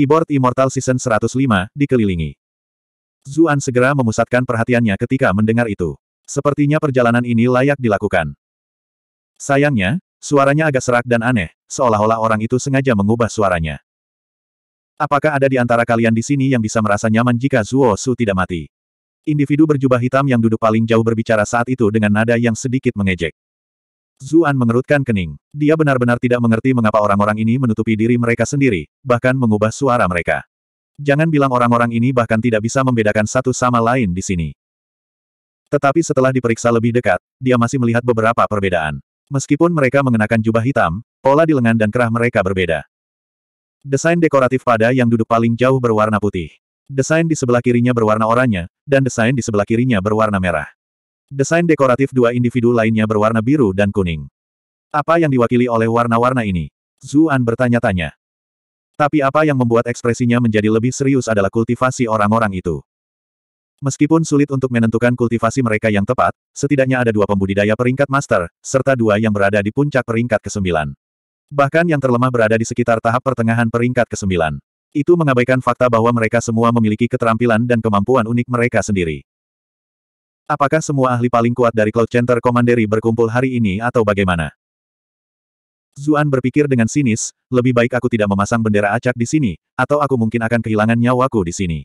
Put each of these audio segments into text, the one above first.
Keyboard Immortal Season 105, dikelilingi. Zuan segera memusatkan perhatiannya ketika mendengar itu. Sepertinya perjalanan ini layak dilakukan. Sayangnya, suaranya agak serak dan aneh, seolah-olah orang itu sengaja mengubah suaranya. Apakah ada di antara kalian di sini yang bisa merasa nyaman jika Zuo Su tidak mati? Individu berjubah hitam yang duduk paling jauh berbicara saat itu dengan nada yang sedikit mengejek. Zuan mengerutkan kening. Dia benar-benar tidak mengerti mengapa orang-orang ini menutupi diri mereka sendiri, bahkan mengubah suara mereka. Jangan bilang orang-orang ini bahkan tidak bisa membedakan satu sama lain di sini. Tetapi setelah diperiksa lebih dekat, dia masih melihat beberapa perbedaan. Meskipun mereka mengenakan jubah hitam, pola di lengan dan kerah mereka berbeda. Desain dekoratif pada yang duduk paling jauh berwarna putih. Desain di sebelah kirinya berwarna oranye, dan desain di sebelah kirinya berwarna merah. Desain dekoratif dua individu lainnya berwarna biru dan kuning. Apa yang diwakili oleh warna-warna ini? Zuan bertanya-tanya. Tapi apa yang membuat ekspresinya menjadi lebih serius adalah kultivasi orang-orang itu. Meskipun sulit untuk menentukan kultivasi mereka yang tepat, setidaknya ada dua pembudidaya peringkat master, serta dua yang berada di puncak peringkat ke-9. Bahkan yang terlemah berada di sekitar tahap pertengahan peringkat ke-9. Itu mengabaikan fakta bahwa mereka semua memiliki keterampilan dan kemampuan unik mereka sendiri. Apakah semua ahli paling kuat dari Cloud Center Commandery berkumpul hari ini atau bagaimana? Zuan berpikir dengan sinis, lebih baik aku tidak memasang bendera acak di sini, atau aku mungkin akan kehilangan nyawaku di sini.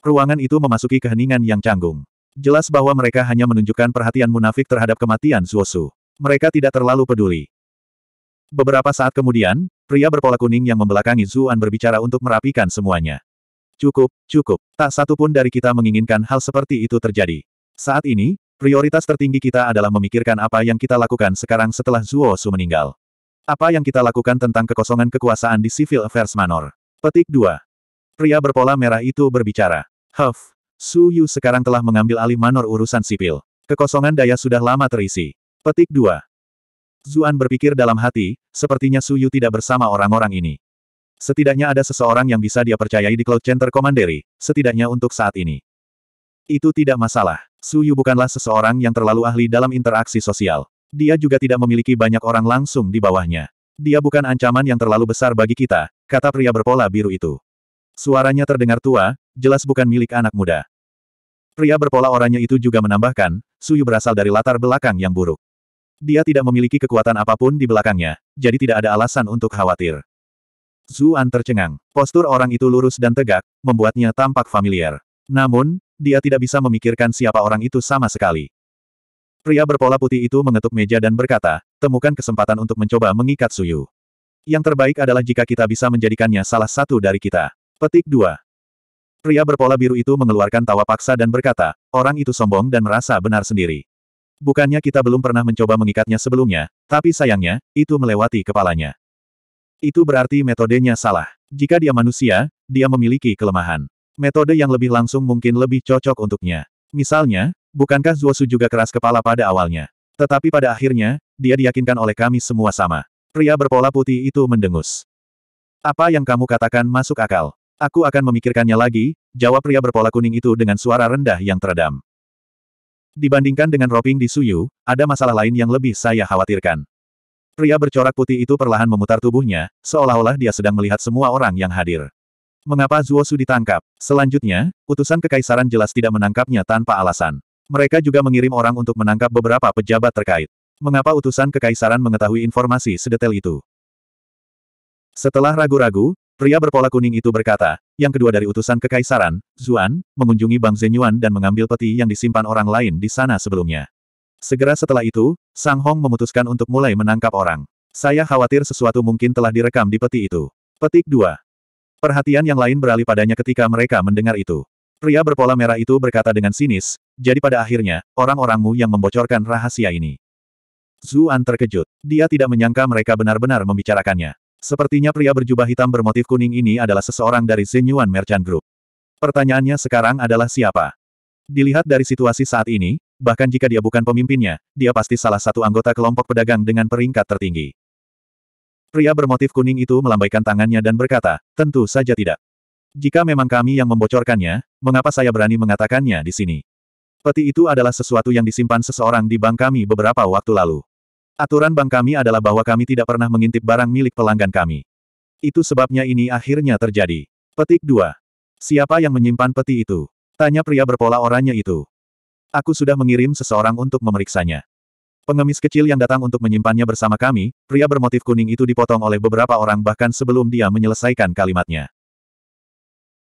Ruangan itu memasuki keheningan yang canggung. Jelas bahwa mereka hanya menunjukkan perhatian munafik terhadap kematian Zuosu. Mereka tidak terlalu peduli. Beberapa saat kemudian, pria berpola kuning yang membelakangi Zuan berbicara untuk merapikan semuanya. Cukup, cukup. Tak satu pun dari kita menginginkan hal seperti itu terjadi. Saat ini, prioritas tertinggi kita adalah memikirkan apa yang kita lakukan sekarang setelah Zuo Su meninggal. Apa yang kita lakukan tentang kekosongan kekuasaan di Civil Affairs Manor. Petik 2. Pria berpola merah itu berbicara. Huff, Su Yu sekarang telah mengambil alih manor urusan sipil. Kekosongan daya sudah lama terisi. Petik 2. Zuan berpikir dalam hati, sepertinya Su Yu tidak bersama orang-orang ini. Setidaknya ada seseorang yang bisa dia percayai di Cloud Center Commandery, setidaknya untuk saat ini. Itu tidak masalah. Su Yu bukanlah seseorang yang terlalu ahli dalam interaksi sosial. Dia juga tidak memiliki banyak orang langsung di bawahnya. Dia bukan ancaman yang terlalu besar bagi kita, kata pria berpola biru itu. Suaranya terdengar tua, jelas bukan milik anak muda. Pria berpola oranye itu juga menambahkan, Su Yu berasal dari latar belakang yang buruk. Dia tidak memiliki kekuatan apapun di belakangnya, jadi tidak ada alasan untuk khawatir. Zuan tercengang. Postur orang itu lurus dan tegak, membuatnya tampak familiar. Namun, dia tidak bisa memikirkan siapa orang itu sama sekali. Pria berpola putih itu mengetuk meja dan berkata, temukan kesempatan untuk mencoba mengikat Suyu. Yang terbaik adalah jika kita bisa menjadikannya salah satu dari kita. Petik 2. Pria berpola biru itu mengeluarkan tawa paksa dan berkata, orang itu sombong dan merasa benar sendiri. Bukannya kita belum pernah mencoba mengikatnya sebelumnya, tapi sayangnya, itu melewati kepalanya. Itu berarti metodenya salah. Jika dia manusia, dia memiliki kelemahan metode yang lebih langsung mungkin lebih cocok untuknya. Misalnya, bukankah Zuo Su juga keras kepala pada awalnya? Tetapi pada akhirnya, dia diyakinkan oleh kami semua sama. Pria berpola putih itu mendengus. Apa yang kamu katakan masuk akal. Aku akan memikirkannya lagi, jawab pria berpola kuning itu dengan suara rendah yang teredam. Dibandingkan dengan roping di Suyu, ada masalah lain yang lebih saya khawatirkan. Pria bercorak putih itu perlahan memutar tubuhnya, seolah-olah dia sedang melihat semua orang yang hadir. Mengapa Zuo Su ditangkap? Selanjutnya, utusan kekaisaran jelas tidak menangkapnya tanpa alasan. Mereka juga mengirim orang untuk menangkap beberapa pejabat terkait. Mengapa utusan kekaisaran mengetahui informasi sedetail itu? Setelah ragu-ragu, pria berpola kuning itu berkata, yang kedua dari utusan kekaisaran, Zuan, mengunjungi Bang Zenyuan dan mengambil peti yang disimpan orang lain di sana sebelumnya. Segera setelah itu, Sang Hong memutuskan untuk mulai menangkap orang. Saya khawatir sesuatu mungkin telah direkam di peti itu. Petik 2. Perhatian yang lain beralih padanya ketika mereka mendengar itu. Pria berpola merah itu berkata dengan sinis, jadi pada akhirnya, orang-orangmu yang membocorkan rahasia ini. Zuan terkejut. Dia tidak menyangka mereka benar-benar membicarakannya. Sepertinya pria berjubah hitam bermotif kuning ini adalah seseorang dari Zenyuan Merchant Group. Pertanyaannya sekarang adalah siapa? Dilihat dari situasi saat ini, bahkan jika dia bukan pemimpinnya, dia pasti salah satu anggota kelompok pedagang dengan peringkat tertinggi. Pria bermotif kuning itu melambaikan tangannya dan berkata, tentu saja tidak. Jika memang kami yang membocorkannya, mengapa saya berani mengatakannya di sini? Peti itu adalah sesuatu yang disimpan seseorang di bank kami beberapa waktu lalu. Aturan bank kami adalah bahwa kami tidak pernah mengintip barang milik pelanggan kami. Itu sebabnya ini akhirnya terjadi. Petik 2. Siapa yang menyimpan peti itu? Tanya pria berpola oranye itu. Aku sudah mengirim seseorang untuk memeriksanya. Pengemis kecil yang datang untuk menyimpannya bersama kami, pria bermotif kuning itu dipotong oleh beberapa orang bahkan sebelum dia menyelesaikan kalimatnya.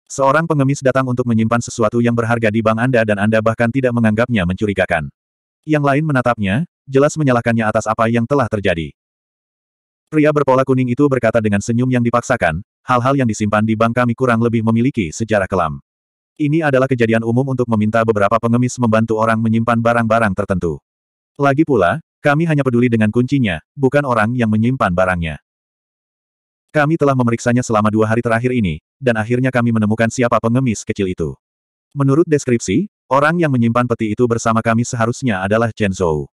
Seorang pengemis datang untuk menyimpan sesuatu yang berharga di bank Anda dan Anda bahkan tidak menganggapnya mencurigakan. Yang lain menatapnya, jelas menyalahkannya atas apa yang telah terjadi. Pria berpola kuning itu berkata dengan senyum yang dipaksakan, hal-hal yang disimpan di bank kami kurang lebih memiliki sejarah kelam. Ini adalah kejadian umum untuk meminta beberapa pengemis membantu orang menyimpan barang-barang tertentu. Lagi pula, kami hanya peduli dengan kuncinya, bukan orang yang menyimpan barangnya. Kami telah memeriksanya selama dua hari terakhir ini, dan akhirnya kami menemukan siapa pengemis kecil itu. Menurut deskripsi, orang yang menyimpan peti itu bersama kami seharusnya adalah Chen Zhou.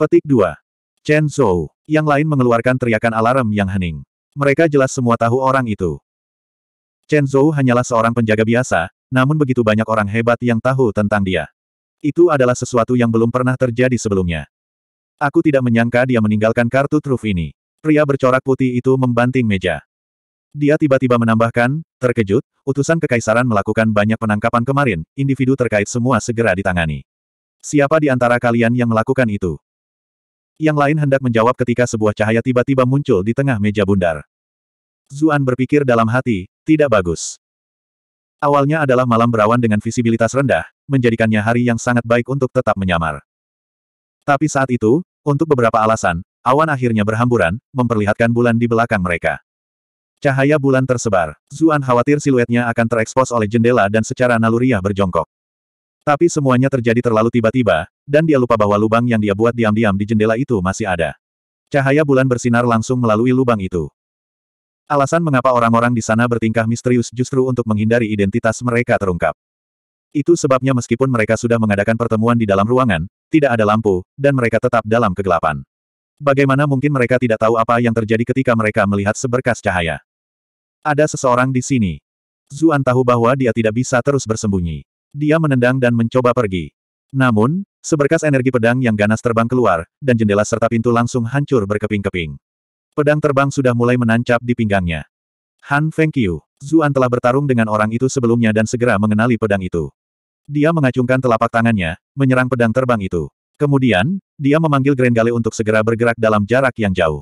Petik 2. Chen Zhou, yang lain mengeluarkan teriakan alarm yang hening. Mereka jelas semua tahu orang itu. Chen Zhou hanyalah seorang penjaga biasa, namun begitu banyak orang hebat yang tahu tentang dia. Itu adalah sesuatu yang belum pernah terjadi sebelumnya. Aku tidak menyangka dia meninggalkan kartu truf ini. Pria bercorak putih itu membanting meja. Dia tiba-tiba menambahkan, terkejut, utusan kekaisaran melakukan banyak penangkapan kemarin, individu terkait semua segera ditangani. Siapa di antara kalian yang melakukan itu? Yang lain hendak menjawab ketika sebuah cahaya tiba-tiba muncul di tengah meja bundar. Zuan berpikir dalam hati, tidak bagus. Awalnya adalah malam berawan dengan visibilitas rendah, menjadikannya hari yang sangat baik untuk tetap menyamar. Tapi saat itu, untuk beberapa alasan, awan akhirnya berhamburan, memperlihatkan bulan di belakang mereka. Cahaya bulan tersebar. Zuan khawatir siluetnya akan terekspos oleh jendela dan secara naluriah berjongkok. Tapi semuanya terjadi terlalu tiba-tiba, dan dia lupa bahwa lubang yang dia buat diam-diam di jendela itu masih ada. Cahaya bulan bersinar langsung melalui lubang itu. Alasan mengapa orang-orang di sana bertingkah misterius justru untuk menghindari identitas mereka terungkap. Itu sebabnya meskipun mereka sudah mengadakan pertemuan di dalam ruangan, tidak ada lampu, dan mereka tetap dalam kegelapan. Bagaimana mungkin mereka tidak tahu apa yang terjadi ketika mereka melihat seberkas cahaya? Ada seseorang di sini. Zuan tahu bahwa dia tidak bisa terus bersembunyi. Dia menendang dan mencoba pergi. Namun, seberkas energi pedang yang ganas terbang keluar, dan jendela serta pintu langsung hancur berkeping-keping. Pedang terbang sudah mulai menancap di pinggangnya. Han Feng Fengqiu, Zuan telah bertarung dengan orang itu sebelumnya dan segera mengenali pedang itu. Dia mengacungkan telapak tangannya, menyerang pedang terbang itu. Kemudian, dia memanggil Grengale untuk segera bergerak dalam jarak yang jauh.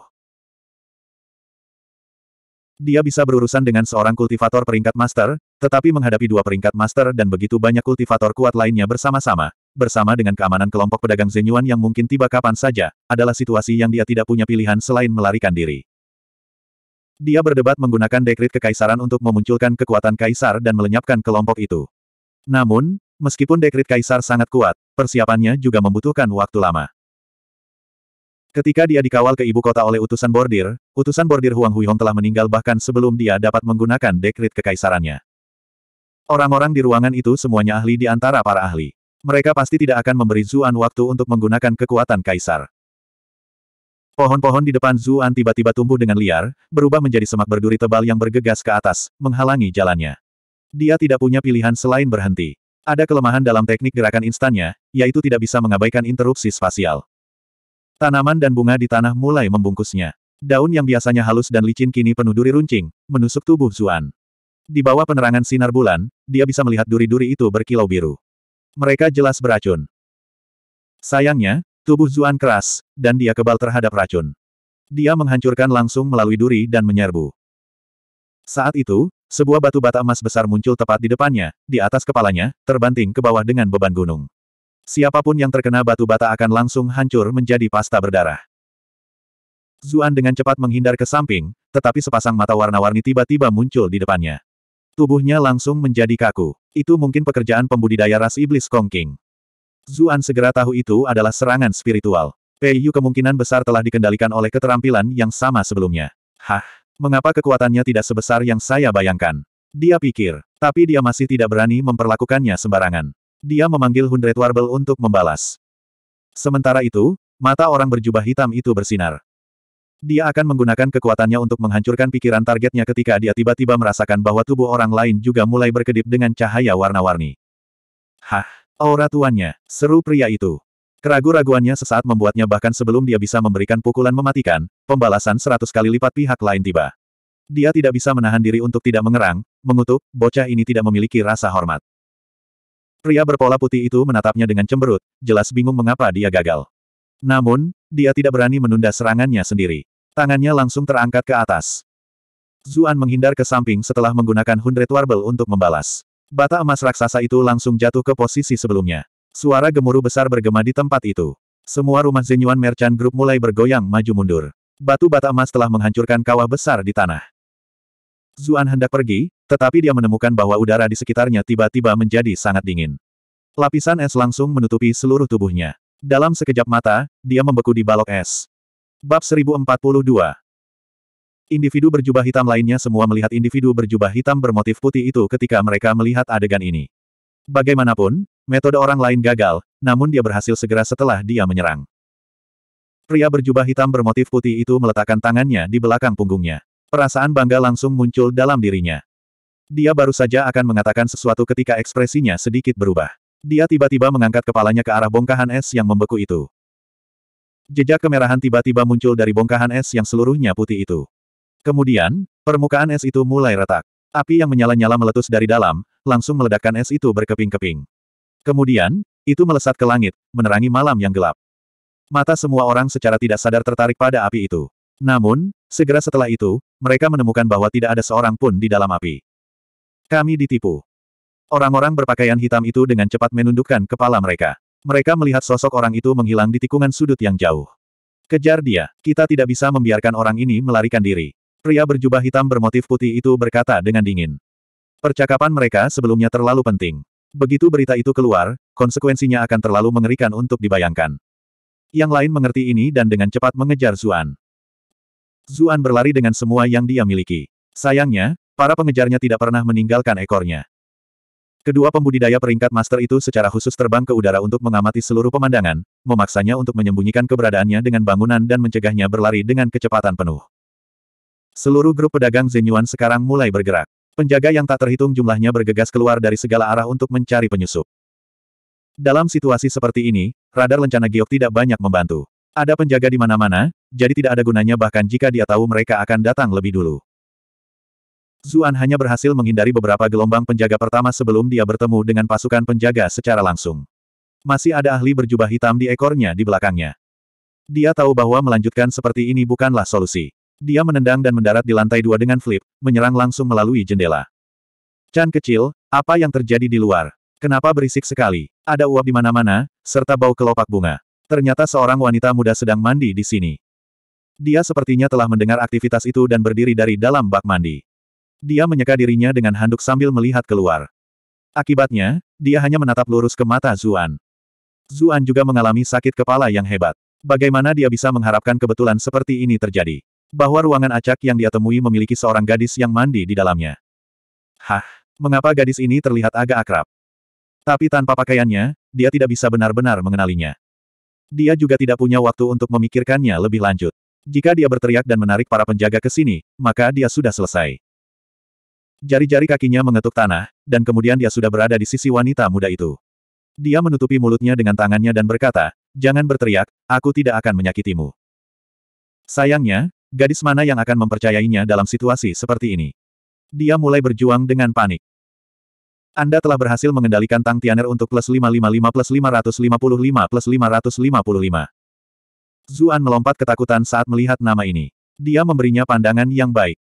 Dia bisa berurusan dengan seorang kultivator peringkat master, tetapi menghadapi dua peringkat master dan begitu banyak kultivator kuat lainnya bersama-sama, bersama dengan keamanan kelompok pedagang Zenyuan yang mungkin tiba kapan saja, adalah situasi yang dia tidak punya pilihan selain melarikan diri. Dia berdebat menggunakan dekrit kekaisaran untuk memunculkan kekuatan kaisar dan melenyapkan kelompok itu. Namun, Meskipun dekrit kaisar sangat kuat, persiapannya juga membutuhkan waktu lama. Ketika dia dikawal ke ibu kota oleh utusan bordir, utusan bordir Huang Huihong telah meninggal bahkan sebelum dia dapat menggunakan dekrit kekaisarannya. Orang-orang di ruangan itu semuanya ahli di antara para ahli. Mereka pasti tidak akan memberi Zuan waktu untuk menggunakan kekuatan kaisar. Pohon-pohon di depan Zuan tiba-tiba tumbuh dengan liar, berubah menjadi semak berduri tebal yang bergegas ke atas, menghalangi jalannya. Dia tidak punya pilihan selain berhenti. Ada kelemahan dalam teknik gerakan instannya, yaitu tidak bisa mengabaikan interupsi spasial. Tanaman dan bunga di tanah mulai membungkusnya. Daun yang biasanya halus dan licin kini penuh duri runcing, menusuk tubuh Zuan. Di bawah penerangan sinar bulan, dia bisa melihat duri-duri itu berkilau biru. Mereka jelas beracun. Sayangnya, tubuh Zuan keras, dan dia kebal terhadap racun. Dia menghancurkan langsung melalui duri dan menyerbu. Saat itu, sebuah batu bata emas besar muncul tepat di depannya, di atas kepalanya, terbanting ke bawah dengan beban gunung. Siapapun yang terkena batu bata akan langsung hancur menjadi pasta berdarah. Zuan dengan cepat menghindar ke samping, tetapi sepasang mata warna-warni tiba-tiba muncul di depannya. Tubuhnya langsung menjadi kaku. Itu mungkin pekerjaan pembudidaya ras iblis Kong King. Zuan segera tahu itu adalah serangan spiritual. Pei Yu kemungkinan besar telah dikendalikan oleh keterampilan yang sama sebelumnya. Hah, Mengapa kekuatannya tidak sebesar yang saya bayangkan? Dia pikir, tapi dia masih tidak berani memperlakukannya sembarangan. Dia memanggil Hundred Warbel untuk membalas. Sementara itu, mata orang berjubah hitam itu bersinar. Dia akan menggunakan kekuatannya untuk menghancurkan pikiran targetnya ketika dia tiba-tiba merasakan bahwa tubuh orang lain juga mulai berkedip dengan cahaya warna-warni. Hah, aura tuannya, seru pria itu. Keragu-raguannya sesaat membuatnya bahkan sebelum dia bisa memberikan pukulan mematikan, pembalasan seratus kali lipat pihak lain tiba. Dia tidak bisa menahan diri untuk tidak mengerang, mengutuk, bocah ini tidak memiliki rasa hormat. Pria berpola putih itu menatapnya dengan cemberut, jelas bingung mengapa dia gagal. Namun, dia tidak berani menunda serangannya sendiri. Tangannya langsung terangkat ke atas. Zuan menghindar ke samping setelah menggunakan Hundred Warbel untuk membalas. Bata emas raksasa itu langsung jatuh ke posisi sebelumnya. Suara gemuruh besar bergema di tempat itu. Semua rumah Zenyuan Merchant Group mulai bergoyang maju-mundur. Batu bata emas telah menghancurkan kawah besar di tanah. Zuan hendak pergi, tetapi dia menemukan bahwa udara di sekitarnya tiba-tiba menjadi sangat dingin. Lapisan es langsung menutupi seluruh tubuhnya. Dalam sekejap mata, dia membeku di balok es. Bab 1042 Individu berjubah hitam lainnya semua melihat individu berjubah hitam bermotif putih itu ketika mereka melihat adegan ini. Bagaimanapun, metode orang lain gagal, namun dia berhasil segera setelah dia menyerang. Pria berjubah hitam bermotif putih itu meletakkan tangannya di belakang punggungnya. Perasaan bangga langsung muncul dalam dirinya. Dia baru saja akan mengatakan sesuatu ketika ekspresinya sedikit berubah. Dia tiba-tiba mengangkat kepalanya ke arah bongkahan es yang membeku itu. Jejak kemerahan tiba-tiba muncul dari bongkahan es yang seluruhnya putih itu. Kemudian, permukaan es itu mulai retak. Api yang menyala-nyala meletus dari dalam, langsung meledakkan es itu berkeping-keping. Kemudian, itu melesat ke langit, menerangi malam yang gelap. Mata semua orang secara tidak sadar tertarik pada api itu. Namun, segera setelah itu, mereka menemukan bahwa tidak ada seorang pun di dalam api. Kami ditipu. Orang-orang berpakaian hitam itu dengan cepat menundukkan kepala mereka. Mereka melihat sosok orang itu menghilang di tikungan sudut yang jauh. Kejar dia, kita tidak bisa membiarkan orang ini melarikan diri. Pria berjubah hitam bermotif putih itu berkata dengan dingin. Percakapan mereka sebelumnya terlalu penting. Begitu berita itu keluar, konsekuensinya akan terlalu mengerikan untuk dibayangkan. Yang lain mengerti ini dan dengan cepat mengejar Zuan. Zuan berlari dengan semua yang dia miliki. Sayangnya, para pengejarnya tidak pernah meninggalkan ekornya. Kedua pembudidaya peringkat master itu secara khusus terbang ke udara untuk mengamati seluruh pemandangan, memaksanya untuk menyembunyikan keberadaannya dengan bangunan dan mencegahnya berlari dengan kecepatan penuh. Seluruh grup pedagang Zenyuan sekarang mulai bergerak. Penjaga yang tak terhitung jumlahnya bergegas keluar dari segala arah untuk mencari penyusup. Dalam situasi seperti ini, radar lencana giok tidak banyak membantu. Ada penjaga di mana-mana, jadi tidak ada gunanya bahkan jika dia tahu mereka akan datang lebih dulu. Zuan hanya berhasil menghindari beberapa gelombang penjaga pertama sebelum dia bertemu dengan pasukan penjaga secara langsung. Masih ada ahli berjubah hitam di ekornya di belakangnya. Dia tahu bahwa melanjutkan seperti ini bukanlah solusi. Dia menendang dan mendarat di lantai dua dengan flip, menyerang langsung melalui jendela. Chan kecil, apa yang terjadi di luar? Kenapa berisik sekali? Ada uap di mana-mana, serta bau kelopak bunga. Ternyata seorang wanita muda sedang mandi di sini. Dia sepertinya telah mendengar aktivitas itu dan berdiri dari dalam bak mandi. Dia menyeka dirinya dengan handuk sambil melihat keluar. Akibatnya, dia hanya menatap lurus ke mata Zuan. Zuan juga mengalami sakit kepala yang hebat. Bagaimana dia bisa mengharapkan kebetulan seperti ini terjadi? bahwa ruangan acak yang dia temui memiliki seorang gadis yang mandi di dalamnya. Hah, mengapa gadis ini terlihat agak akrab? Tapi tanpa pakaiannya, dia tidak bisa benar-benar mengenalinya. Dia juga tidak punya waktu untuk memikirkannya lebih lanjut. Jika dia berteriak dan menarik para penjaga ke sini, maka dia sudah selesai. Jari-jari kakinya mengetuk tanah, dan kemudian dia sudah berada di sisi wanita muda itu. Dia menutupi mulutnya dengan tangannya dan berkata, Jangan berteriak, aku tidak akan menyakitimu. Sayangnya, Gadis mana yang akan mempercayainya dalam situasi seperti ini? Dia mulai berjuang dengan panik. Anda telah berhasil mengendalikan Tang Tianer untuk plus 555 plus 555 plus 555. Zuan melompat ketakutan saat melihat nama ini. Dia memberinya pandangan yang baik.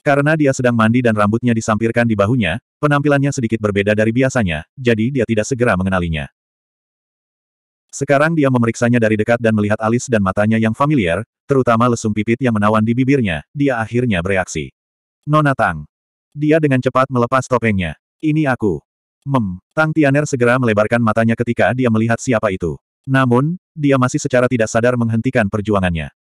Karena dia sedang mandi dan rambutnya disampirkan di bahunya, penampilannya sedikit berbeda dari biasanya, jadi dia tidak segera mengenalinya. Sekarang dia memeriksanya dari dekat dan melihat alis dan matanya yang familiar, terutama lesung pipit yang menawan di bibirnya, dia akhirnya bereaksi. Nona Tang. Dia dengan cepat melepas topengnya. Ini aku. Mem. Tang Tianer segera melebarkan matanya ketika dia melihat siapa itu. Namun, dia masih secara tidak sadar menghentikan perjuangannya.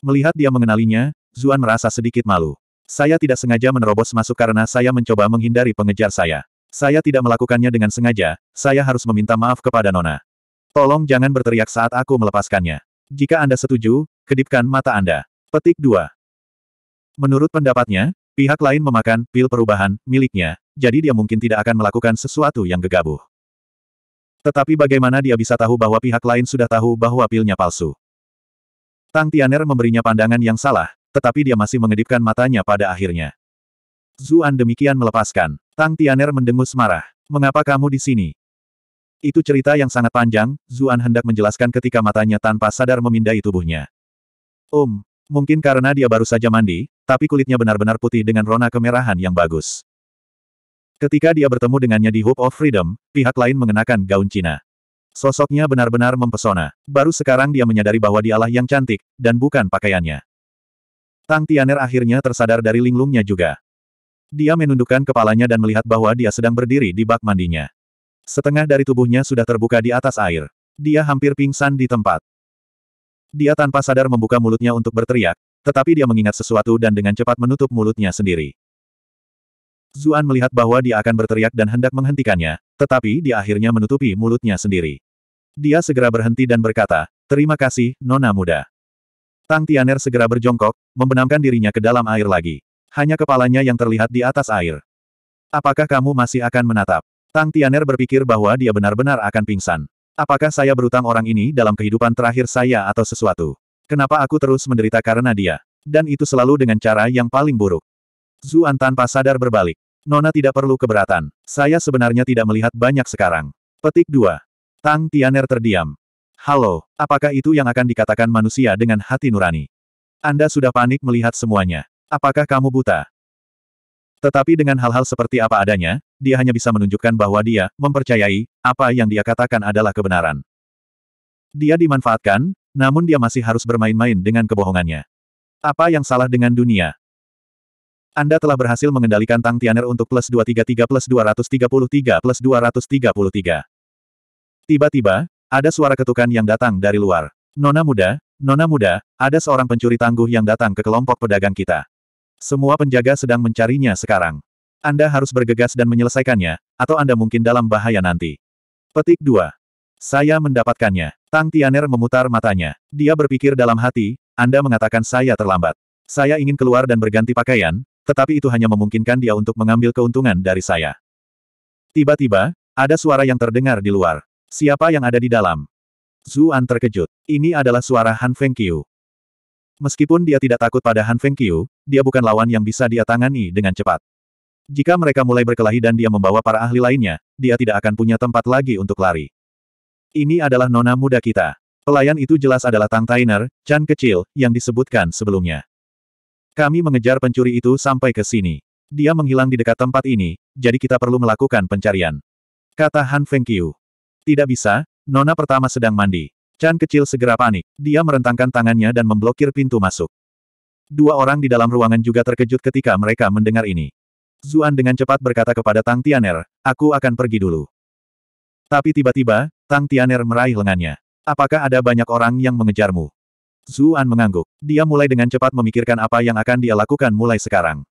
Melihat dia mengenalinya, Zuan merasa sedikit malu. Saya tidak sengaja menerobos masuk karena saya mencoba menghindari pengejar saya. Saya tidak melakukannya dengan sengaja, saya harus meminta maaf kepada Nona. Tolong jangan berteriak saat aku melepaskannya. Jika Anda setuju, kedipkan mata Anda. Petik 2. Menurut pendapatnya, pihak lain memakan pil perubahan miliknya, jadi dia mungkin tidak akan melakukan sesuatu yang gegabah. Tetapi bagaimana dia bisa tahu bahwa pihak lain sudah tahu bahwa pilnya palsu? Tang Tianer memberinya pandangan yang salah, tetapi dia masih mengedipkan matanya pada akhirnya. Zuan demikian melepaskan. Tang Tianer mendengus marah. Mengapa kamu di sini? Itu cerita yang sangat panjang, Zuan hendak menjelaskan ketika matanya tanpa sadar memindai tubuhnya. um, mungkin karena dia baru saja mandi, tapi kulitnya benar-benar putih dengan rona kemerahan yang bagus. Ketika dia bertemu dengannya di Hope of Freedom, pihak lain mengenakan gaun Cina. Sosoknya benar-benar mempesona. Baru sekarang dia menyadari bahwa dialah yang cantik, dan bukan pakaiannya. Tang Tianer akhirnya tersadar dari linglungnya juga. Dia menundukkan kepalanya dan melihat bahwa dia sedang berdiri di bak mandinya. Setengah dari tubuhnya sudah terbuka di atas air. Dia hampir pingsan di tempat. Dia tanpa sadar membuka mulutnya untuk berteriak, tetapi dia mengingat sesuatu dan dengan cepat menutup mulutnya sendiri. Zuan melihat bahwa dia akan berteriak dan hendak menghentikannya, tetapi dia akhirnya menutupi mulutnya sendiri. Dia segera berhenti dan berkata, Terima kasih, Nona Muda. Tang Tianer segera berjongkok, membenamkan dirinya ke dalam air lagi. Hanya kepalanya yang terlihat di atas air. Apakah kamu masih akan menatap? Tang Tianer berpikir bahwa dia benar-benar akan pingsan. Apakah saya berutang orang ini dalam kehidupan terakhir saya atau sesuatu? Kenapa aku terus menderita karena dia? Dan itu selalu dengan cara yang paling buruk. Zuan tanpa sadar berbalik. Nona tidak perlu keberatan. Saya sebenarnya tidak melihat banyak sekarang. Petik 2. Tang Tianer terdiam. Halo, apakah itu yang akan dikatakan manusia dengan hati nurani? Anda sudah panik melihat semuanya. Apakah kamu buta? Tetapi dengan hal-hal seperti apa adanya, dia hanya bisa menunjukkan bahwa dia mempercayai apa yang dia katakan adalah kebenaran. Dia dimanfaatkan, namun dia masih harus bermain-main dengan kebohongannya. Apa yang salah dengan dunia? Anda telah berhasil mengendalikan Tang Tianer untuk plus 233 plus 233 plus 233. Tiba-tiba, ada suara ketukan yang datang dari luar. Nona muda, nona muda, ada seorang pencuri tangguh yang datang ke kelompok pedagang kita. Semua penjaga sedang mencarinya sekarang. Anda harus bergegas dan menyelesaikannya, atau Anda mungkin dalam bahaya nanti. Petik 2. Saya mendapatkannya. Tang Tianer memutar matanya. Dia berpikir dalam hati, Anda mengatakan saya terlambat. Saya ingin keluar dan berganti pakaian, tetapi itu hanya memungkinkan dia untuk mengambil keuntungan dari saya. Tiba-tiba, ada suara yang terdengar di luar. Siapa yang ada di dalam? Zuan terkejut. Ini adalah suara Han Feng Fengqiu. Meskipun dia tidak takut pada Han Feng Qiu, dia bukan lawan yang bisa dia tangani dengan cepat. Jika mereka mulai berkelahi dan dia membawa para ahli lainnya, dia tidak akan punya tempat lagi untuk lari. Ini adalah nona muda kita. Pelayan itu jelas adalah Tang Tainer, Chan kecil, yang disebutkan sebelumnya. Kami mengejar pencuri itu sampai ke sini. Dia menghilang di dekat tempat ini, jadi kita perlu melakukan pencarian. Kata Han Feng Qiu. Tidak bisa, nona pertama sedang mandi. Chan kecil segera panik. Dia merentangkan tangannya dan memblokir pintu masuk. Dua orang di dalam ruangan juga terkejut ketika mereka mendengar ini. Zuan dengan cepat berkata kepada Tang Tianer, aku akan pergi dulu. Tapi tiba-tiba, Tang Tianer meraih lengannya. Apakah ada banyak orang yang mengejarmu? Zuan mengangguk. Dia mulai dengan cepat memikirkan apa yang akan dia lakukan mulai sekarang.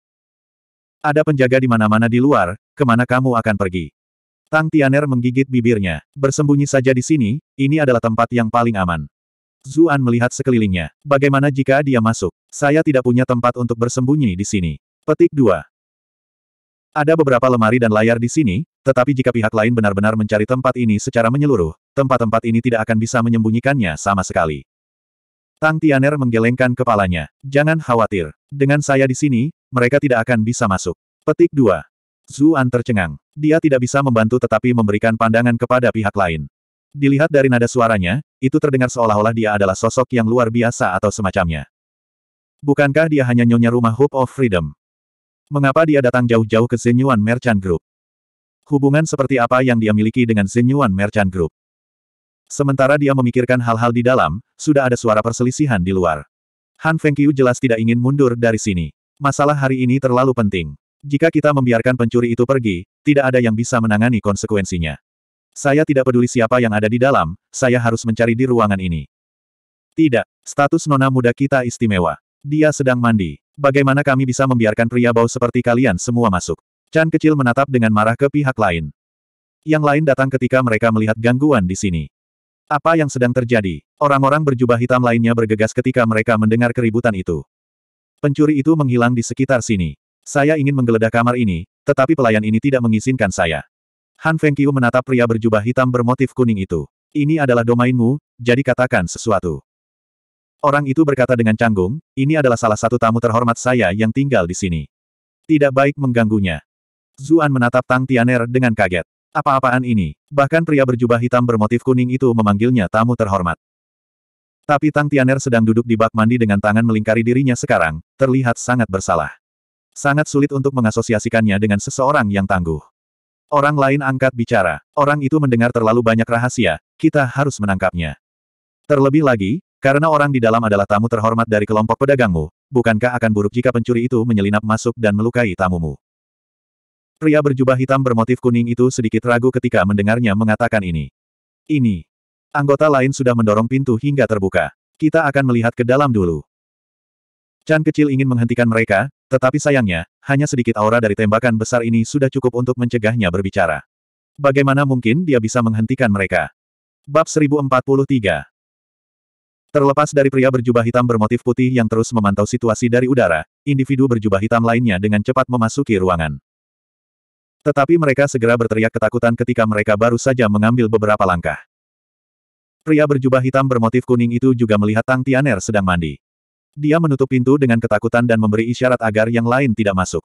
Ada penjaga di mana-mana di luar, kemana kamu akan pergi? Tang Tianer menggigit bibirnya. Bersembunyi saja di sini, ini adalah tempat yang paling aman. Zuan melihat sekelilingnya. Bagaimana jika dia masuk? Saya tidak punya tempat untuk bersembunyi di sini. Petik 2. Ada beberapa lemari dan layar di sini, tetapi jika pihak lain benar-benar mencari tempat ini secara menyeluruh, tempat-tempat ini tidak akan bisa menyembunyikannya sama sekali. Tang Tianer menggelengkan kepalanya. Jangan khawatir. Dengan saya di sini, mereka tidak akan bisa masuk. Petik 2. Zuan tercengang. Dia tidak bisa membantu tetapi memberikan pandangan kepada pihak lain. Dilihat dari nada suaranya, itu terdengar seolah-olah dia adalah sosok yang luar biasa atau semacamnya. Bukankah dia hanya nyonya rumah Hope of Freedom? Mengapa dia datang jauh-jauh ke Zenyuan Merchant Group? Hubungan seperti apa yang dia miliki dengan Zenyuan Merchant Group? Sementara dia memikirkan hal-hal di dalam, sudah ada suara perselisihan di luar. Han Fengqiu jelas tidak ingin mundur dari sini. Masalah hari ini terlalu penting. Jika kita membiarkan pencuri itu pergi, tidak ada yang bisa menangani konsekuensinya. Saya tidak peduli siapa yang ada di dalam, saya harus mencari di ruangan ini. Tidak, status nona muda kita istimewa. Dia sedang mandi. Bagaimana kami bisa membiarkan pria bau seperti kalian semua masuk? Chan kecil menatap dengan marah ke pihak lain. Yang lain datang ketika mereka melihat gangguan di sini. Apa yang sedang terjadi? Orang-orang berjubah hitam lainnya bergegas ketika mereka mendengar keributan itu. Pencuri itu menghilang di sekitar sini. Saya ingin menggeledah kamar ini, tetapi pelayan ini tidak mengizinkan saya. Han Fengqiu menatap pria berjubah hitam bermotif kuning itu. Ini adalah domainmu, jadi katakan sesuatu. Orang itu berkata dengan canggung, ini adalah salah satu tamu terhormat saya yang tinggal di sini. Tidak baik mengganggunya. Zuan menatap Tang Tianer dengan kaget. Apa-apaan ini? Bahkan pria berjubah hitam bermotif kuning itu memanggilnya tamu terhormat. Tapi Tang Tianer sedang duduk di bak mandi dengan tangan melingkari dirinya sekarang, terlihat sangat bersalah. Sangat sulit untuk mengasosiasikannya dengan seseorang yang tangguh. Orang lain angkat bicara. Orang itu mendengar terlalu banyak rahasia, kita harus menangkapnya. Terlebih lagi, karena orang di dalam adalah tamu terhormat dari kelompok pedagangmu, bukankah akan buruk jika pencuri itu menyelinap masuk dan melukai tamumu? Pria berjubah hitam bermotif kuning itu sedikit ragu ketika mendengarnya mengatakan ini. Ini. Anggota lain sudah mendorong pintu hingga terbuka. Kita akan melihat ke dalam dulu. Chan kecil ingin menghentikan mereka, tetapi sayangnya, hanya sedikit aura dari tembakan besar ini sudah cukup untuk mencegahnya berbicara. Bagaimana mungkin dia bisa menghentikan mereka? Bab 1043 Terlepas dari pria berjubah hitam bermotif putih yang terus memantau situasi dari udara, individu berjubah hitam lainnya dengan cepat memasuki ruangan. Tetapi mereka segera berteriak ketakutan ketika mereka baru saja mengambil beberapa langkah. Pria berjubah hitam bermotif kuning itu juga melihat Tang Tianer sedang mandi. Dia menutup pintu dengan ketakutan dan memberi isyarat agar yang lain tidak masuk.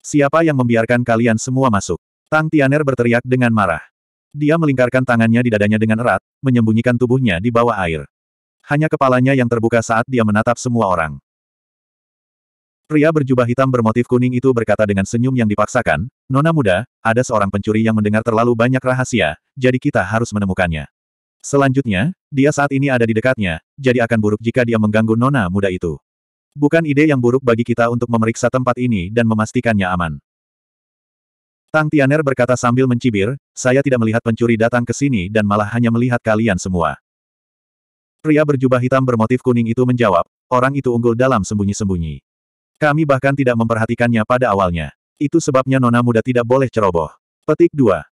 Siapa yang membiarkan kalian semua masuk? Tang Tianer berteriak dengan marah. Dia melingkarkan tangannya di dadanya dengan erat, menyembunyikan tubuhnya di bawah air. Hanya kepalanya yang terbuka saat dia menatap semua orang. Pria berjubah hitam bermotif kuning itu berkata dengan senyum yang dipaksakan, Nona muda, ada seorang pencuri yang mendengar terlalu banyak rahasia, jadi kita harus menemukannya. Selanjutnya, dia saat ini ada di dekatnya, jadi akan buruk jika dia mengganggu nona muda itu. Bukan ide yang buruk bagi kita untuk memeriksa tempat ini dan memastikannya aman. Tang Tianer berkata sambil mencibir, saya tidak melihat pencuri datang ke sini dan malah hanya melihat kalian semua. Pria berjubah hitam bermotif kuning itu menjawab, orang itu unggul dalam sembunyi-sembunyi. Kami bahkan tidak memperhatikannya pada awalnya. Itu sebabnya nona muda tidak boleh ceroboh. Petik 2.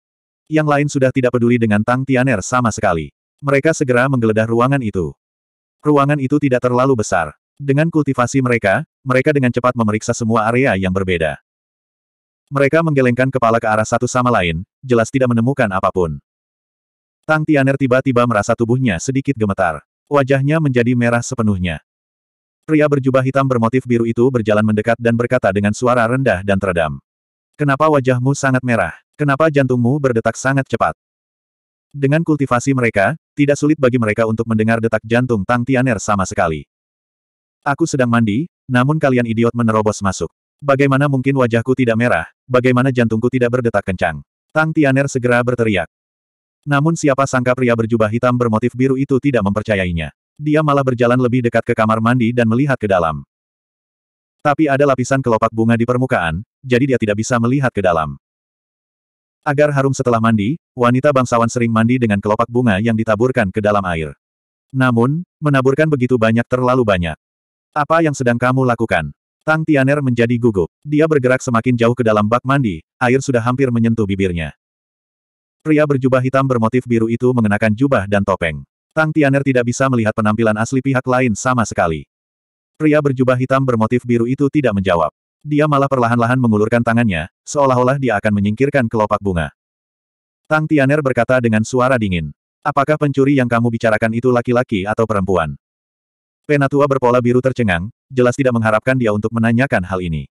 Yang lain sudah tidak peduli dengan Tang Tianer sama sekali. Mereka segera menggeledah ruangan itu. Ruangan itu tidak terlalu besar. Dengan kultivasi mereka, mereka dengan cepat memeriksa semua area yang berbeda. Mereka menggelengkan kepala ke arah satu sama lain, jelas tidak menemukan apapun. Tang Tianer tiba-tiba merasa tubuhnya sedikit gemetar. Wajahnya menjadi merah sepenuhnya. Pria berjubah hitam bermotif biru itu berjalan mendekat dan berkata dengan suara rendah dan teredam. Kenapa wajahmu sangat merah? Kenapa jantungmu berdetak sangat cepat? Dengan kultivasi mereka, tidak sulit bagi mereka untuk mendengar detak jantung Tang Tianer sama sekali. Aku sedang mandi, namun kalian idiot menerobos masuk. Bagaimana mungkin wajahku tidak merah, bagaimana jantungku tidak berdetak kencang. Tang Tianer segera berteriak. Namun siapa sangka pria berjubah hitam bermotif biru itu tidak mempercayainya. Dia malah berjalan lebih dekat ke kamar mandi dan melihat ke dalam. Tapi ada lapisan kelopak bunga di permukaan, jadi dia tidak bisa melihat ke dalam. Agar harum setelah mandi, wanita bangsawan sering mandi dengan kelopak bunga yang ditaburkan ke dalam air. Namun, menaburkan begitu banyak terlalu banyak. Apa yang sedang kamu lakukan? Tang Tianer menjadi gugup. Dia bergerak semakin jauh ke dalam bak mandi, air sudah hampir menyentuh bibirnya. Pria berjubah hitam bermotif biru itu mengenakan jubah dan topeng. Tang Tianer tidak bisa melihat penampilan asli pihak lain sama sekali. Pria berjubah hitam bermotif biru itu tidak menjawab. Dia malah perlahan-lahan mengulurkan tangannya, seolah-olah dia akan menyingkirkan kelopak bunga. Tang Tianer berkata dengan suara dingin. Apakah pencuri yang kamu bicarakan itu laki-laki atau perempuan? Penatua berpola biru tercengang, jelas tidak mengharapkan dia untuk menanyakan hal ini.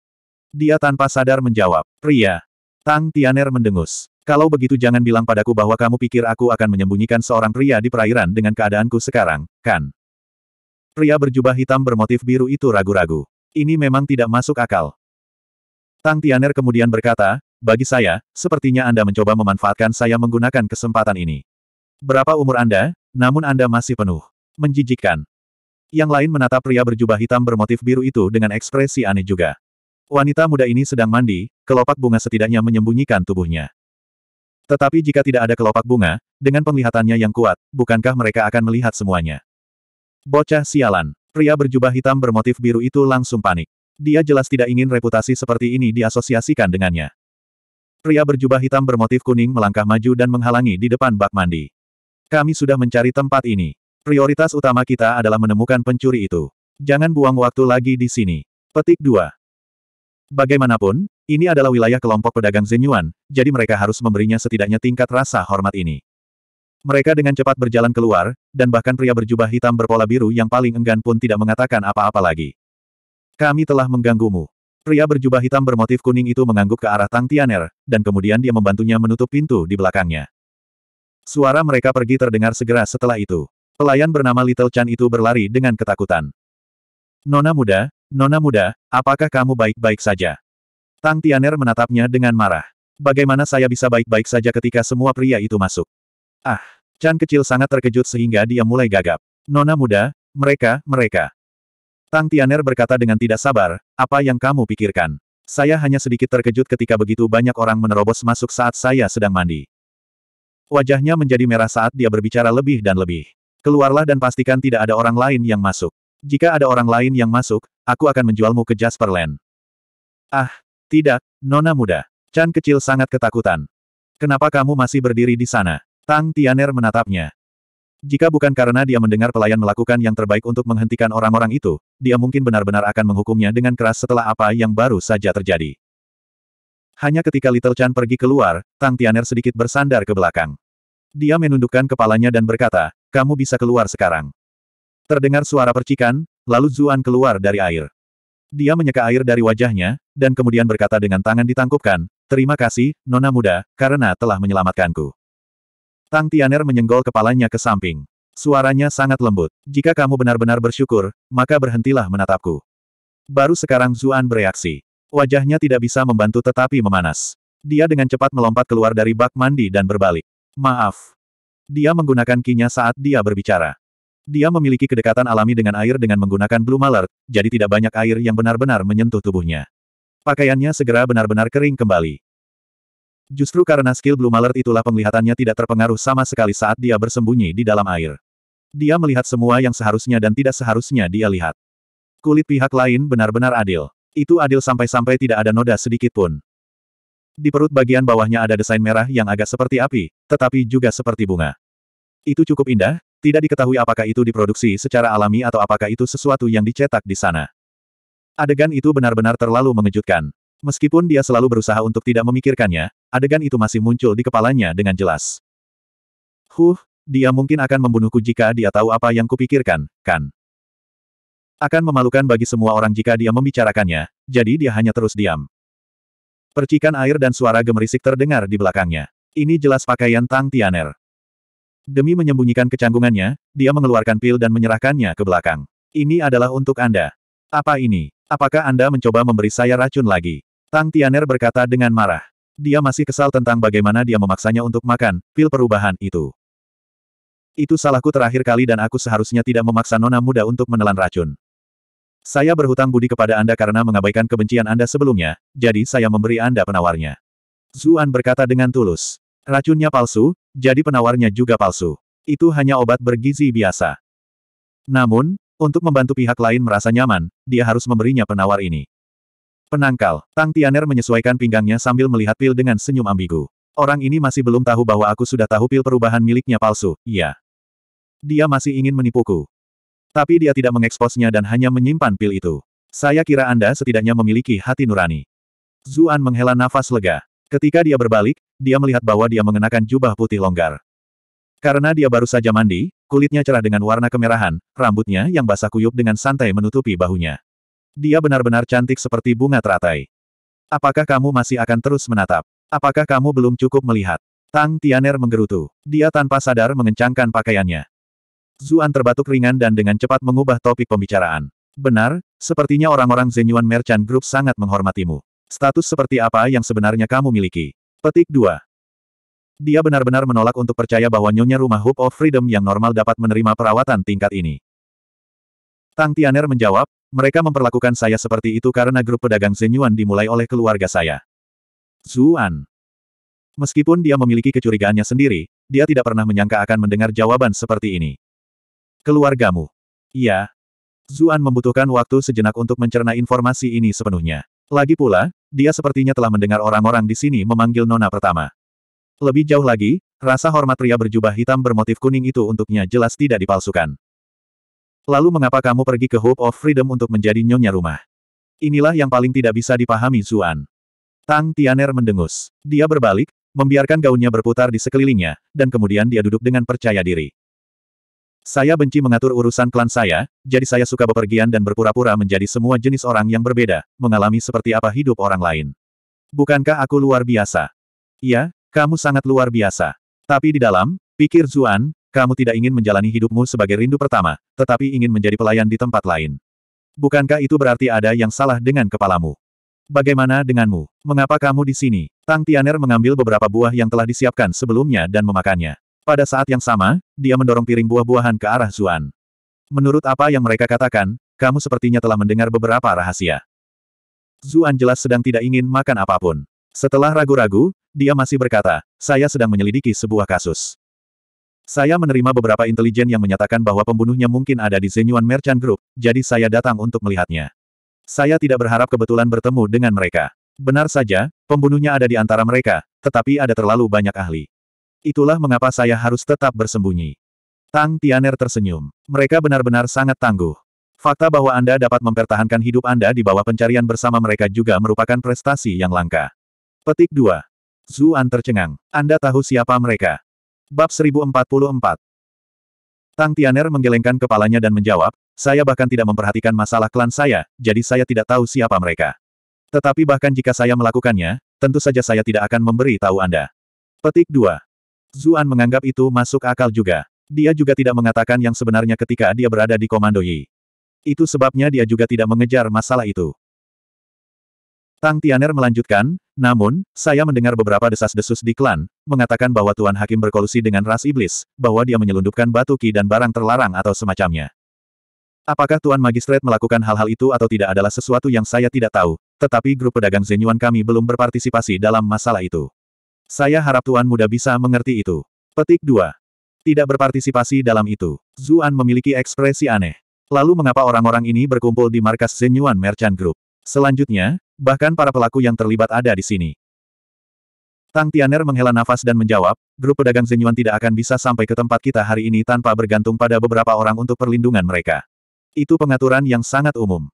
Dia tanpa sadar menjawab, pria. Tang Tianer mendengus. Kalau begitu jangan bilang padaku bahwa kamu pikir aku akan menyembunyikan seorang pria di perairan dengan keadaanku sekarang, kan? Pria berjubah hitam bermotif biru itu ragu-ragu. Ini memang tidak masuk akal. Tang Tianer kemudian berkata, bagi saya, sepertinya Anda mencoba memanfaatkan saya menggunakan kesempatan ini. Berapa umur Anda, namun Anda masih penuh. Menjijikkan. Yang lain menatap pria berjubah hitam bermotif biru itu dengan ekspresi aneh juga. Wanita muda ini sedang mandi, kelopak bunga setidaknya menyembunyikan tubuhnya. Tetapi jika tidak ada kelopak bunga, dengan penglihatannya yang kuat, bukankah mereka akan melihat semuanya? Bocah sialan, pria berjubah hitam bermotif biru itu langsung panik. Dia jelas tidak ingin reputasi seperti ini diasosiasikan dengannya. Pria berjubah hitam bermotif kuning melangkah maju dan menghalangi di depan bak mandi. Kami sudah mencari tempat ini. Prioritas utama kita adalah menemukan pencuri itu. Jangan buang waktu lagi di sini. Petik 2. Bagaimanapun, ini adalah wilayah kelompok pedagang Zenyuan, jadi mereka harus memberinya setidaknya tingkat rasa hormat ini. Mereka dengan cepat berjalan keluar, dan bahkan pria berjubah hitam berpola biru yang paling enggan pun tidak mengatakan apa-apa lagi. Kami telah mengganggumu. Pria berjubah hitam bermotif kuning itu mengangguk ke arah Tang Tianer, dan kemudian dia membantunya menutup pintu di belakangnya. Suara mereka pergi terdengar segera setelah itu. Pelayan bernama Little Chan itu berlari dengan ketakutan. Nona muda, nona muda, apakah kamu baik-baik saja? Tang Tianer menatapnya dengan marah. Bagaimana saya bisa baik-baik saja ketika semua pria itu masuk? Ah, Chan kecil sangat terkejut sehingga dia mulai gagap. Nona muda, mereka, mereka. Tang Tianer berkata dengan tidak sabar, apa yang kamu pikirkan? Saya hanya sedikit terkejut ketika begitu banyak orang menerobos masuk saat saya sedang mandi. Wajahnya menjadi merah saat dia berbicara lebih dan lebih. Keluarlah dan pastikan tidak ada orang lain yang masuk. Jika ada orang lain yang masuk, aku akan menjualmu ke Jasper Land. Ah, tidak, Nona muda. Chan kecil sangat ketakutan. Kenapa kamu masih berdiri di sana? Tang Tianer menatapnya. Jika bukan karena dia mendengar pelayan melakukan yang terbaik untuk menghentikan orang-orang itu, dia mungkin benar-benar akan menghukumnya dengan keras setelah apa yang baru saja terjadi. Hanya ketika Little Chan pergi keluar, Tang Tianer sedikit bersandar ke belakang. Dia menundukkan kepalanya dan berkata, kamu bisa keluar sekarang. Terdengar suara percikan, lalu Zuan keluar dari air. Dia menyeka air dari wajahnya, dan kemudian berkata dengan tangan ditangkupkan, terima kasih, Nona Muda, karena telah menyelamatkanku. Tang Tianer menyenggol kepalanya ke samping. Suaranya sangat lembut. Jika kamu benar-benar bersyukur, maka berhentilah menatapku. Baru sekarang Zuan bereaksi. Wajahnya tidak bisa membantu tetapi memanas. Dia dengan cepat melompat keluar dari bak mandi dan berbalik. Maaf. Dia menggunakan kinya saat dia berbicara. Dia memiliki kedekatan alami dengan air dengan menggunakan Blue Malert, jadi tidak banyak air yang benar-benar menyentuh tubuhnya. Pakaiannya segera benar-benar kering kembali. Justru karena skill Blue Malert itulah penglihatannya tidak terpengaruh sama sekali saat dia bersembunyi di dalam air. Dia melihat semua yang seharusnya dan tidak seharusnya dia lihat. Kulit pihak lain benar-benar adil. Itu adil sampai-sampai tidak ada noda sedikit pun. Di perut bagian bawahnya ada desain merah yang agak seperti api, tetapi juga seperti bunga. Itu cukup indah, tidak diketahui apakah itu diproduksi secara alami atau apakah itu sesuatu yang dicetak di sana. Adegan itu benar-benar terlalu mengejutkan. Meskipun dia selalu berusaha untuk tidak memikirkannya, adegan itu masih muncul di kepalanya dengan jelas. Huh, dia mungkin akan membunuhku jika dia tahu apa yang kupikirkan, kan? Akan memalukan bagi semua orang jika dia membicarakannya, jadi dia hanya terus diam. Percikan air dan suara gemerisik terdengar di belakangnya. Ini jelas pakaian Tang Tianer. Demi menyembunyikan kecanggungannya, dia mengeluarkan pil dan menyerahkannya ke belakang. Ini adalah untuk Anda. Apa ini? Apakah Anda mencoba memberi saya racun lagi? Tang Tianer berkata dengan marah. Dia masih kesal tentang bagaimana dia memaksanya untuk makan, pil perubahan itu. Itu salahku terakhir kali dan aku seharusnya tidak memaksa nona muda untuk menelan racun. Saya berhutang budi kepada Anda karena mengabaikan kebencian Anda sebelumnya, jadi saya memberi Anda penawarnya. Zuan berkata dengan tulus. Racunnya palsu, jadi penawarnya juga palsu. Itu hanya obat bergizi biasa. Namun, untuk membantu pihak lain merasa nyaman, dia harus memberinya penawar ini. Penangkal, Tang Tianer menyesuaikan pinggangnya sambil melihat pil dengan senyum ambigu. Orang ini masih belum tahu bahwa aku sudah tahu pil perubahan miliknya palsu, iya. Dia masih ingin menipuku. Tapi dia tidak mengeksposnya dan hanya menyimpan pil itu. Saya kira Anda setidaknya memiliki hati nurani. Zuan menghela nafas lega. Ketika dia berbalik, dia melihat bahwa dia mengenakan jubah putih longgar. Karena dia baru saja mandi, kulitnya cerah dengan warna kemerahan, rambutnya yang basah kuyup dengan santai menutupi bahunya. Dia benar-benar cantik seperti bunga teratai. Apakah kamu masih akan terus menatap? Apakah kamu belum cukup melihat? Tang Tianer menggerutu. Dia tanpa sadar mengencangkan pakaiannya. Zuan terbatuk ringan dan dengan cepat mengubah topik pembicaraan. Benar, sepertinya orang-orang Zenyuan Merchant Group sangat menghormatimu. Status seperti apa yang sebenarnya kamu miliki? Petik 2. Dia benar-benar menolak untuk percaya bahwa nyonya rumah Hope of Freedom yang normal dapat menerima perawatan tingkat ini. Tang Tianer menjawab, mereka memperlakukan saya seperti itu karena grup pedagang Zenyuan dimulai oleh keluarga saya. Zuan. Meskipun dia memiliki kecurigaannya sendiri, dia tidak pernah menyangka akan mendengar jawaban seperti ini. Keluargamu. Iya. Zuan membutuhkan waktu sejenak untuk mencerna informasi ini sepenuhnya. Lagi pula, dia sepertinya telah mendengar orang-orang di sini memanggil Nona pertama. Lebih jauh lagi, rasa hormat pria berjubah hitam bermotif kuning itu untuknya jelas tidak dipalsukan. Lalu mengapa kamu pergi ke Hope of Freedom untuk menjadi nyonya rumah? Inilah yang paling tidak bisa dipahami Zuan. Tang Tianer mendengus. Dia berbalik, membiarkan gaunnya berputar di sekelilingnya, dan kemudian dia duduk dengan percaya diri. Saya benci mengatur urusan klan saya, jadi saya suka bepergian dan berpura-pura menjadi semua jenis orang yang berbeda, mengalami seperti apa hidup orang lain. Bukankah aku luar biasa? Iya, kamu sangat luar biasa. Tapi di dalam, pikir Zuan, kamu tidak ingin menjalani hidupmu sebagai rindu pertama, tetapi ingin menjadi pelayan di tempat lain. Bukankah itu berarti ada yang salah dengan kepalamu? Bagaimana denganmu? Mengapa kamu di sini? Tang Tianer mengambil beberapa buah yang telah disiapkan sebelumnya dan memakannya. Pada saat yang sama, dia mendorong piring buah-buahan ke arah Zuan. Menurut apa yang mereka katakan, kamu sepertinya telah mendengar beberapa rahasia. Zuan jelas sedang tidak ingin makan apapun. Setelah ragu-ragu, dia masih berkata, saya sedang menyelidiki sebuah kasus. Saya menerima beberapa intelijen yang menyatakan bahwa pembunuhnya mungkin ada di Zenyuan Merchant Group, jadi saya datang untuk melihatnya. Saya tidak berharap kebetulan bertemu dengan mereka. Benar saja, pembunuhnya ada di antara mereka, tetapi ada terlalu banyak ahli. Itulah mengapa saya harus tetap bersembunyi. Tang Tianer tersenyum. Mereka benar-benar sangat tangguh. Fakta bahwa Anda dapat mempertahankan hidup Anda di bawah pencarian bersama mereka juga merupakan prestasi yang langka. Petik 2. Zuan tercengang. Anda tahu siapa mereka. Bab 1044 Tang Tianer menggelengkan kepalanya dan menjawab, saya bahkan tidak memperhatikan masalah klan saya, jadi saya tidak tahu siapa mereka. Tetapi bahkan jika saya melakukannya, tentu saja saya tidak akan memberi tahu Anda. Petik 2. Zuan menganggap itu masuk akal juga. Dia juga tidak mengatakan yang sebenarnya ketika dia berada di Komando Yi. Itu sebabnya dia juga tidak mengejar masalah itu. Tang Tianer melanjutkan, namun, saya mendengar beberapa desas-desus di klan, mengatakan bahwa Tuan Hakim berkolusi dengan ras iblis, bahwa dia menyelundupkan batu ki dan barang terlarang atau semacamnya. Apakah Tuan Magistrate melakukan hal-hal itu atau tidak adalah sesuatu yang saya tidak tahu, tetapi grup pedagang Zenyuan kami belum berpartisipasi dalam masalah itu. Saya harap Tuan Muda bisa mengerti itu. Petik 2. Tidak berpartisipasi dalam itu. Zuan memiliki ekspresi aneh. Lalu mengapa orang-orang ini berkumpul di markas Zenyuan Merchant Group? Selanjutnya, bahkan para pelaku yang terlibat ada di sini. Tang Tianer menghela nafas dan menjawab, grup pedagang Zenyuan tidak akan bisa sampai ke tempat kita hari ini tanpa bergantung pada beberapa orang untuk perlindungan mereka. Itu pengaturan yang sangat umum.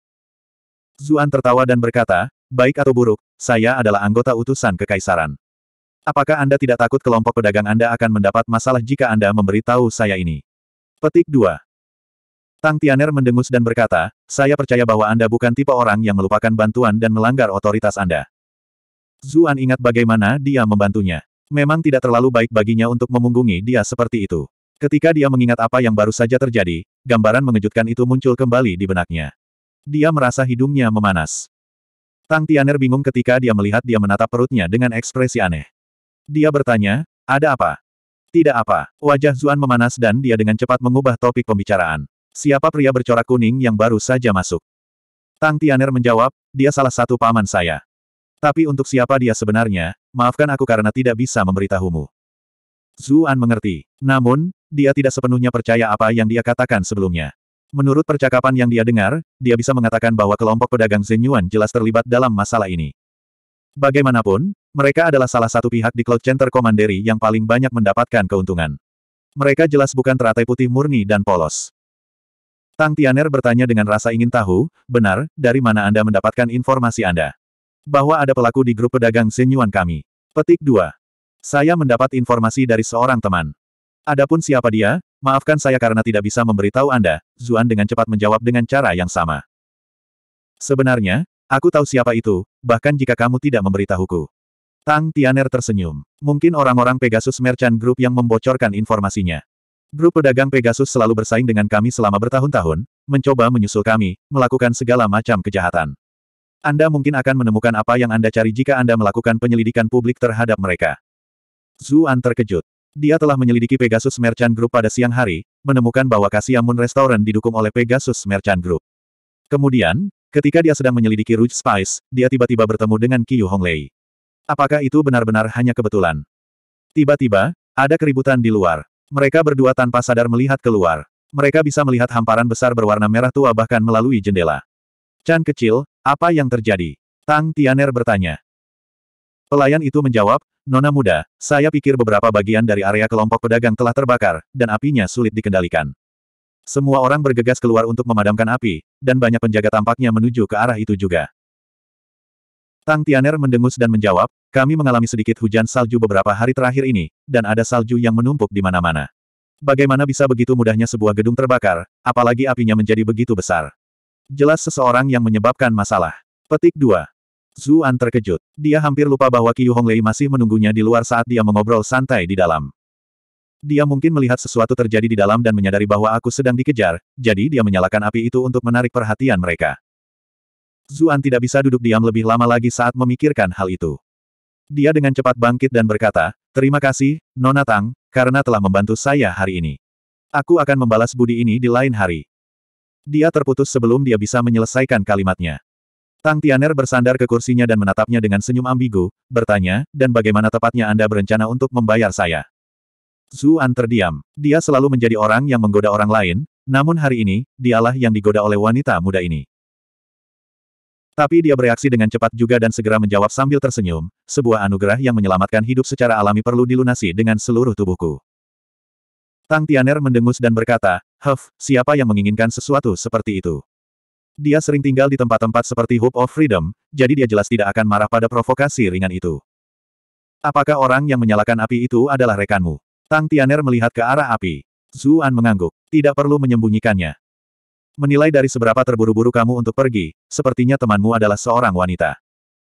Zuan tertawa dan berkata, baik atau buruk, saya adalah anggota utusan kekaisaran. Apakah Anda tidak takut kelompok pedagang Anda akan mendapat masalah jika Anda memberitahu saya ini? Petik 2. Tang Tianer mendengus dan berkata, saya percaya bahwa Anda bukan tipe orang yang melupakan bantuan dan melanggar otoritas Anda. Zuan ingat bagaimana dia membantunya. Memang tidak terlalu baik baginya untuk memunggungi dia seperti itu. Ketika dia mengingat apa yang baru saja terjadi, gambaran mengejutkan itu muncul kembali di benaknya. Dia merasa hidungnya memanas. Tang Tianer bingung ketika dia melihat dia menatap perutnya dengan ekspresi aneh. Dia bertanya, ada apa? Tidak apa, wajah Zuan memanas dan dia dengan cepat mengubah topik pembicaraan. Siapa pria bercorak kuning yang baru saja masuk? Tang Tianer menjawab, dia salah satu paman saya. Tapi untuk siapa dia sebenarnya, maafkan aku karena tidak bisa memberitahumu. Zuan mengerti. Namun, dia tidak sepenuhnya percaya apa yang dia katakan sebelumnya. Menurut percakapan yang dia dengar, dia bisa mengatakan bahwa kelompok pedagang Zenyuan jelas terlibat dalam masalah ini. Bagaimanapun, mereka adalah salah satu pihak di Cloud Center Commandery yang paling banyak mendapatkan keuntungan. Mereka jelas bukan teratai putih murni dan polos. Tang Tianer bertanya dengan rasa ingin tahu, benar, dari mana Anda mendapatkan informasi Anda? Bahwa ada pelaku di grup pedagang senyuan kami. Petik 2. Saya mendapat informasi dari seorang teman. Adapun siapa dia, maafkan saya karena tidak bisa memberitahu Anda, Zuan dengan cepat menjawab dengan cara yang sama. Sebenarnya, aku tahu siapa itu, bahkan jika kamu tidak memberitahuku. Tang Tianer tersenyum. Mungkin orang-orang Pegasus Merchant Group yang membocorkan informasinya. Grup pedagang Pegasus selalu bersaing dengan kami selama bertahun-tahun, mencoba menyusul kami, melakukan segala macam kejahatan. Anda mungkin akan menemukan apa yang Anda cari jika Anda melakukan penyelidikan publik terhadap mereka. Zuan terkejut. Dia telah menyelidiki Pegasus Merchant Group pada siang hari, menemukan bahwa Kasiamun Restoran didukung oleh Pegasus Merchant Group. Kemudian, ketika dia sedang menyelidiki Rouge Spice, dia tiba-tiba bertemu dengan Qiu Honglei. Apakah itu benar-benar hanya kebetulan? Tiba-tiba, ada keributan di luar. Mereka berdua tanpa sadar melihat keluar. Mereka bisa melihat hamparan besar berwarna merah tua bahkan melalui jendela. Chan kecil, apa yang terjadi? Tang Tianer bertanya. Pelayan itu menjawab, Nona muda, saya pikir beberapa bagian dari area kelompok pedagang telah terbakar, dan apinya sulit dikendalikan. Semua orang bergegas keluar untuk memadamkan api, dan banyak penjaga tampaknya menuju ke arah itu juga. Tang Tianer mendengus dan menjawab, kami mengalami sedikit hujan salju beberapa hari terakhir ini, dan ada salju yang menumpuk di mana-mana. Bagaimana bisa begitu mudahnya sebuah gedung terbakar, apalagi apinya menjadi begitu besar? Jelas seseorang yang menyebabkan masalah. Petik 2. Zuan terkejut. Dia hampir lupa bahwa Qiu Honglei masih menunggunya di luar saat dia mengobrol santai di dalam. Dia mungkin melihat sesuatu terjadi di dalam dan menyadari bahwa aku sedang dikejar, jadi dia menyalakan api itu untuk menarik perhatian mereka. Zuan tidak bisa duduk diam lebih lama lagi saat memikirkan hal itu. Dia dengan cepat bangkit dan berkata, Terima kasih, Nona Tang, karena telah membantu saya hari ini. Aku akan membalas budi ini di lain hari. Dia terputus sebelum dia bisa menyelesaikan kalimatnya. Tang Tianer bersandar ke kursinya dan menatapnya dengan senyum ambigu, bertanya, dan bagaimana tepatnya Anda berencana untuk membayar saya? Zuan terdiam. Dia selalu menjadi orang yang menggoda orang lain, namun hari ini, dialah yang digoda oleh wanita muda ini. Tapi dia bereaksi dengan cepat juga dan segera menjawab sambil tersenyum, sebuah anugerah yang menyelamatkan hidup secara alami perlu dilunasi dengan seluruh tubuhku. Tang Tianer mendengus dan berkata, Huff, siapa yang menginginkan sesuatu seperti itu? Dia sering tinggal di tempat-tempat seperti Hope of Freedom, jadi dia jelas tidak akan marah pada provokasi ringan itu. Apakah orang yang menyalakan api itu adalah rekanmu? Tang Tianer melihat ke arah api. Zuan mengangguk. Tidak perlu menyembunyikannya. Menilai dari seberapa terburu-buru kamu untuk pergi, sepertinya temanmu adalah seorang wanita.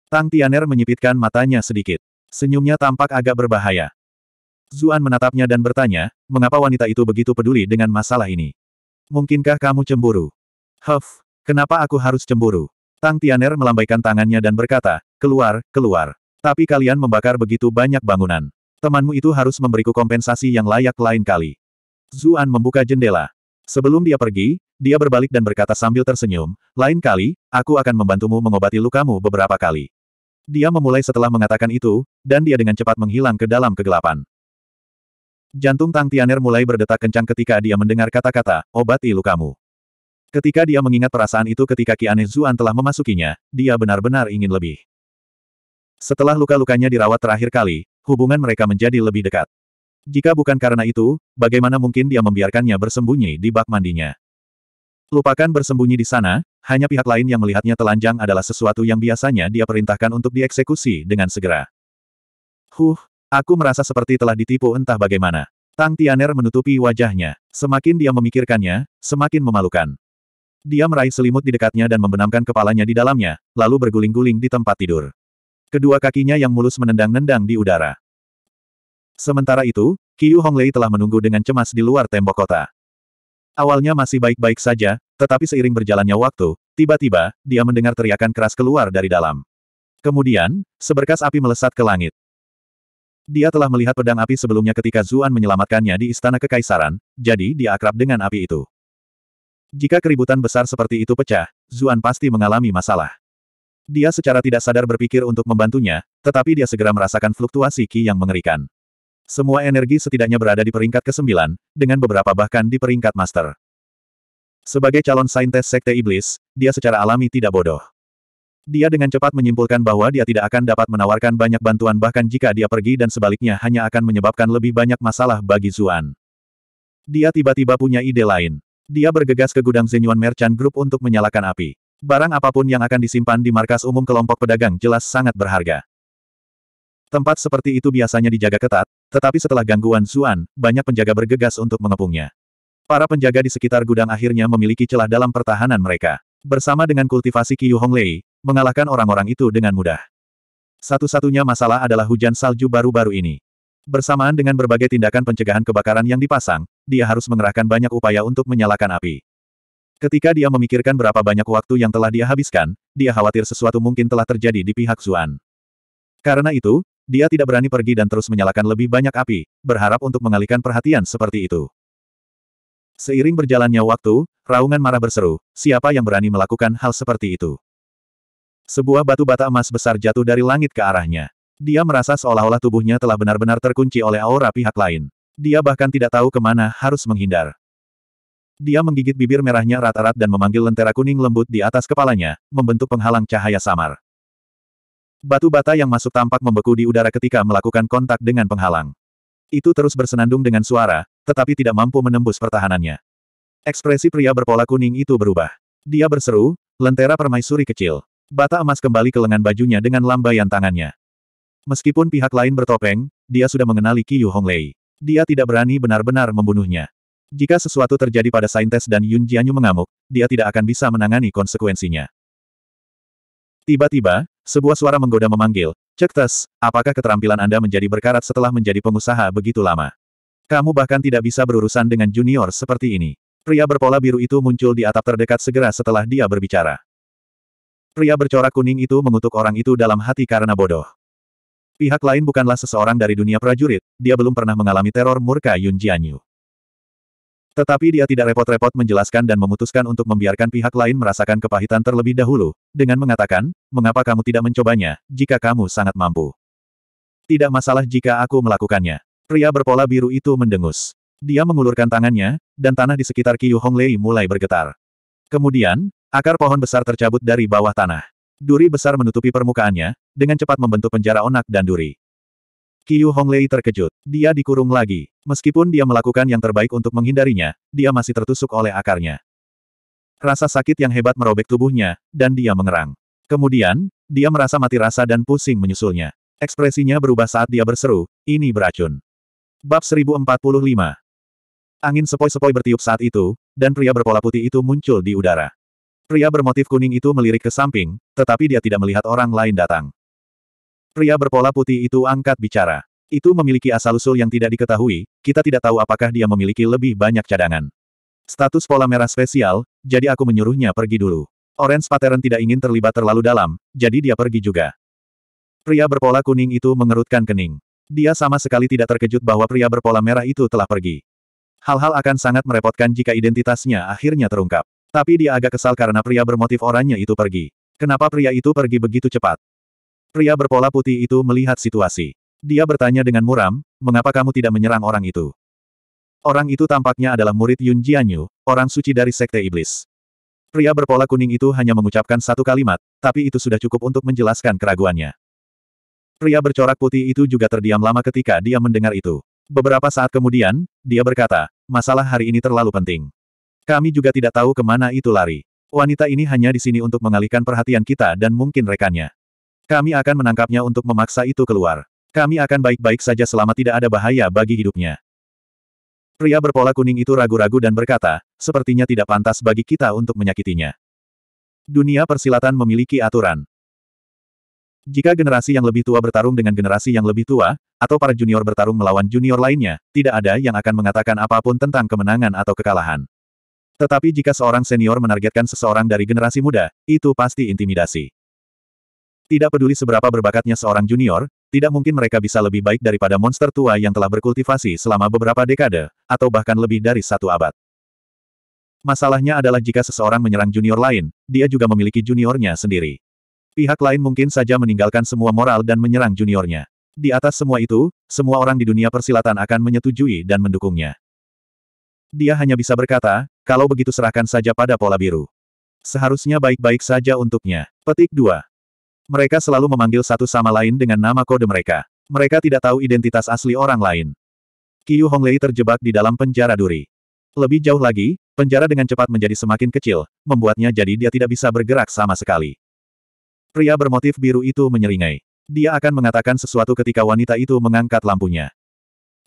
Tang Tianer menyipitkan matanya sedikit. Senyumnya tampak agak berbahaya. Zuan menatapnya dan bertanya, mengapa wanita itu begitu peduli dengan masalah ini? Mungkinkah kamu cemburu? Huff, kenapa aku harus cemburu? Tang Tianer melambaikan tangannya dan berkata, keluar, keluar. Tapi kalian membakar begitu banyak bangunan. Temanmu itu harus memberiku kompensasi yang layak lain kali. Zuan membuka jendela. Sebelum dia pergi, dia berbalik dan berkata sambil tersenyum, lain kali, aku akan membantumu mengobati lukamu beberapa kali. Dia memulai setelah mengatakan itu, dan dia dengan cepat menghilang ke dalam kegelapan. Jantung Tang Tianer mulai berdetak kencang ketika dia mendengar kata-kata, obati lukamu. Ketika dia mengingat perasaan itu ketika Ki Zuan telah memasukinya, dia benar-benar ingin lebih. Setelah luka-lukanya dirawat terakhir kali, hubungan mereka menjadi lebih dekat. Jika bukan karena itu, bagaimana mungkin dia membiarkannya bersembunyi di bak mandinya? Lupakan bersembunyi di sana, hanya pihak lain yang melihatnya telanjang adalah sesuatu yang biasanya dia perintahkan untuk dieksekusi dengan segera. Huh, aku merasa seperti telah ditipu entah bagaimana. Tang Tianer menutupi wajahnya. Semakin dia memikirkannya, semakin memalukan. Dia meraih selimut di dekatnya dan membenamkan kepalanya di dalamnya, lalu berguling-guling di tempat tidur. Kedua kakinya yang mulus menendang-nendang di udara. Sementara itu, Qiu Honglei telah menunggu dengan cemas di luar tembok kota. Awalnya masih baik-baik saja, tetapi seiring berjalannya waktu, tiba-tiba, dia mendengar teriakan keras keluar dari dalam. Kemudian, seberkas api melesat ke langit. Dia telah melihat pedang api sebelumnya ketika Zuan menyelamatkannya di Istana Kekaisaran, jadi dia akrab dengan api itu. Jika keributan besar seperti itu pecah, Zuan pasti mengalami masalah. Dia secara tidak sadar berpikir untuk membantunya, tetapi dia segera merasakan fluktuasi Qi yang mengerikan. Semua energi setidaknya berada di peringkat ke-9, dengan beberapa bahkan di peringkat master. Sebagai calon saintes Sekte Iblis, dia secara alami tidak bodoh. Dia dengan cepat menyimpulkan bahwa dia tidak akan dapat menawarkan banyak bantuan bahkan jika dia pergi dan sebaliknya hanya akan menyebabkan lebih banyak masalah bagi Zuan. Dia tiba-tiba punya ide lain. Dia bergegas ke gudang Zenyuan Merchant Group untuk menyalakan api. Barang apapun yang akan disimpan di markas umum kelompok pedagang jelas sangat berharga. Tempat seperti itu biasanya dijaga ketat, tetapi setelah gangguan Zuan, banyak penjaga bergegas untuk mengepungnya. Para penjaga di sekitar gudang akhirnya memiliki celah dalam pertahanan mereka. Bersama dengan kultivasi Qiyu Honglei, mengalahkan orang-orang itu dengan mudah. Satu-satunya masalah adalah hujan salju baru-baru ini. Bersamaan dengan berbagai tindakan pencegahan kebakaran yang dipasang, dia harus mengerahkan banyak upaya untuk menyalakan api. Ketika dia memikirkan berapa banyak waktu yang telah dia habiskan, dia khawatir sesuatu mungkin telah terjadi di pihak Zuan. Karena itu, dia tidak berani pergi dan terus menyalakan lebih banyak api, berharap untuk mengalihkan perhatian seperti itu. Seiring berjalannya waktu, raungan marah berseru, siapa yang berani melakukan hal seperti itu? Sebuah batu bata emas besar jatuh dari langit ke arahnya. Dia merasa seolah-olah tubuhnya telah benar-benar terkunci oleh aura pihak lain. Dia bahkan tidak tahu kemana harus menghindar. Dia menggigit bibir merahnya rata-rat dan memanggil lentera kuning lembut di atas kepalanya, membentuk penghalang cahaya samar. Batu bata yang masuk tampak membeku di udara ketika melakukan kontak dengan penghalang. Itu terus bersenandung dengan suara, tetapi tidak mampu menembus pertahanannya. Ekspresi pria berpola kuning itu berubah. Dia berseru, lentera permaisuri kecil. Bata emas kembali ke lengan bajunya dengan lambaian tangannya. Meskipun pihak lain bertopeng, dia sudah mengenali Qiyu Honglei. Dia tidak berani benar-benar membunuhnya. Jika sesuatu terjadi pada Saintes dan Yun Jianyu mengamuk, dia tidak akan bisa menangani konsekuensinya. Tiba-tiba, sebuah suara menggoda memanggil, Cektes, apakah keterampilan Anda menjadi berkarat setelah menjadi pengusaha begitu lama? Kamu bahkan tidak bisa berurusan dengan junior seperti ini. Pria berpola biru itu muncul di atap terdekat segera setelah dia berbicara. Pria bercorak kuning itu mengutuk orang itu dalam hati karena bodoh. Pihak lain bukanlah seseorang dari dunia prajurit, dia belum pernah mengalami teror murka Yun Jianyu. Tetapi dia tidak repot-repot menjelaskan dan memutuskan untuk membiarkan pihak lain merasakan kepahitan terlebih dahulu, dengan mengatakan, mengapa kamu tidak mencobanya, jika kamu sangat mampu. Tidak masalah jika aku melakukannya. Pria berpola biru itu mendengus. Dia mengulurkan tangannya, dan tanah di sekitar Qiu Honglei mulai bergetar. Kemudian, akar pohon besar tercabut dari bawah tanah. Duri besar menutupi permukaannya, dengan cepat membentuk penjara onak dan duri. Qiu Honglei terkejut. Dia dikurung lagi. Meskipun dia melakukan yang terbaik untuk menghindarinya, dia masih tertusuk oleh akarnya. Rasa sakit yang hebat merobek tubuhnya, dan dia mengerang. Kemudian, dia merasa mati rasa dan pusing menyusulnya. Ekspresinya berubah saat dia berseru, ini beracun. Bab 1045 Angin sepoi-sepoi bertiup saat itu, dan pria berpola putih itu muncul di udara. Pria bermotif kuning itu melirik ke samping, tetapi dia tidak melihat orang lain datang. Pria berpola putih itu angkat bicara. Itu memiliki asal-usul yang tidak diketahui, kita tidak tahu apakah dia memiliki lebih banyak cadangan. Status pola merah spesial, jadi aku menyuruhnya pergi dulu. Orange Pattern tidak ingin terlibat terlalu dalam, jadi dia pergi juga. Pria berpola kuning itu mengerutkan kening. Dia sama sekali tidak terkejut bahwa pria berpola merah itu telah pergi. Hal-hal akan sangat merepotkan jika identitasnya akhirnya terungkap. Tapi dia agak kesal karena pria bermotif oranye itu pergi. Kenapa pria itu pergi begitu cepat? Pria berpola putih itu melihat situasi. Dia bertanya dengan muram, mengapa kamu tidak menyerang orang itu? Orang itu tampaknya adalah murid Yun Jianyu, orang suci dari Sekte Iblis. Pria berpola kuning itu hanya mengucapkan satu kalimat, tapi itu sudah cukup untuk menjelaskan keraguannya. Pria bercorak putih itu juga terdiam lama ketika dia mendengar itu. Beberapa saat kemudian, dia berkata, masalah hari ini terlalu penting. Kami juga tidak tahu kemana itu lari. Wanita ini hanya di sini untuk mengalihkan perhatian kita dan mungkin rekannya. Kami akan menangkapnya untuk memaksa itu keluar. Kami akan baik-baik saja selama tidak ada bahaya bagi hidupnya. Pria berpola kuning itu ragu-ragu dan berkata, sepertinya tidak pantas bagi kita untuk menyakitinya. Dunia persilatan memiliki aturan. Jika generasi yang lebih tua bertarung dengan generasi yang lebih tua, atau para junior bertarung melawan junior lainnya, tidak ada yang akan mengatakan apapun tentang kemenangan atau kekalahan. Tetapi jika seorang senior menargetkan seseorang dari generasi muda, itu pasti intimidasi. Tidak peduli seberapa berbakatnya seorang junior, tidak mungkin mereka bisa lebih baik daripada monster tua yang telah berkultivasi selama beberapa dekade, atau bahkan lebih dari satu abad. Masalahnya adalah jika seseorang menyerang junior lain, dia juga memiliki juniornya sendiri. Pihak lain mungkin saja meninggalkan semua moral dan menyerang juniornya. Di atas semua itu, semua orang di dunia persilatan akan menyetujui dan mendukungnya. Dia hanya bisa berkata, kalau begitu serahkan saja pada pola biru. Seharusnya baik-baik saja untuknya. Petik 2. Mereka selalu memanggil satu sama lain dengan nama kode mereka. Mereka tidak tahu identitas asli orang lain. Qiu Honglei terjebak di dalam penjara duri. Lebih jauh lagi, penjara dengan cepat menjadi semakin kecil, membuatnya jadi dia tidak bisa bergerak sama sekali. Pria bermotif biru itu menyeringai. Dia akan mengatakan sesuatu ketika wanita itu mengangkat lampunya.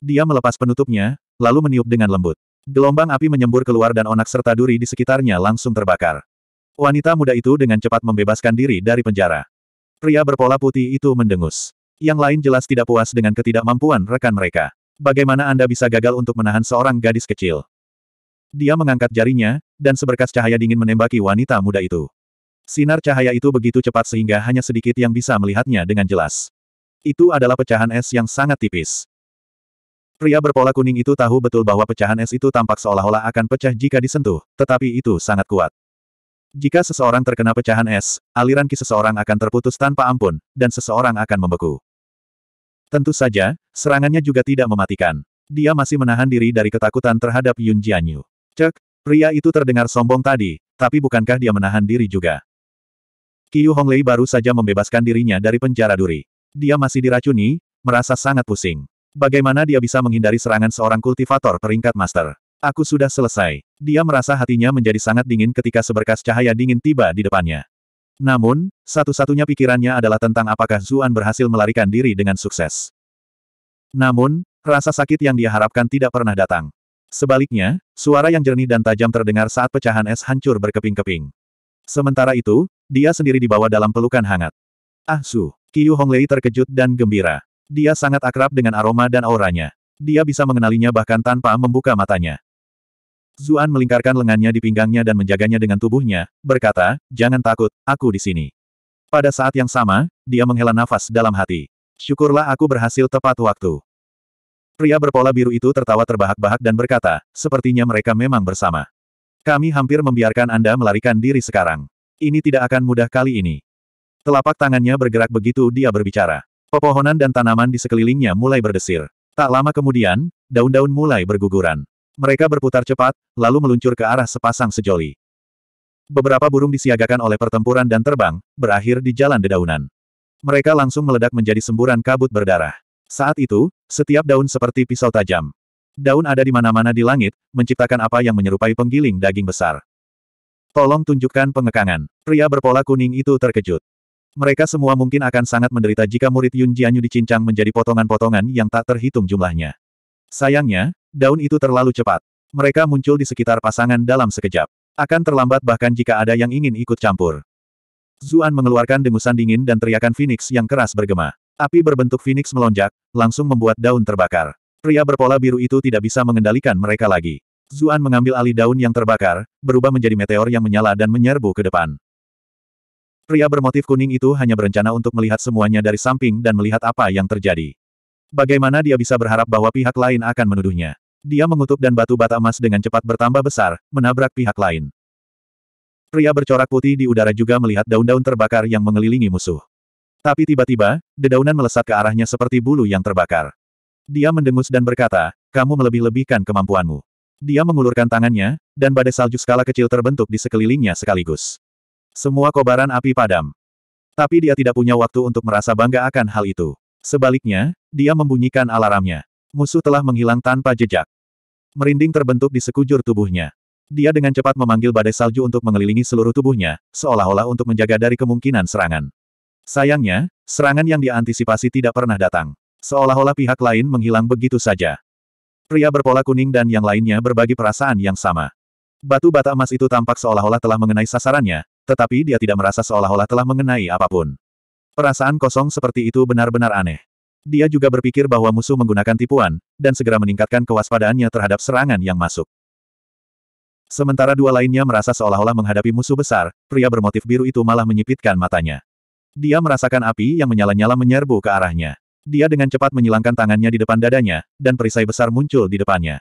Dia melepas penutupnya, lalu meniup dengan lembut. Gelombang api menyembur keluar dan onak serta duri di sekitarnya langsung terbakar. Wanita muda itu dengan cepat membebaskan diri dari penjara. Pria berpola putih itu mendengus. Yang lain jelas tidak puas dengan ketidakmampuan rekan mereka. Bagaimana Anda bisa gagal untuk menahan seorang gadis kecil? Dia mengangkat jarinya, dan seberkas cahaya dingin menembaki wanita muda itu. Sinar cahaya itu begitu cepat sehingga hanya sedikit yang bisa melihatnya dengan jelas. Itu adalah pecahan es yang sangat tipis. Pria berpola kuning itu tahu betul bahwa pecahan es itu tampak seolah-olah akan pecah jika disentuh, tetapi itu sangat kuat. Jika seseorang terkena pecahan es, aliran ki seseorang akan terputus tanpa ampun, dan seseorang akan membeku. Tentu saja, serangannya juga tidak mematikan. Dia masih menahan diri dari ketakutan terhadap Yun Jianyu. Cek, pria itu terdengar sombong tadi, tapi bukankah dia menahan diri juga? Qiu Honglei baru saja membebaskan dirinya dari penjara duri. Dia masih diracuni, merasa sangat pusing. Bagaimana dia bisa menghindari serangan seorang kultivator peringkat master? Aku sudah selesai. Dia merasa hatinya menjadi sangat dingin ketika seberkas cahaya dingin tiba di depannya. Namun, satu-satunya pikirannya adalah tentang apakah Zuan berhasil melarikan diri dengan sukses. Namun, rasa sakit yang dia harapkan tidak pernah datang. Sebaliknya, suara yang jernih dan tajam terdengar saat pecahan es hancur berkeping-keping. Sementara itu, dia sendiri dibawa dalam pelukan hangat. Ah Su, Qiu Honglei terkejut dan gembira. Dia sangat akrab dengan aroma dan auranya. Dia bisa mengenalinya bahkan tanpa membuka matanya. Zuan melingkarkan lengannya di pinggangnya dan menjaganya dengan tubuhnya, berkata, jangan takut, aku di sini. Pada saat yang sama, dia menghela nafas dalam hati. Syukurlah aku berhasil tepat waktu. Pria berpola biru itu tertawa terbahak-bahak dan berkata, sepertinya mereka memang bersama. Kami hampir membiarkan Anda melarikan diri sekarang. Ini tidak akan mudah kali ini. Telapak tangannya bergerak begitu dia berbicara. Pepohonan dan tanaman di sekelilingnya mulai berdesir. Tak lama kemudian, daun-daun mulai berguguran. Mereka berputar cepat, lalu meluncur ke arah sepasang sejoli. Beberapa burung disiagakan oleh pertempuran dan terbang, berakhir di jalan dedaunan. Mereka langsung meledak menjadi semburan kabut berdarah. Saat itu, setiap daun seperti pisau tajam. Daun ada di mana-mana di langit, menciptakan apa yang menyerupai penggiling daging besar. Tolong tunjukkan pengekangan. Pria berpola kuning itu terkejut. Mereka semua mungkin akan sangat menderita jika murid Yun Jianyu dicincang menjadi potongan-potongan yang tak terhitung jumlahnya. Sayangnya, daun itu terlalu cepat. Mereka muncul di sekitar pasangan dalam sekejap. Akan terlambat bahkan jika ada yang ingin ikut campur. Zuan mengeluarkan dengusan dingin dan teriakan Phoenix yang keras bergema. Api berbentuk Phoenix melonjak, langsung membuat daun terbakar. Pria berpola biru itu tidak bisa mengendalikan mereka lagi. Zuan mengambil alih daun yang terbakar, berubah menjadi meteor yang menyala dan menyerbu ke depan. Pria bermotif kuning itu hanya berencana untuk melihat semuanya dari samping dan melihat apa yang terjadi. Bagaimana dia bisa berharap bahwa pihak lain akan menuduhnya? Dia mengutuk dan batu bata emas dengan cepat bertambah besar, menabrak pihak lain. Pria bercorak putih di udara juga melihat daun-daun terbakar yang mengelilingi musuh. Tapi tiba-tiba, dedaunan melesat ke arahnya seperti bulu yang terbakar. Dia mendengus dan berkata, kamu melebih-lebihkan kemampuanmu. Dia mengulurkan tangannya, dan badai salju skala kecil terbentuk di sekelilingnya sekaligus. Semua kobaran api padam. Tapi dia tidak punya waktu untuk merasa bangga akan hal itu. Sebaliknya, dia membunyikan alarmnya. Musuh telah menghilang tanpa jejak. Merinding terbentuk di sekujur tubuhnya. Dia dengan cepat memanggil badai salju untuk mengelilingi seluruh tubuhnya, seolah-olah untuk menjaga dari kemungkinan serangan. Sayangnya, serangan yang diantisipasi tidak pernah datang. Seolah-olah pihak lain menghilang begitu saja. Pria berpola kuning dan yang lainnya berbagi perasaan yang sama. Batu bata emas itu tampak seolah-olah telah mengenai sasarannya, tetapi dia tidak merasa seolah-olah telah mengenai apapun. Perasaan kosong seperti itu benar-benar aneh. Dia juga berpikir bahwa musuh menggunakan tipuan, dan segera meningkatkan kewaspadaannya terhadap serangan yang masuk. Sementara dua lainnya merasa seolah-olah menghadapi musuh besar, pria bermotif biru itu malah menyipitkan matanya. Dia merasakan api yang menyala-nyala menyerbu ke arahnya. Dia dengan cepat menyilangkan tangannya di depan dadanya, dan perisai besar muncul di depannya.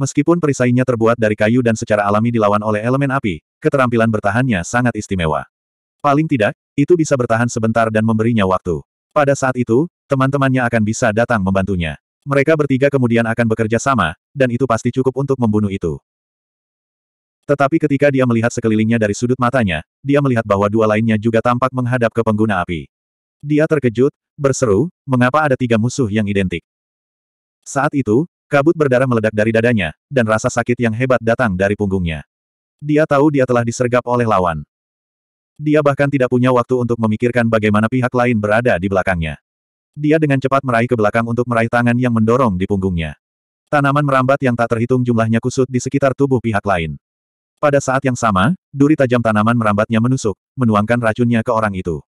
Meskipun perisainya terbuat dari kayu dan secara alami dilawan oleh elemen api, keterampilan bertahannya sangat istimewa. Paling tidak, itu bisa bertahan sebentar dan memberinya waktu. Pada saat itu, teman-temannya akan bisa datang membantunya. Mereka bertiga kemudian akan bekerja sama, dan itu pasti cukup untuk membunuh itu. Tetapi ketika dia melihat sekelilingnya dari sudut matanya, dia melihat bahwa dua lainnya juga tampak menghadap ke pengguna api. Dia terkejut, berseru, mengapa ada tiga musuh yang identik. Saat itu, kabut berdarah meledak dari dadanya, dan rasa sakit yang hebat datang dari punggungnya. Dia tahu dia telah disergap oleh lawan. Dia bahkan tidak punya waktu untuk memikirkan bagaimana pihak lain berada di belakangnya. Dia dengan cepat meraih ke belakang untuk meraih tangan yang mendorong di punggungnya. Tanaman merambat yang tak terhitung jumlahnya kusut di sekitar tubuh pihak lain. Pada saat yang sama, duri tajam tanaman merambatnya menusuk, menuangkan racunnya ke orang itu.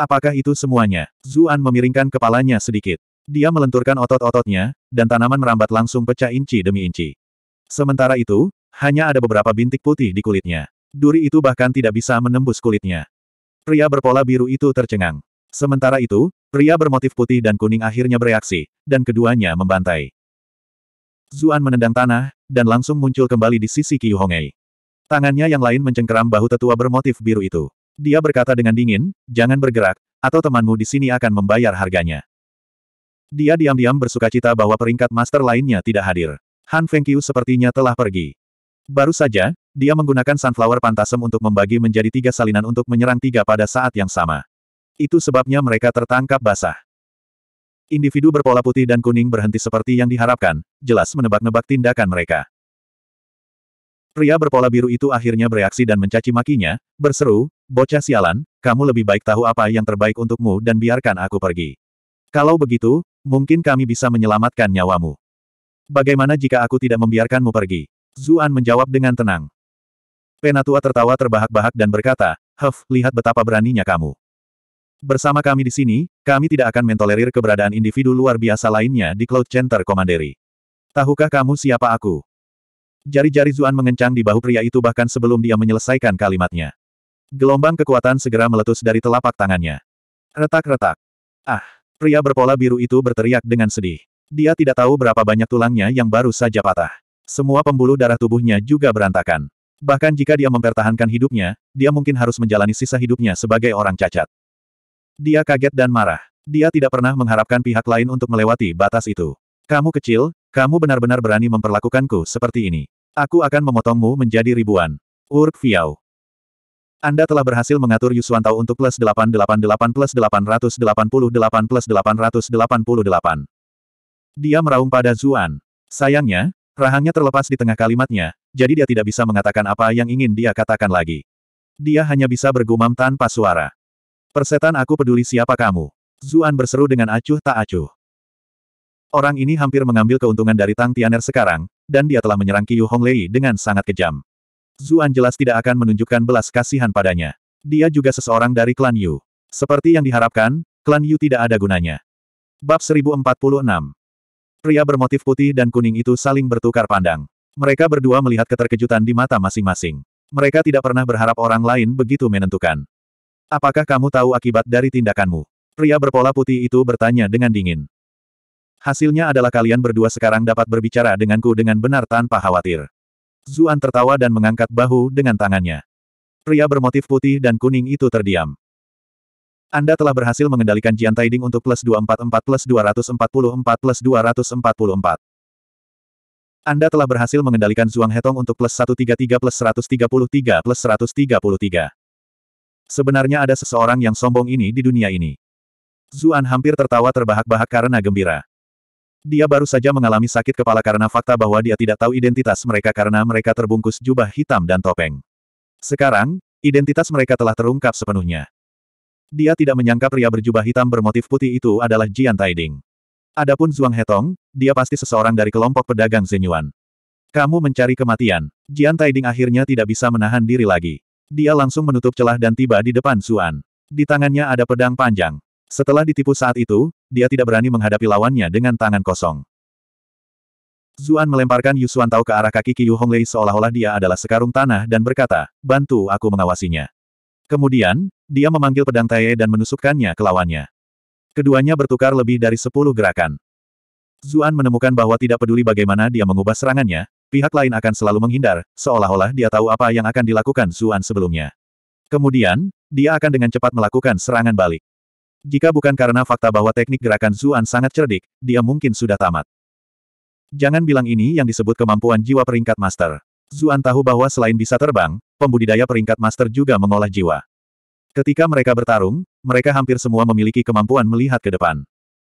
Apakah itu semuanya? Zuan memiringkan kepalanya sedikit. Dia melenturkan otot-ototnya, dan tanaman merambat langsung pecah inci demi inci. Sementara itu, hanya ada beberapa bintik putih di kulitnya. Duri itu bahkan tidak bisa menembus kulitnya. Pria berpola biru itu tercengang. Sementara itu, pria bermotif putih dan kuning akhirnya bereaksi, dan keduanya membantai. Zuan menendang tanah, dan langsung muncul kembali di sisi Qiu Hongei. Tangannya yang lain mencengkeram bahu tetua bermotif biru itu. Dia berkata dengan dingin, jangan bergerak, atau temanmu di sini akan membayar harganya. Dia diam-diam bersuka cita bahwa peringkat master lainnya tidak hadir. Han Feng Fengqiu sepertinya telah pergi. Baru saja, dia menggunakan Sunflower Pantasem untuk membagi menjadi tiga salinan untuk menyerang tiga pada saat yang sama. Itu sebabnya mereka tertangkap basah. Individu berpola putih dan kuning berhenti seperti yang diharapkan, jelas menebak-nebak tindakan mereka. Pria berpola biru itu akhirnya bereaksi dan mencaci makinya, berseru, Bocah sialan, kamu lebih baik tahu apa yang terbaik untukmu dan biarkan aku pergi. Kalau begitu, mungkin kami bisa menyelamatkan nyawamu. Bagaimana jika aku tidak membiarkanmu pergi? Zuan menjawab dengan tenang. Penatua tertawa terbahak-bahak dan berkata, Huff, lihat betapa beraninya kamu. Bersama kami di sini, kami tidak akan mentolerir keberadaan individu luar biasa lainnya di Cloud Center Komanderi. Tahukah kamu siapa aku? Jari-jari Zuan mengencang di bahu pria itu bahkan sebelum dia menyelesaikan kalimatnya. Gelombang kekuatan segera meletus dari telapak tangannya. Retak-retak. Ah, pria berpola biru itu berteriak dengan sedih. Dia tidak tahu berapa banyak tulangnya yang baru saja patah. Semua pembuluh darah tubuhnya juga berantakan. Bahkan jika dia mempertahankan hidupnya, dia mungkin harus menjalani sisa hidupnya sebagai orang cacat. Dia kaget dan marah. Dia tidak pernah mengharapkan pihak lain untuk melewati batas itu. Kamu kecil, kamu benar-benar berani memperlakukanku seperti ini. Aku akan memotongmu menjadi ribuan. Urk Fiao. Anda telah berhasil mengatur Yusuan Tao untuk plus 888 plus 888 plus 888. Dia meraung pada Zuan. Sayangnya, Rahangnya terlepas di tengah kalimatnya, jadi dia tidak bisa mengatakan apa yang ingin dia katakan lagi. Dia hanya bisa bergumam tanpa suara. Persetan aku peduli siapa kamu. Zuan berseru dengan acuh tak acuh. Orang ini hampir mengambil keuntungan dari Tang Tianer sekarang, dan dia telah menyerang Qiu Honglei dengan sangat kejam. Zuan jelas tidak akan menunjukkan belas kasihan padanya. Dia juga seseorang dari klan Yu. Seperti yang diharapkan, klan Yu tidak ada gunanya. Bab 1046 Pria bermotif putih dan kuning itu saling bertukar pandang. Mereka berdua melihat keterkejutan di mata masing-masing. Mereka tidak pernah berharap orang lain begitu menentukan. Apakah kamu tahu akibat dari tindakanmu? Pria berpola putih itu bertanya dengan dingin. Hasilnya adalah kalian berdua sekarang dapat berbicara denganku dengan benar tanpa khawatir. Zuan tertawa dan mengangkat bahu dengan tangannya. Pria bermotif putih dan kuning itu terdiam. Anda telah berhasil mengendalikan Jian Taiding untuk plus 244 plus 244 plus 244. Anda telah berhasil mengendalikan Zhuang Hetong untuk plus 133 plus 133 plus 133. Sebenarnya ada seseorang yang sombong ini di dunia ini. Zuan hampir tertawa terbahak-bahak karena gembira. Dia baru saja mengalami sakit kepala karena fakta bahwa dia tidak tahu identitas mereka karena mereka terbungkus jubah hitam dan topeng. Sekarang, identitas mereka telah terungkap sepenuhnya. Dia tidak menyangka pria berjubah hitam bermotif putih itu adalah Jian Taiding. Adapun Zhuang Hetong, dia pasti seseorang dari kelompok pedagang Zenyuan. Kamu mencari kematian. Jian Taiding akhirnya tidak bisa menahan diri lagi. Dia langsung menutup celah dan tiba di depan Zuan. Di tangannya ada pedang panjang. Setelah ditipu saat itu, dia tidak berani menghadapi lawannya dengan tangan kosong. Zuan melemparkan Yusuan Tao ke arah kaki Qiyu Honglei seolah-olah dia adalah sekarung tanah dan berkata, bantu aku mengawasinya. Kemudian, dia memanggil pedang taye dan menusukkannya ke lawannya. Keduanya bertukar lebih dari sepuluh gerakan. Zuan menemukan bahwa tidak peduli bagaimana dia mengubah serangannya, pihak lain akan selalu menghindar, seolah-olah dia tahu apa yang akan dilakukan Zuan sebelumnya. Kemudian, dia akan dengan cepat melakukan serangan balik. Jika bukan karena fakta bahwa teknik gerakan Zuan sangat cerdik, dia mungkin sudah tamat. Jangan bilang ini yang disebut kemampuan jiwa peringkat master. Zuan tahu bahwa selain bisa terbang, pembudidaya peringkat master juga mengolah jiwa. Ketika mereka bertarung, mereka hampir semua memiliki kemampuan melihat ke depan.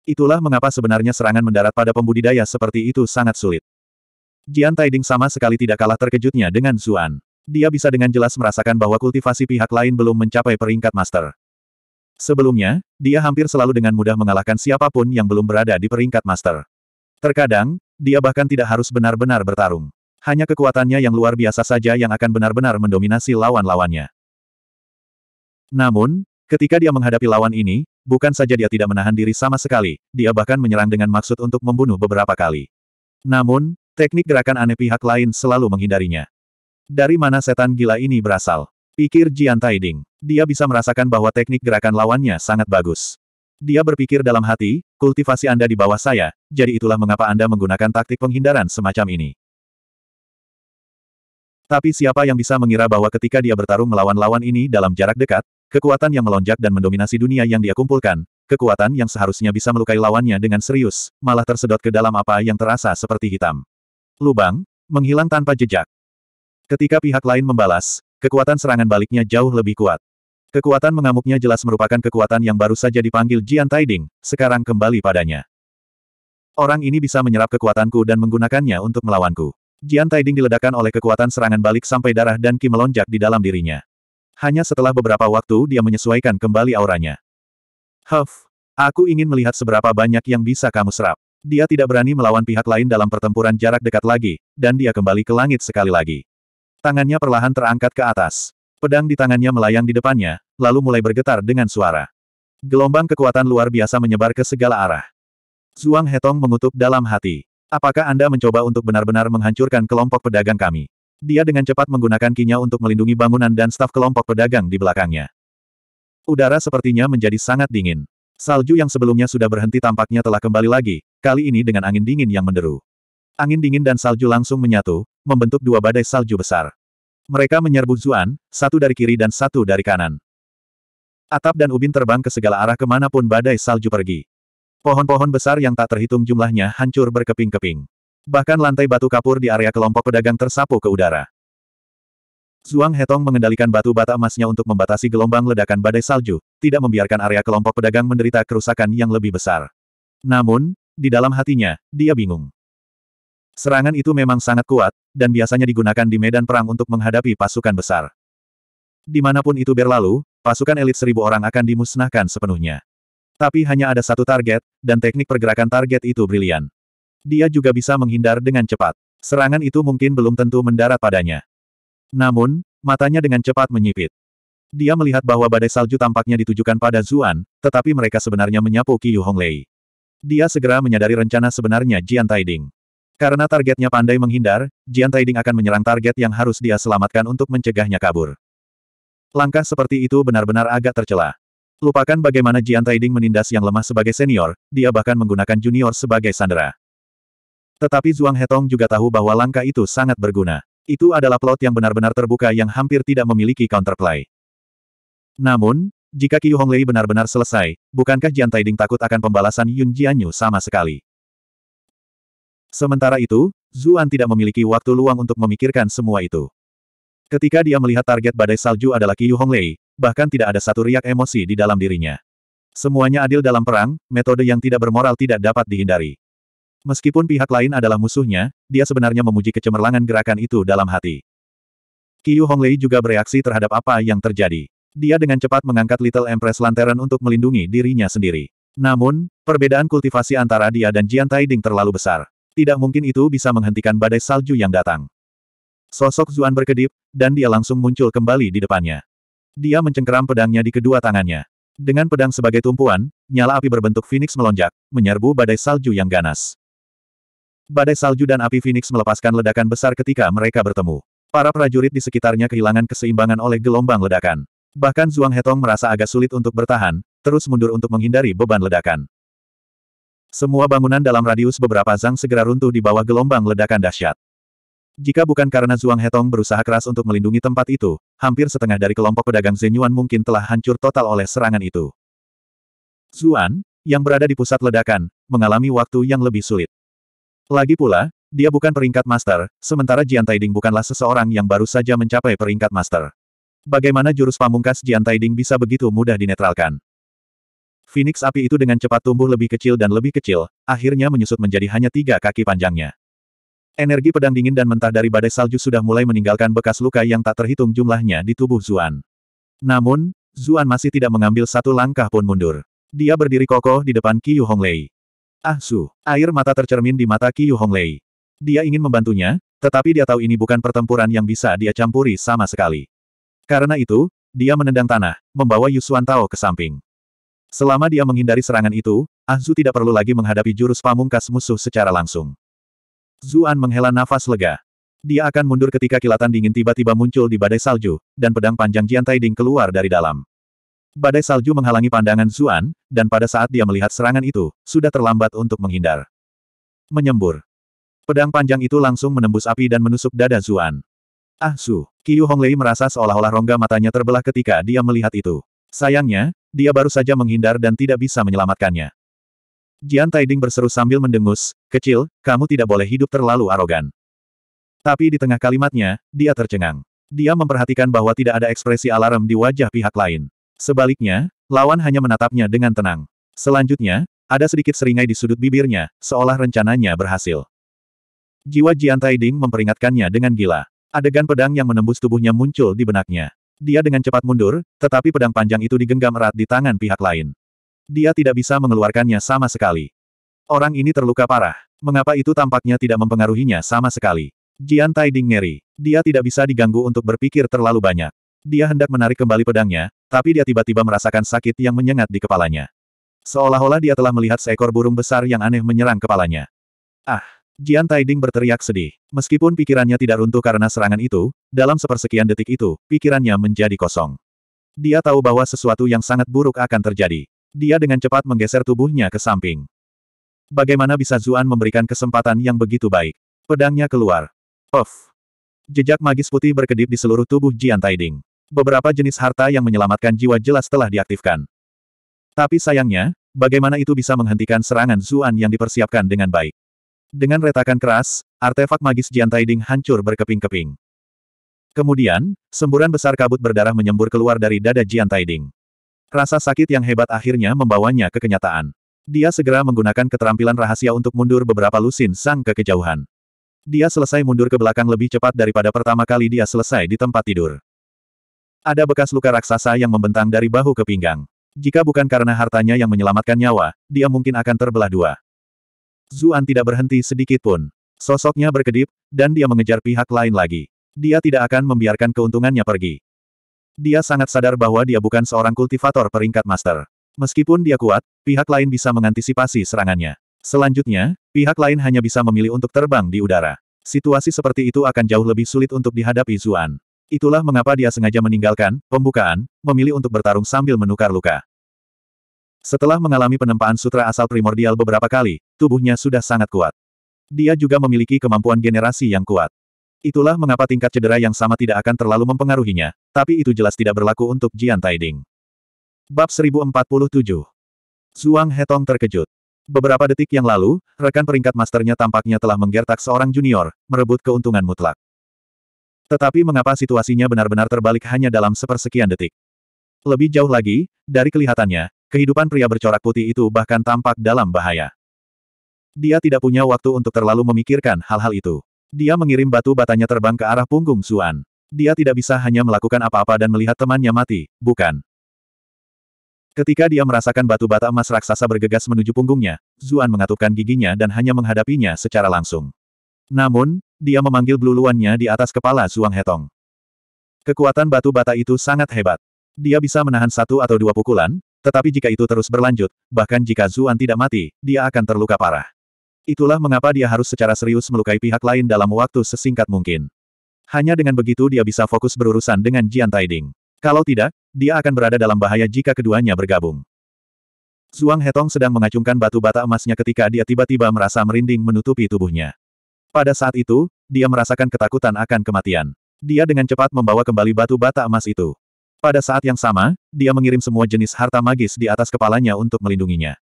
Itulah mengapa sebenarnya serangan mendarat pada pembudidaya seperti itu sangat sulit. Jian Taiding sama sekali tidak kalah terkejutnya dengan Zuan. Dia bisa dengan jelas merasakan bahwa kultivasi pihak lain belum mencapai peringkat master. Sebelumnya, dia hampir selalu dengan mudah mengalahkan siapapun yang belum berada di peringkat master. Terkadang, dia bahkan tidak harus benar-benar bertarung. Hanya kekuatannya yang luar biasa saja yang akan benar-benar mendominasi lawan-lawannya. Namun, ketika dia menghadapi lawan ini, bukan saja dia tidak menahan diri sama sekali, dia bahkan menyerang dengan maksud untuk membunuh beberapa kali. Namun, teknik gerakan aneh pihak lain selalu menghindarinya. Dari mana setan gila ini berasal? Pikir Jian Taiding. Dia bisa merasakan bahwa teknik gerakan lawannya sangat bagus. Dia berpikir dalam hati, kultivasi Anda di bawah saya, jadi itulah mengapa Anda menggunakan taktik penghindaran semacam ini. Tapi siapa yang bisa mengira bahwa ketika dia bertarung melawan lawan ini dalam jarak dekat, Kekuatan yang melonjak dan mendominasi dunia yang dia kumpulkan, kekuatan yang seharusnya bisa melukai lawannya dengan serius, malah tersedot ke dalam apa yang terasa seperti hitam. Lubang, menghilang tanpa jejak. Ketika pihak lain membalas, kekuatan serangan baliknya jauh lebih kuat. Kekuatan mengamuknya jelas merupakan kekuatan yang baru saja dipanggil Jian Taiding, sekarang kembali padanya. Orang ini bisa menyerap kekuatanku dan menggunakannya untuk melawanku. Jian Taiding diledakkan oleh kekuatan serangan balik sampai darah dan ki melonjak di dalam dirinya. Hanya setelah beberapa waktu dia menyesuaikan kembali auranya. Huff, aku ingin melihat seberapa banyak yang bisa kamu serap. Dia tidak berani melawan pihak lain dalam pertempuran jarak dekat lagi, dan dia kembali ke langit sekali lagi. Tangannya perlahan terangkat ke atas. Pedang di tangannya melayang di depannya, lalu mulai bergetar dengan suara. Gelombang kekuatan luar biasa menyebar ke segala arah. Zhuang Hetong mengutuk dalam hati. Apakah Anda mencoba untuk benar-benar menghancurkan kelompok pedagang kami? Dia dengan cepat menggunakan kinya untuk melindungi bangunan dan staf kelompok pedagang di belakangnya. Udara sepertinya menjadi sangat dingin. Salju yang sebelumnya sudah berhenti tampaknya telah kembali lagi, kali ini dengan angin dingin yang menderu. Angin dingin dan salju langsung menyatu, membentuk dua badai salju besar. Mereka menyerbu Zuan, satu dari kiri dan satu dari kanan. Atap dan ubin terbang ke segala arah kemanapun badai salju pergi. Pohon-pohon besar yang tak terhitung jumlahnya hancur berkeping-keping. Bahkan lantai batu kapur di area kelompok pedagang tersapu ke udara. Zhuang Hetong mengendalikan batu bata emasnya untuk membatasi gelombang ledakan badai salju, tidak membiarkan area kelompok pedagang menderita kerusakan yang lebih besar. Namun, di dalam hatinya, dia bingung. Serangan itu memang sangat kuat, dan biasanya digunakan di medan perang untuk menghadapi pasukan besar. Dimanapun itu berlalu, pasukan elit seribu orang akan dimusnahkan sepenuhnya. Tapi hanya ada satu target, dan teknik pergerakan target itu brilian dia juga bisa menghindar dengan cepat. Serangan itu mungkin belum tentu mendarat padanya. Namun, matanya dengan cepat menyipit. Dia melihat bahwa badai salju tampaknya ditujukan pada Zuan, tetapi mereka sebenarnya menyapu Qiyu Honglei. Dia segera menyadari rencana sebenarnya Jian Taiding. Karena targetnya pandai menghindar, Jian Taiding akan menyerang target yang harus dia selamatkan untuk mencegahnya kabur. Langkah seperti itu benar-benar agak tercela. Lupakan bagaimana Jian Taiding menindas yang lemah sebagai senior, dia bahkan menggunakan junior sebagai sandera. Tetapi Zhuang Hetong juga tahu bahwa langkah itu sangat berguna. Itu adalah plot yang benar-benar terbuka yang hampir tidak memiliki counterplay. Namun, jika Qiu Honglei benar-benar selesai, bukankah Jian Taiding takut akan pembalasan Yun Jianyu sama sekali? Sementara itu, Zuan tidak memiliki waktu luang untuk memikirkan semua itu. Ketika dia melihat target badai salju adalah Qiu Honglei, bahkan tidak ada satu riak emosi di dalam dirinya. Semuanya adil dalam perang, metode yang tidak bermoral tidak dapat dihindari. Meskipun pihak lain adalah musuhnya, dia sebenarnya memuji kecemerlangan gerakan itu dalam hati. Qiu Honglei juga bereaksi terhadap apa yang terjadi. Dia dengan cepat mengangkat Little Empress Lantern untuk melindungi dirinya sendiri. Namun, perbedaan kultivasi antara dia dan Jian Taiding terlalu besar. Tidak mungkin itu bisa menghentikan badai salju yang datang. Sosok Zuan berkedip, dan dia langsung muncul kembali di depannya. Dia mencengkeram pedangnya di kedua tangannya. Dengan pedang sebagai tumpuan, nyala api berbentuk phoenix melonjak, menyerbu badai salju yang ganas. Badai salju dan api Phoenix melepaskan ledakan besar ketika mereka bertemu. Para prajurit di sekitarnya kehilangan keseimbangan oleh gelombang ledakan. Bahkan Zhuang Hetong merasa agak sulit untuk bertahan, terus mundur untuk menghindari beban ledakan. Semua bangunan dalam radius beberapa zang segera runtuh di bawah gelombang ledakan dahsyat. Jika bukan karena Zhuang Hetong berusaha keras untuk melindungi tempat itu, hampir setengah dari kelompok pedagang Zenyuan mungkin telah hancur total oleh serangan itu. Zuan, yang berada di pusat ledakan, mengalami waktu yang lebih sulit. Lagi pula, dia bukan peringkat master, sementara Jian Taiding bukanlah seseorang yang baru saja mencapai peringkat master. Bagaimana jurus pamungkas Jian Taiding bisa begitu mudah dinetralkan? Phoenix api itu dengan cepat tumbuh lebih kecil dan lebih kecil, akhirnya menyusut menjadi hanya tiga kaki panjangnya. Energi pedang dingin dan mentah dari badai salju sudah mulai meninggalkan bekas luka yang tak terhitung jumlahnya di tubuh Zuan. Namun, Zuan masih tidak mengambil satu langkah pun mundur. Dia berdiri kokoh di depan Qiu Honglei. Ah Su, air mata tercermin di mata Qiu Honglei. Dia ingin membantunya, tetapi dia tahu ini bukan pertempuran yang bisa dia campuri sama sekali. Karena itu, dia menendang tanah, membawa Yusuan Tao ke samping. Selama dia menghindari serangan itu, Ah Ahzu tidak perlu lagi menghadapi jurus pamungkas musuh secara langsung. Zuan menghela nafas lega. Dia akan mundur ketika kilatan dingin tiba-tiba muncul di badai salju, dan pedang panjang Jian Taiding keluar dari dalam. Badai salju menghalangi pandangan Zuan, dan pada saat dia melihat serangan itu, sudah terlambat untuk menghindar. Menyembur. Pedang panjang itu langsung menembus api dan menusuk dada Zuan. Ah Su, Qiu Honglei merasa seolah-olah rongga matanya terbelah ketika dia melihat itu. Sayangnya, dia baru saja menghindar dan tidak bisa menyelamatkannya. Jian Taiding berseru sambil mendengus, kecil, kamu tidak boleh hidup terlalu arogan. Tapi di tengah kalimatnya, dia tercengang. Dia memperhatikan bahwa tidak ada ekspresi alarm di wajah pihak lain. Sebaliknya, lawan hanya menatapnya dengan tenang. Selanjutnya, ada sedikit seringai di sudut bibirnya, seolah rencananya berhasil. Jiwa Jian Taiding memperingatkannya dengan gila. Adegan pedang yang menembus tubuhnya muncul di benaknya. Dia dengan cepat mundur, tetapi pedang panjang itu digenggam erat di tangan pihak lain. Dia tidak bisa mengeluarkannya sama sekali. Orang ini terluka parah. Mengapa itu tampaknya tidak mempengaruhinya sama sekali? Jian Taiding ngeri. Dia tidak bisa diganggu untuk berpikir terlalu banyak. Dia hendak menarik kembali pedangnya, tapi dia tiba-tiba merasakan sakit yang menyengat di kepalanya. Seolah-olah dia telah melihat seekor burung besar yang aneh menyerang kepalanya. Ah! Jian Taiding berteriak sedih. Meskipun pikirannya tidak runtuh karena serangan itu, dalam sepersekian detik itu, pikirannya menjadi kosong. Dia tahu bahwa sesuatu yang sangat buruk akan terjadi. Dia dengan cepat menggeser tubuhnya ke samping. Bagaimana bisa Zuan memberikan kesempatan yang begitu baik? Pedangnya keluar. Of! Jejak magis putih berkedip di seluruh tubuh Jian Taiding. Beberapa jenis harta yang menyelamatkan jiwa jelas telah diaktifkan. Tapi sayangnya, bagaimana itu bisa menghentikan serangan Zuan yang dipersiapkan dengan baik? Dengan retakan keras, artefak magis Jian Ding hancur berkeping-keping. Kemudian, semburan besar kabut berdarah menyembur keluar dari dada Jian Ding. Rasa sakit yang hebat akhirnya membawanya ke kenyataan. Dia segera menggunakan keterampilan rahasia untuk mundur beberapa lusin sang ke kejauhan. Dia selesai mundur ke belakang lebih cepat daripada pertama kali dia selesai di tempat tidur. Ada bekas luka raksasa yang membentang dari bahu ke pinggang. Jika bukan karena hartanya yang menyelamatkan nyawa, dia mungkin akan terbelah dua. Zuan tidak berhenti sedikit pun. Sosoknya berkedip, dan dia mengejar pihak lain lagi. Dia tidak akan membiarkan keuntungannya pergi. Dia sangat sadar bahwa dia bukan seorang kultivator peringkat master. Meskipun dia kuat, pihak lain bisa mengantisipasi serangannya. Selanjutnya, pihak lain hanya bisa memilih untuk terbang di udara. Situasi seperti itu akan jauh lebih sulit untuk dihadapi Zuan. Itulah mengapa dia sengaja meninggalkan pembukaan, memilih untuk bertarung sambil menukar luka. Setelah mengalami penempaan sutra asal primordial beberapa kali, tubuhnya sudah sangat kuat. Dia juga memiliki kemampuan generasi yang kuat. Itulah mengapa tingkat cedera yang sama tidak akan terlalu mempengaruhinya, tapi itu jelas tidak berlaku untuk Jian Taiding. Bab 1047 Zhuang Hetong terkejut. Beberapa detik yang lalu, rekan peringkat masternya tampaknya telah menggertak seorang junior, merebut keuntungan mutlak. Tetapi mengapa situasinya benar-benar terbalik hanya dalam sepersekian detik? Lebih jauh lagi, dari kelihatannya, kehidupan pria bercorak putih itu bahkan tampak dalam bahaya. Dia tidak punya waktu untuk terlalu memikirkan hal-hal itu. Dia mengirim batu batanya terbang ke arah punggung Suan. Dia tidak bisa hanya melakukan apa-apa dan melihat temannya mati, bukan? Ketika dia merasakan batu bata emas raksasa bergegas menuju punggungnya, Zuan mengatupkan giginya dan hanya menghadapinya secara langsung. Namun, dia memanggil bluluannya di atas kepala Zhuang Hetong. Kekuatan batu bata itu sangat hebat. Dia bisa menahan satu atau dua pukulan, tetapi jika itu terus berlanjut, bahkan jika Zuan tidak mati, dia akan terluka parah. Itulah mengapa dia harus secara serius melukai pihak lain dalam waktu sesingkat mungkin. Hanya dengan begitu dia bisa fokus berurusan dengan Jian Taiding. Kalau tidak, dia akan berada dalam bahaya jika keduanya bergabung. Zhuang Hetong sedang mengacungkan batu bata emasnya ketika dia tiba-tiba merasa merinding menutupi tubuhnya. Pada saat itu, dia merasakan ketakutan akan kematian. Dia dengan cepat membawa kembali batu bata emas itu. Pada saat yang sama, dia mengirim semua jenis harta magis di atas kepalanya untuk melindunginya.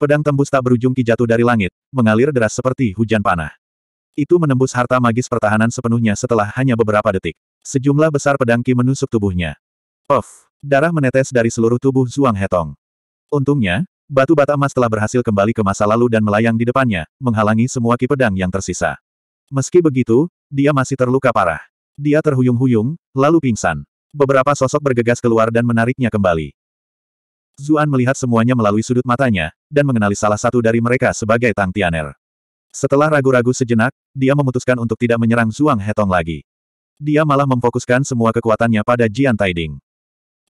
Pedang tembus tak berujung ki jatuh dari langit, mengalir deras seperti hujan panah. Itu menembus harta magis pertahanan sepenuhnya setelah hanya beberapa detik. Sejumlah besar pedang ki menusuk tubuhnya. Puff! Darah menetes dari seluruh tubuh Zhuang Hetong. Untungnya, Batu bata emas telah berhasil kembali ke masa lalu dan melayang di depannya, menghalangi semua ki pedang yang tersisa. Meski begitu, dia masih terluka parah. Dia terhuyung-huyung, lalu pingsan. Beberapa sosok bergegas keluar dan menariknya kembali. Zuan melihat semuanya melalui sudut matanya, dan mengenali salah satu dari mereka sebagai Tang Tianer. Setelah ragu-ragu sejenak, dia memutuskan untuk tidak menyerang Zhuang Hetong lagi. Dia malah memfokuskan semua kekuatannya pada Jian Taiding.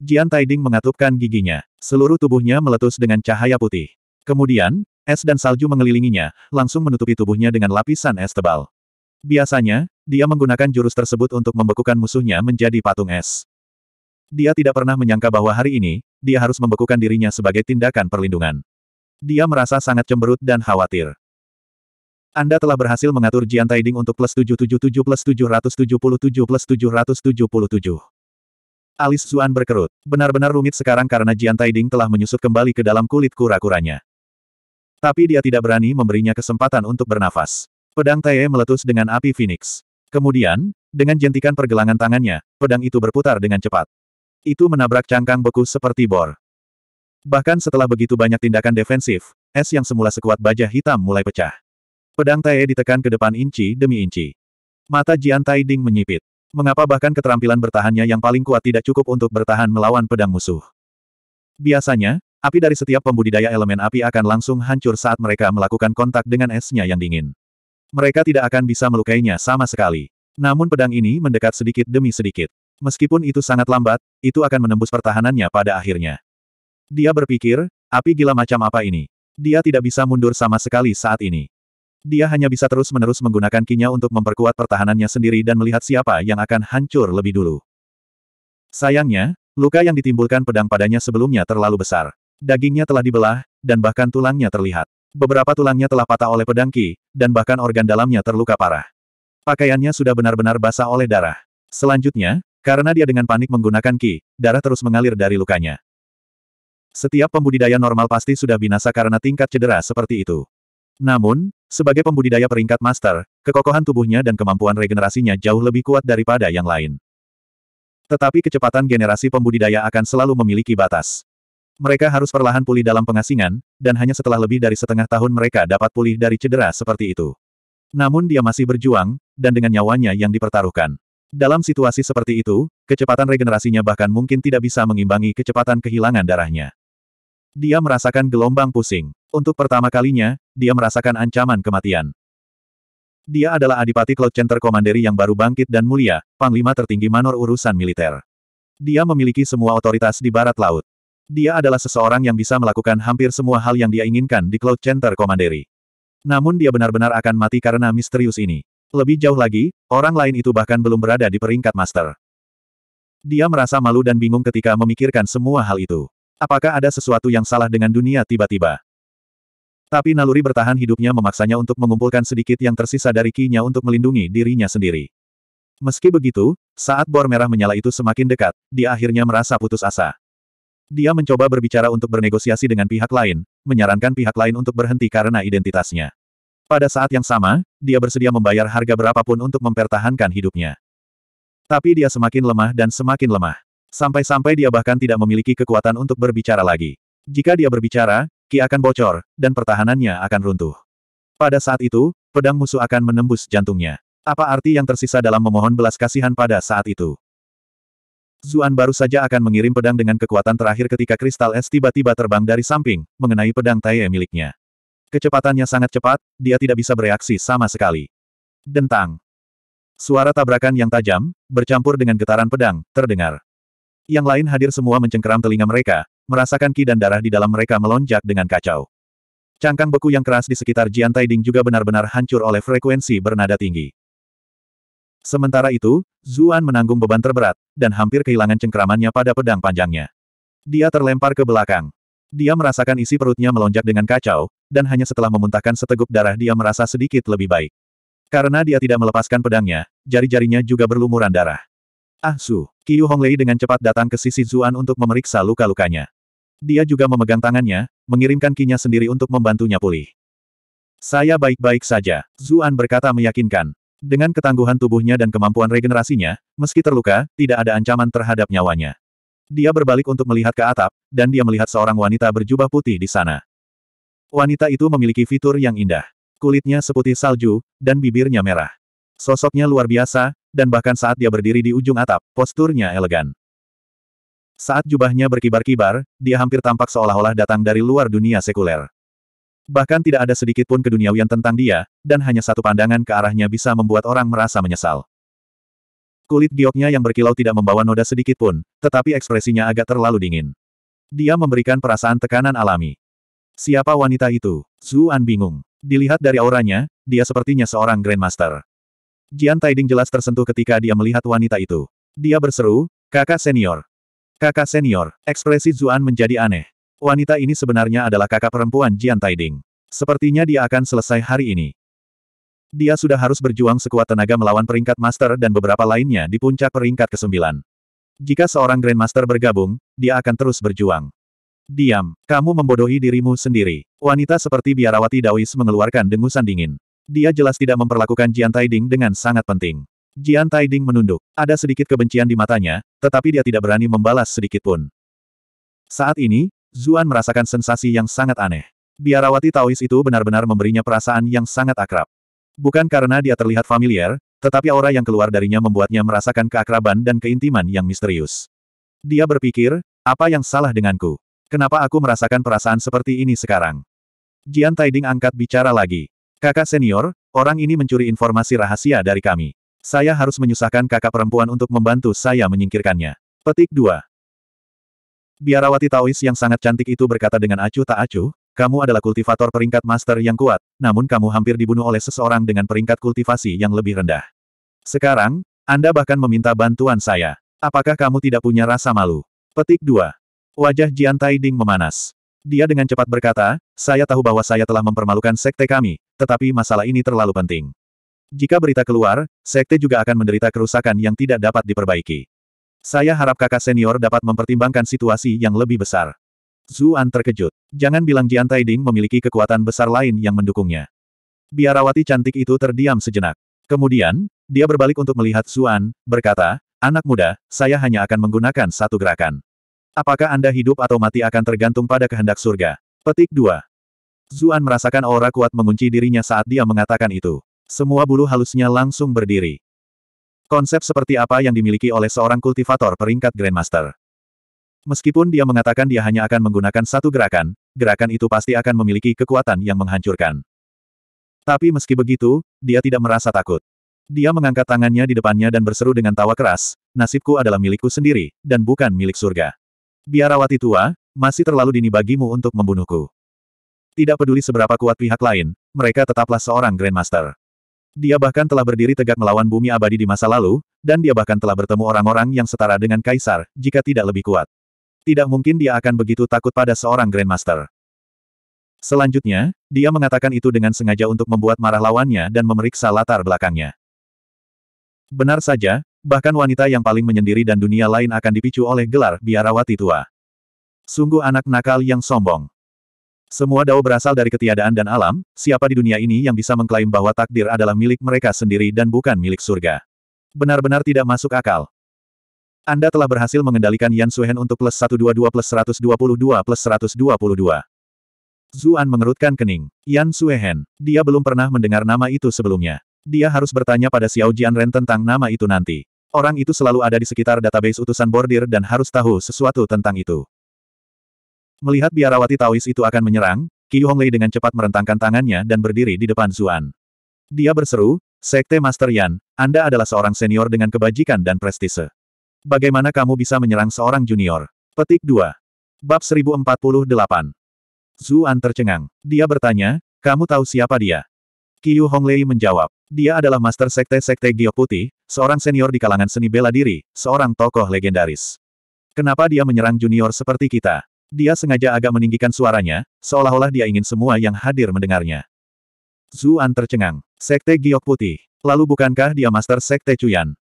Jian Taiding mengatupkan giginya. Seluruh tubuhnya meletus dengan cahaya putih. Kemudian, es dan salju mengelilinginya, langsung menutupi tubuhnya dengan lapisan es tebal. Biasanya, dia menggunakan jurus tersebut untuk membekukan musuhnya menjadi patung es. Dia tidak pernah menyangka bahwa hari ini, dia harus membekukan dirinya sebagai tindakan perlindungan. Dia merasa sangat cemberut dan khawatir. Anda telah berhasil mengatur Jian Taiding untuk plus 777 plus 777 plus 777. Alis Zuan berkerut. Benar-benar rumit sekarang karena Jian Taiding telah menyusut kembali ke dalam kulit kura-kuranya. Tapi dia tidak berani memberinya kesempatan untuk bernafas. Pedang Tae meletus dengan api Phoenix. Kemudian, dengan jentikan pergelangan tangannya, pedang itu berputar dengan cepat. Itu menabrak cangkang beku seperti bor. Bahkan setelah begitu banyak tindakan defensif, es yang semula sekuat baja hitam mulai pecah. Pedang Tae ditekan ke depan inci demi inci. Mata Jian Taiding menyipit. Mengapa bahkan keterampilan bertahannya yang paling kuat tidak cukup untuk bertahan melawan pedang musuh? Biasanya, api dari setiap pembudidaya elemen api akan langsung hancur saat mereka melakukan kontak dengan esnya yang dingin. Mereka tidak akan bisa melukainya sama sekali. Namun pedang ini mendekat sedikit demi sedikit. Meskipun itu sangat lambat, itu akan menembus pertahanannya pada akhirnya. Dia berpikir, api gila macam apa ini? Dia tidak bisa mundur sama sekali saat ini. Dia hanya bisa terus-menerus menggunakan kinya untuk memperkuat pertahanannya sendiri dan melihat siapa yang akan hancur lebih dulu. Sayangnya, luka yang ditimbulkan pedang padanya sebelumnya terlalu besar. Dagingnya telah dibelah, dan bahkan tulangnya terlihat. Beberapa tulangnya telah patah oleh pedang ki, dan bahkan organ dalamnya terluka parah. Pakaiannya sudah benar-benar basah oleh darah. Selanjutnya, karena dia dengan panik menggunakan ki, darah terus mengalir dari lukanya. Setiap pembudidaya normal pasti sudah binasa karena tingkat cedera seperti itu. Namun, sebagai pembudidaya peringkat master, kekokohan tubuhnya dan kemampuan regenerasinya jauh lebih kuat daripada yang lain. Tetapi kecepatan generasi pembudidaya akan selalu memiliki batas. Mereka harus perlahan pulih dalam pengasingan, dan hanya setelah lebih dari setengah tahun mereka dapat pulih dari cedera seperti itu. Namun dia masih berjuang, dan dengan nyawanya yang dipertaruhkan. Dalam situasi seperti itu, kecepatan regenerasinya bahkan mungkin tidak bisa mengimbangi kecepatan kehilangan darahnya. Dia merasakan gelombang pusing. Untuk pertama kalinya, dia merasakan ancaman kematian. Dia adalah Adipati Cloud Center Komanderi yang baru bangkit dan mulia, panglima tertinggi manor urusan militer. Dia memiliki semua otoritas di barat laut. Dia adalah seseorang yang bisa melakukan hampir semua hal yang dia inginkan di Cloud Center Komanderi. Namun dia benar-benar akan mati karena misterius ini. Lebih jauh lagi, orang lain itu bahkan belum berada di peringkat master. Dia merasa malu dan bingung ketika memikirkan semua hal itu. Apakah ada sesuatu yang salah dengan dunia tiba-tiba? Tapi naluri bertahan hidupnya memaksanya untuk mengumpulkan sedikit yang tersisa dari kinya untuk melindungi dirinya sendiri. Meski begitu, saat bor merah menyala itu semakin dekat, dia akhirnya merasa putus asa. Dia mencoba berbicara untuk bernegosiasi dengan pihak lain, menyarankan pihak lain untuk berhenti karena identitasnya. Pada saat yang sama, dia bersedia membayar harga berapapun untuk mempertahankan hidupnya. Tapi dia semakin lemah dan semakin lemah. Sampai-sampai dia bahkan tidak memiliki kekuatan untuk berbicara lagi. Jika dia berbicara, Ki akan bocor, dan pertahanannya akan runtuh. Pada saat itu, pedang musuh akan menembus jantungnya. Apa arti yang tersisa dalam memohon belas kasihan pada saat itu? Zuan baru saja akan mengirim pedang dengan kekuatan terakhir ketika kristal es tiba-tiba terbang dari samping, mengenai pedang Taiye miliknya. Kecepatannya sangat cepat, dia tidak bisa bereaksi sama sekali. Dentang. Suara tabrakan yang tajam, bercampur dengan getaran pedang, terdengar. Yang lain hadir semua mencengkeram telinga mereka, merasakan ki dan darah di dalam mereka melonjak dengan kacau. Cangkang beku yang keras di sekitar Jian Taiding juga benar-benar hancur oleh frekuensi bernada tinggi. Sementara itu, Zuan menanggung beban terberat, dan hampir kehilangan cengkeramannya pada pedang panjangnya. Dia terlempar ke belakang. Dia merasakan isi perutnya melonjak dengan kacau, dan hanya setelah memuntahkan seteguk darah dia merasa sedikit lebih baik. Karena dia tidak melepaskan pedangnya, jari-jarinya juga berlumuran darah. Ah Su, Qiu Honglei dengan cepat datang ke sisi Zuan untuk memeriksa luka-lukanya. Dia juga memegang tangannya, mengirimkan kinya sendiri untuk membantunya pulih. Saya baik-baik saja, Zuan berkata meyakinkan. Dengan ketangguhan tubuhnya dan kemampuan regenerasinya, meski terluka, tidak ada ancaman terhadap nyawanya. Dia berbalik untuk melihat ke atap, dan dia melihat seorang wanita berjubah putih di sana. Wanita itu memiliki fitur yang indah. Kulitnya seputih salju, dan bibirnya merah. Sosoknya luar biasa, dan bahkan saat dia berdiri di ujung atap, posturnya elegan. Saat jubahnya berkibar-kibar, dia hampir tampak seolah-olah datang dari luar dunia sekuler. Bahkan tidak ada sedikit pun keduniawian tentang dia, dan hanya satu pandangan ke arahnya bisa membuat orang merasa menyesal. Kulit gioknya yang berkilau tidak membawa noda sedikit pun, tetapi ekspresinya agak terlalu dingin. Dia memberikan perasaan tekanan alami. Siapa wanita itu? Zuan bingung. Dilihat dari auranya, dia sepertinya seorang Grandmaster. Jian Taiding jelas tersentuh ketika dia melihat wanita itu. Dia berseru, kakak senior, Kakak senior, ekspresi Zuan menjadi aneh. Wanita ini sebenarnya adalah kakak perempuan Jian Taiding. Sepertinya dia akan selesai hari ini. Dia sudah harus berjuang sekuat tenaga melawan peringkat master dan beberapa lainnya di puncak peringkat ke-9. Jika seorang Grandmaster bergabung, dia akan terus berjuang. Diam, kamu membodohi dirimu sendiri. Wanita seperti biarawati Dawis mengeluarkan dengusan dingin. Dia jelas tidak memperlakukan Jian Taiding dengan sangat penting. Jian Taiding menunduk. Ada sedikit kebencian di matanya, tetapi dia tidak berani membalas sedikit pun. Saat ini, Zuan merasakan sensasi yang sangat aneh. Biarawati Taois itu benar-benar memberinya perasaan yang sangat akrab. Bukan karena dia terlihat familiar, tetapi aura yang keluar darinya membuatnya merasakan keakraban dan keintiman yang misterius. Dia berpikir, apa yang salah denganku? Kenapa aku merasakan perasaan seperti ini sekarang? Jian Taiding angkat bicara lagi. Kakak senior, orang ini mencuri informasi rahasia dari kami. Saya harus menyusahkan kakak perempuan untuk membantu saya menyingkirkannya. Petik 2. Biarawati Taois yang sangat cantik itu berkata dengan acuh tak acuh, kamu adalah kultivator peringkat master yang kuat, namun kamu hampir dibunuh oleh seseorang dengan peringkat kultivasi yang lebih rendah. Sekarang, Anda bahkan meminta bantuan saya. Apakah kamu tidak punya rasa malu? Petik 2. Wajah Jian Taiding memanas. Dia dengan cepat berkata, saya tahu bahwa saya telah mempermalukan sekte kami, tetapi masalah ini terlalu penting. Jika berita keluar, sekte juga akan menderita kerusakan yang tidak dapat diperbaiki. Saya harap kakak senior dapat mempertimbangkan situasi yang lebih besar. Zuan terkejut. Jangan bilang Jian Taiding memiliki kekuatan besar lain yang mendukungnya. Biarawati cantik itu terdiam sejenak. Kemudian, dia berbalik untuk melihat Zuan, berkata, Anak muda, saya hanya akan menggunakan satu gerakan. Apakah Anda hidup atau mati akan tergantung pada kehendak surga? Petik 2. Zuan merasakan aura kuat mengunci dirinya saat dia mengatakan itu. Semua bulu halusnya langsung berdiri. Konsep seperti apa yang dimiliki oleh seorang kultivator peringkat Grandmaster. Meskipun dia mengatakan dia hanya akan menggunakan satu gerakan, gerakan itu pasti akan memiliki kekuatan yang menghancurkan. Tapi meski begitu, dia tidak merasa takut. Dia mengangkat tangannya di depannya dan berseru dengan tawa keras, nasibku adalah milikku sendiri, dan bukan milik surga. Biarawati tua, masih terlalu dini bagimu untuk membunuhku. Tidak peduli seberapa kuat pihak lain, mereka tetaplah seorang Grandmaster. Dia bahkan telah berdiri tegak melawan bumi abadi di masa lalu, dan dia bahkan telah bertemu orang-orang yang setara dengan kaisar, jika tidak lebih kuat. Tidak mungkin dia akan begitu takut pada seorang Grandmaster. Selanjutnya, dia mengatakan itu dengan sengaja untuk membuat marah lawannya dan memeriksa latar belakangnya. Benar saja, bahkan wanita yang paling menyendiri dan dunia lain akan dipicu oleh gelar biarawati tua. Sungguh anak nakal yang sombong. Semua dao berasal dari ketiadaan dan alam, siapa di dunia ini yang bisa mengklaim bahwa takdir adalah milik mereka sendiri dan bukan milik surga. Benar-benar tidak masuk akal. Anda telah berhasil mengendalikan Yan Suhen untuk plus 122 plus 122 plus 122. Zuan mengerutkan kening. Yan Suhen, dia belum pernah mendengar nama itu sebelumnya. Dia harus bertanya pada Xiao Jianren tentang nama itu nanti. Orang itu selalu ada di sekitar database utusan bordir dan harus tahu sesuatu tentang itu. Melihat biarawati Taois itu akan menyerang, Qiu Honglei dengan cepat merentangkan tangannya dan berdiri di depan Zuan. Dia berseru, Sekte Master Yan, Anda adalah seorang senior dengan kebajikan dan prestise. Bagaimana kamu bisa menyerang seorang junior? Petik 2. Bab 1048. Zuan tercengang. Dia bertanya, kamu tahu siapa dia? Qiu Honglei menjawab, dia adalah Master Sekte Sekte Giok seorang senior di kalangan seni bela diri, seorang tokoh legendaris. Kenapa dia menyerang junior seperti kita? Dia sengaja agak meninggikan suaranya, seolah-olah dia ingin semua yang hadir mendengarnya. Zuan tercengang. Sekte Giok Putih. Lalu bukankah dia Master Sekte Cuyan?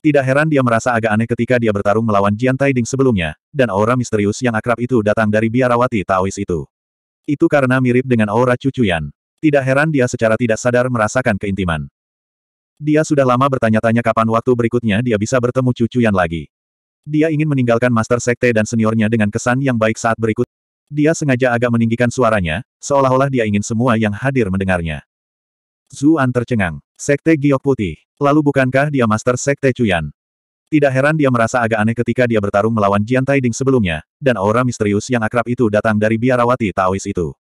Tidak heran dia merasa agak aneh ketika dia bertarung melawan Jian Taiding sebelumnya, dan aura misterius yang akrab itu datang dari biarawati Taois itu. Itu karena mirip dengan aura cucuyan. Tidak heran dia secara tidak sadar merasakan keintiman. Dia sudah lama bertanya-tanya kapan waktu berikutnya dia bisa bertemu cucuyan lagi. Dia ingin meninggalkan master sekte dan seniornya dengan kesan yang baik saat berikut. Dia sengaja agak meninggikan suaranya, seolah-olah dia ingin semua yang hadir mendengarnya. Zuan tercengang. Sekte Giok Putih. Lalu bukankah dia master sekte Cuyan? Tidak heran dia merasa agak aneh ketika dia bertarung melawan Jian Taiding sebelumnya, dan aura misterius yang akrab itu datang dari biarawati Taois itu.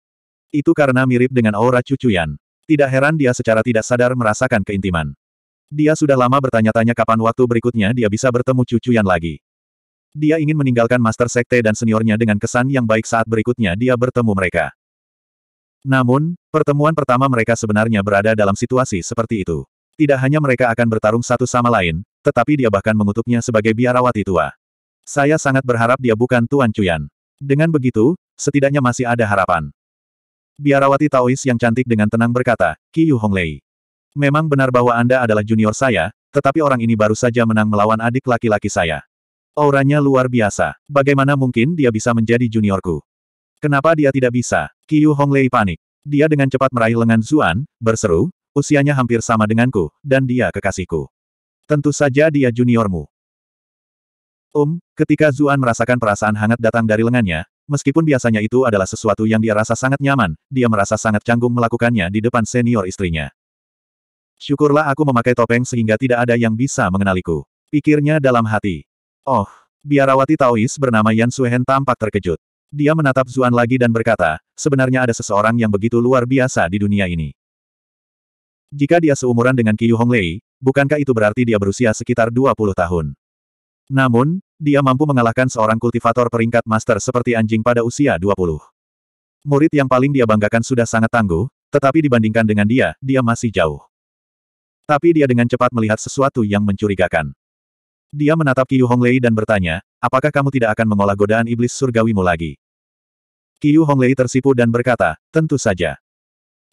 Itu karena mirip dengan aura Cucuyan. Tidak heran dia secara tidak sadar merasakan keintiman. Dia sudah lama bertanya-tanya kapan waktu berikutnya dia bisa bertemu Cucuyan lagi. Dia ingin meninggalkan Master Sekte dan seniornya dengan kesan yang baik saat berikutnya dia bertemu mereka. Namun, pertemuan pertama mereka sebenarnya berada dalam situasi seperti itu. Tidak hanya mereka akan bertarung satu sama lain, tetapi dia bahkan mengutuknya sebagai biarawati tua. Saya sangat berharap dia bukan Tuan Cuyan. Dengan begitu, setidaknya masih ada harapan. Biarawati Taois yang cantik dengan tenang berkata, Ki Yu Honglei. Memang benar bahwa Anda adalah junior saya, tetapi orang ini baru saja menang melawan adik laki-laki saya. Auranya luar biasa. Bagaimana mungkin dia bisa menjadi juniorku? Kenapa dia tidak bisa? Qiu Honglei panik. Dia dengan cepat meraih lengan Zuan, berseru, usianya hampir sama denganku, dan dia kekasihku. Tentu saja dia juniormu. Um, ketika Zuan merasakan perasaan hangat datang dari lengannya, meskipun biasanya itu adalah sesuatu yang dia rasa sangat nyaman, dia merasa sangat canggung melakukannya di depan senior istrinya. Syukurlah aku memakai topeng sehingga tidak ada yang bisa mengenaliku. Pikirnya dalam hati. Oh, biarawati Taois bernama Yan Suhen tampak terkejut. Dia menatap Zuan lagi dan berkata, sebenarnya ada seseorang yang begitu luar biasa di dunia ini. Jika dia seumuran dengan Qiyu Honglei, bukankah itu berarti dia berusia sekitar 20 tahun? Namun, dia mampu mengalahkan seorang kultivator peringkat master seperti anjing pada usia 20. Murid yang paling dia banggakan sudah sangat tangguh, tetapi dibandingkan dengan dia, dia masih jauh. Tapi dia dengan cepat melihat sesuatu yang mencurigakan. Dia menatap Qiu Honglei dan bertanya, apakah kamu tidak akan mengolah godaan iblis surgawimu lagi? Qiu Honglei tersipu dan berkata, tentu saja.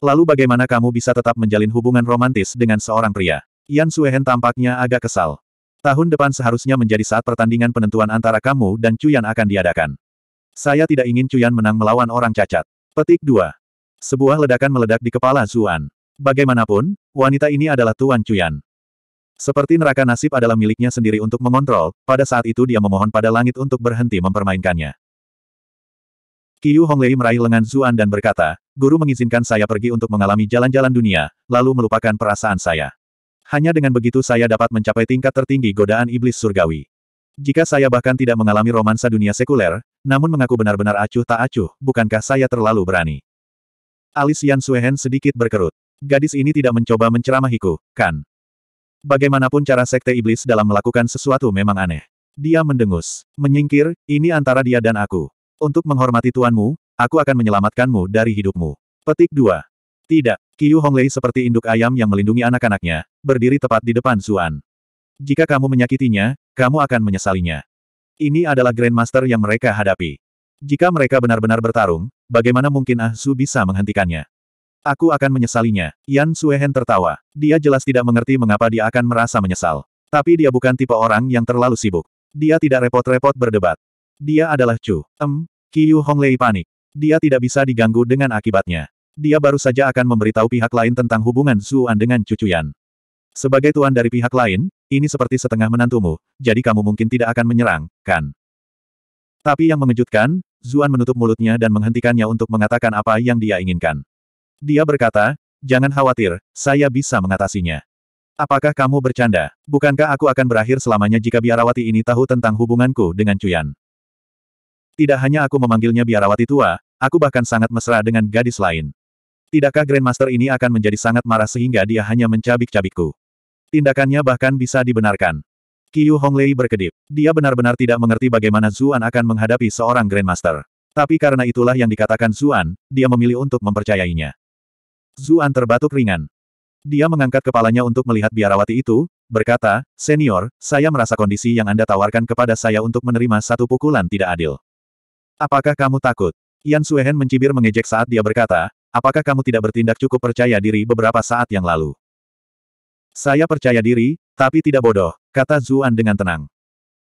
Lalu bagaimana kamu bisa tetap menjalin hubungan romantis dengan seorang pria? Yan Suehen tampaknya agak kesal. Tahun depan seharusnya menjadi saat pertandingan penentuan antara kamu dan Cuyan akan diadakan. Saya tidak ingin Cuyan menang melawan orang cacat. Petik 2. Sebuah ledakan meledak di kepala Zuan. Bagaimanapun, wanita ini adalah Tuan Cuyan. Seperti neraka nasib adalah miliknya sendiri untuk mengontrol, pada saat itu dia memohon pada langit untuk berhenti mempermainkannya. Qiu Honglei meraih lengan Zuan dan berkata, Guru mengizinkan saya pergi untuk mengalami jalan-jalan dunia, lalu melupakan perasaan saya. Hanya dengan begitu saya dapat mencapai tingkat tertinggi godaan iblis surgawi. Jika saya bahkan tidak mengalami romansa dunia sekuler, namun mengaku benar-benar acuh tak acuh, bukankah saya terlalu berani? Alis Yan Suehen sedikit berkerut. Gadis ini tidak mencoba menceramahiku, kan? Bagaimanapun cara Sekte Iblis dalam melakukan sesuatu memang aneh. Dia mendengus. Menyingkir, ini antara dia dan aku. Untuk menghormati tuanmu, aku akan menyelamatkanmu dari hidupmu. Petik 2. Tidak, Qiu Honglei seperti induk ayam yang melindungi anak-anaknya, berdiri tepat di depan Zuan. Jika kamu menyakitinya, kamu akan menyesalinya. Ini adalah Grandmaster yang mereka hadapi. Jika mereka benar-benar bertarung, bagaimana mungkin Ah Su bisa menghentikannya? Aku akan menyesalinya. Yan Suehen tertawa. Dia jelas tidak mengerti mengapa dia akan merasa menyesal. Tapi dia bukan tipe orang yang terlalu sibuk. Dia tidak repot-repot berdebat. Dia adalah Chu. Em, Qiu Honglei panik. Dia tidak bisa diganggu dengan akibatnya. Dia baru saja akan memberitahu pihak lain tentang hubungan Zuan dengan cucu Yan. Sebagai tuan dari pihak lain, ini seperti setengah menantumu, jadi kamu mungkin tidak akan menyerang, kan? Tapi yang mengejutkan, Zuan menutup mulutnya dan menghentikannya untuk mengatakan apa yang dia inginkan. Dia berkata, jangan khawatir, saya bisa mengatasinya. Apakah kamu bercanda? Bukankah aku akan berakhir selamanya jika biarawati ini tahu tentang hubunganku dengan Cuyan? Tidak hanya aku memanggilnya biarawati tua, aku bahkan sangat mesra dengan gadis lain. Tidakkah Grandmaster ini akan menjadi sangat marah sehingga dia hanya mencabik-cabikku? Tindakannya bahkan bisa dibenarkan. Qiu Honglei berkedip. Dia benar-benar tidak mengerti bagaimana Zuan akan menghadapi seorang Grandmaster. Tapi karena itulah yang dikatakan Zuan, dia memilih untuk mempercayainya. Zuan terbatuk ringan. Dia mengangkat kepalanya untuk melihat biarawati itu, berkata, Senior, saya merasa kondisi yang Anda tawarkan kepada saya untuk menerima satu pukulan tidak adil. Apakah kamu takut? Yan Suehen mencibir mengejek saat dia berkata, apakah kamu tidak bertindak cukup percaya diri beberapa saat yang lalu? Saya percaya diri, tapi tidak bodoh, kata Zuan dengan tenang.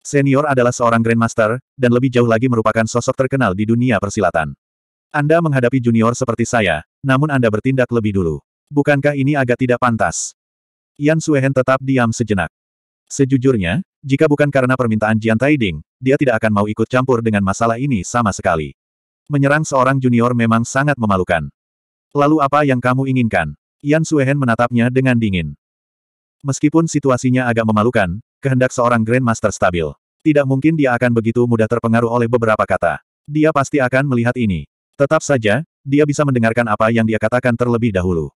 Senior adalah seorang Grandmaster, dan lebih jauh lagi merupakan sosok terkenal di dunia persilatan. Anda menghadapi junior seperti saya, namun Anda bertindak lebih dulu. Bukankah ini agak tidak pantas? Yan Suehen tetap diam sejenak. Sejujurnya, jika bukan karena permintaan Jian Taiding, dia tidak akan mau ikut campur dengan masalah ini sama sekali. Menyerang seorang junior memang sangat memalukan. Lalu apa yang kamu inginkan? Yan Suehen menatapnya dengan dingin. Meskipun situasinya agak memalukan, kehendak seorang Grandmaster stabil. Tidak mungkin dia akan begitu mudah terpengaruh oleh beberapa kata. Dia pasti akan melihat ini. Tetap saja, dia bisa mendengarkan apa yang dia katakan terlebih dahulu.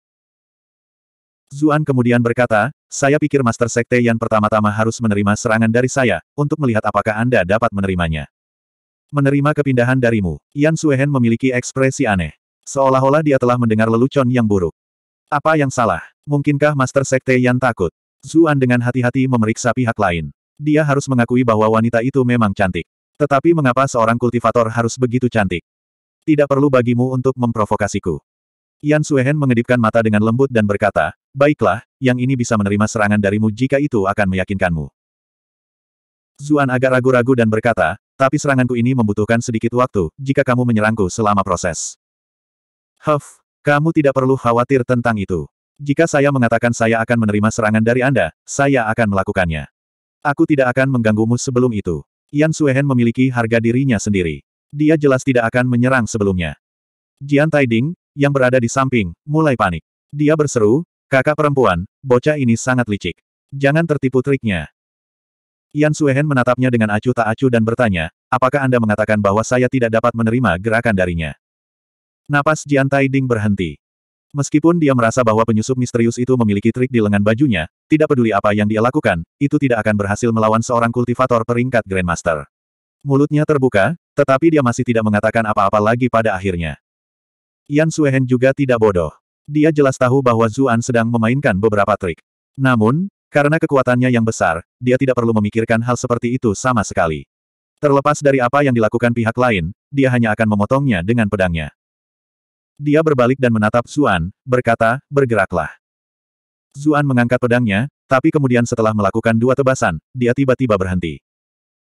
Zuan kemudian berkata, saya pikir Master Sekte yang pertama-tama harus menerima serangan dari saya, untuk melihat apakah Anda dapat menerimanya. Menerima kepindahan darimu, Yan Suehen memiliki ekspresi aneh. Seolah-olah dia telah mendengar lelucon yang buruk. Apa yang salah? Mungkinkah Master Sekte Yan takut? Zuan dengan hati-hati memeriksa pihak lain. Dia harus mengakui bahwa wanita itu memang cantik. Tetapi mengapa seorang kultivator harus begitu cantik? Tidak perlu bagimu untuk memprovokasiku. Yan Suehen mengedipkan mata dengan lembut dan berkata, Baiklah, yang ini bisa menerima serangan darimu jika itu akan meyakinkanmu. Zuan agak ragu-ragu dan berkata, tapi seranganku ini membutuhkan sedikit waktu, jika kamu menyerangku selama proses. Huff, kamu tidak perlu khawatir tentang itu. Jika saya mengatakan saya akan menerima serangan dari Anda, saya akan melakukannya. Aku tidak akan mengganggumu sebelum itu. Yan Suehen memiliki harga dirinya sendiri. Dia jelas tidak akan menyerang sebelumnya. Jian Taiding, yang berada di samping, mulai panik. Dia berseru, kakak perempuan, bocah ini sangat licik. Jangan tertipu triknya. Yan Suehen menatapnya dengan acuh tak acuh dan bertanya, apakah Anda mengatakan bahwa saya tidak dapat menerima gerakan darinya? Napas Jian Taiding berhenti. Meskipun dia merasa bahwa penyusup misterius itu memiliki trik di lengan bajunya, tidak peduli apa yang dia lakukan, itu tidak akan berhasil melawan seorang kultivator peringkat Grandmaster. Mulutnya terbuka, tetapi dia masih tidak mengatakan apa-apa lagi pada akhirnya. Yan Suehen juga tidak bodoh. Dia jelas tahu bahwa Zuan sedang memainkan beberapa trik. Namun, karena kekuatannya yang besar, dia tidak perlu memikirkan hal seperti itu sama sekali. Terlepas dari apa yang dilakukan pihak lain, dia hanya akan memotongnya dengan pedangnya. Dia berbalik dan menatap Zuan, berkata, bergeraklah. Zuan mengangkat pedangnya, tapi kemudian setelah melakukan dua tebasan, dia tiba-tiba berhenti.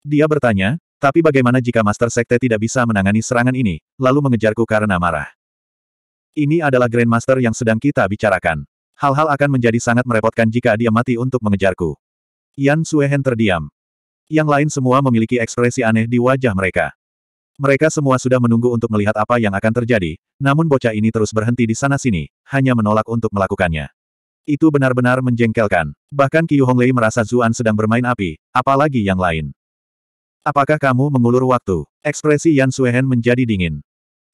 Dia bertanya, tapi bagaimana jika Master Sekte tidak bisa menangani serangan ini, lalu mengejarku karena marah? Ini adalah Grandmaster yang sedang kita bicarakan. Hal-hal akan menjadi sangat merepotkan jika dia mati untuk mengejarku. Yan Suehen terdiam. Yang lain semua memiliki ekspresi aneh di wajah mereka. Mereka semua sudah menunggu untuk melihat apa yang akan terjadi, namun bocah ini terus berhenti di sana-sini, hanya menolak untuk melakukannya. Itu benar-benar menjengkelkan. Bahkan Qiu Honglei merasa Zuan sedang bermain api, apalagi yang lain. Apakah kamu mengulur waktu? Ekspresi Yan Suehen menjadi dingin.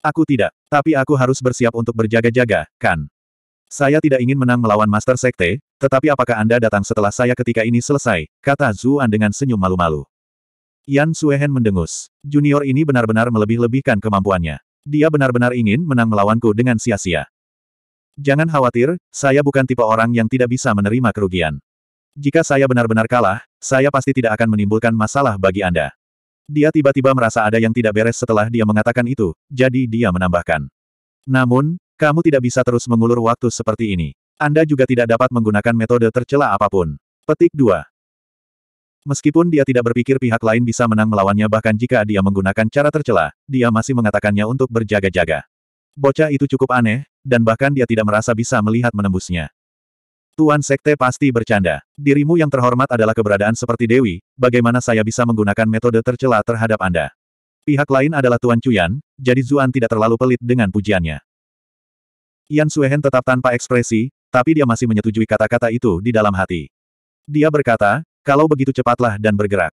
Aku tidak, tapi aku harus bersiap untuk berjaga-jaga, kan? Saya tidak ingin menang melawan Master Sekte, tetapi apakah Anda datang setelah saya ketika ini selesai? Kata Zuan dengan senyum malu-malu. Yan Suehen mendengus. Junior ini benar-benar melebih-lebihkan kemampuannya. Dia benar-benar ingin menang melawanku dengan sia-sia. Jangan khawatir, saya bukan tipe orang yang tidak bisa menerima kerugian. Jika saya benar-benar kalah, saya pasti tidak akan menimbulkan masalah bagi Anda. Dia tiba-tiba merasa ada yang tidak beres setelah dia mengatakan itu, jadi dia menambahkan. Namun, kamu tidak bisa terus mengulur waktu seperti ini. Anda juga tidak dapat menggunakan metode tercela apapun. Petik 2. Meskipun dia tidak berpikir pihak lain bisa menang melawannya bahkan jika dia menggunakan cara tercela, dia masih mengatakannya untuk berjaga-jaga. Bocah itu cukup aneh, dan bahkan dia tidak merasa bisa melihat menembusnya. Tuan Sekte pasti bercanda. Dirimu yang terhormat adalah keberadaan seperti Dewi, bagaimana saya bisa menggunakan metode tercela terhadap Anda? Pihak lain adalah Tuan Cuyan, jadi Zuan tidak terlalu pelit dengan pujiannya. Yan Suehen tetap tanpa ekspresi, tapi dia masih menyetujui kata-kata itu di dalam hati. Dia berkata, kalau begitu cepatlah dan bergerak.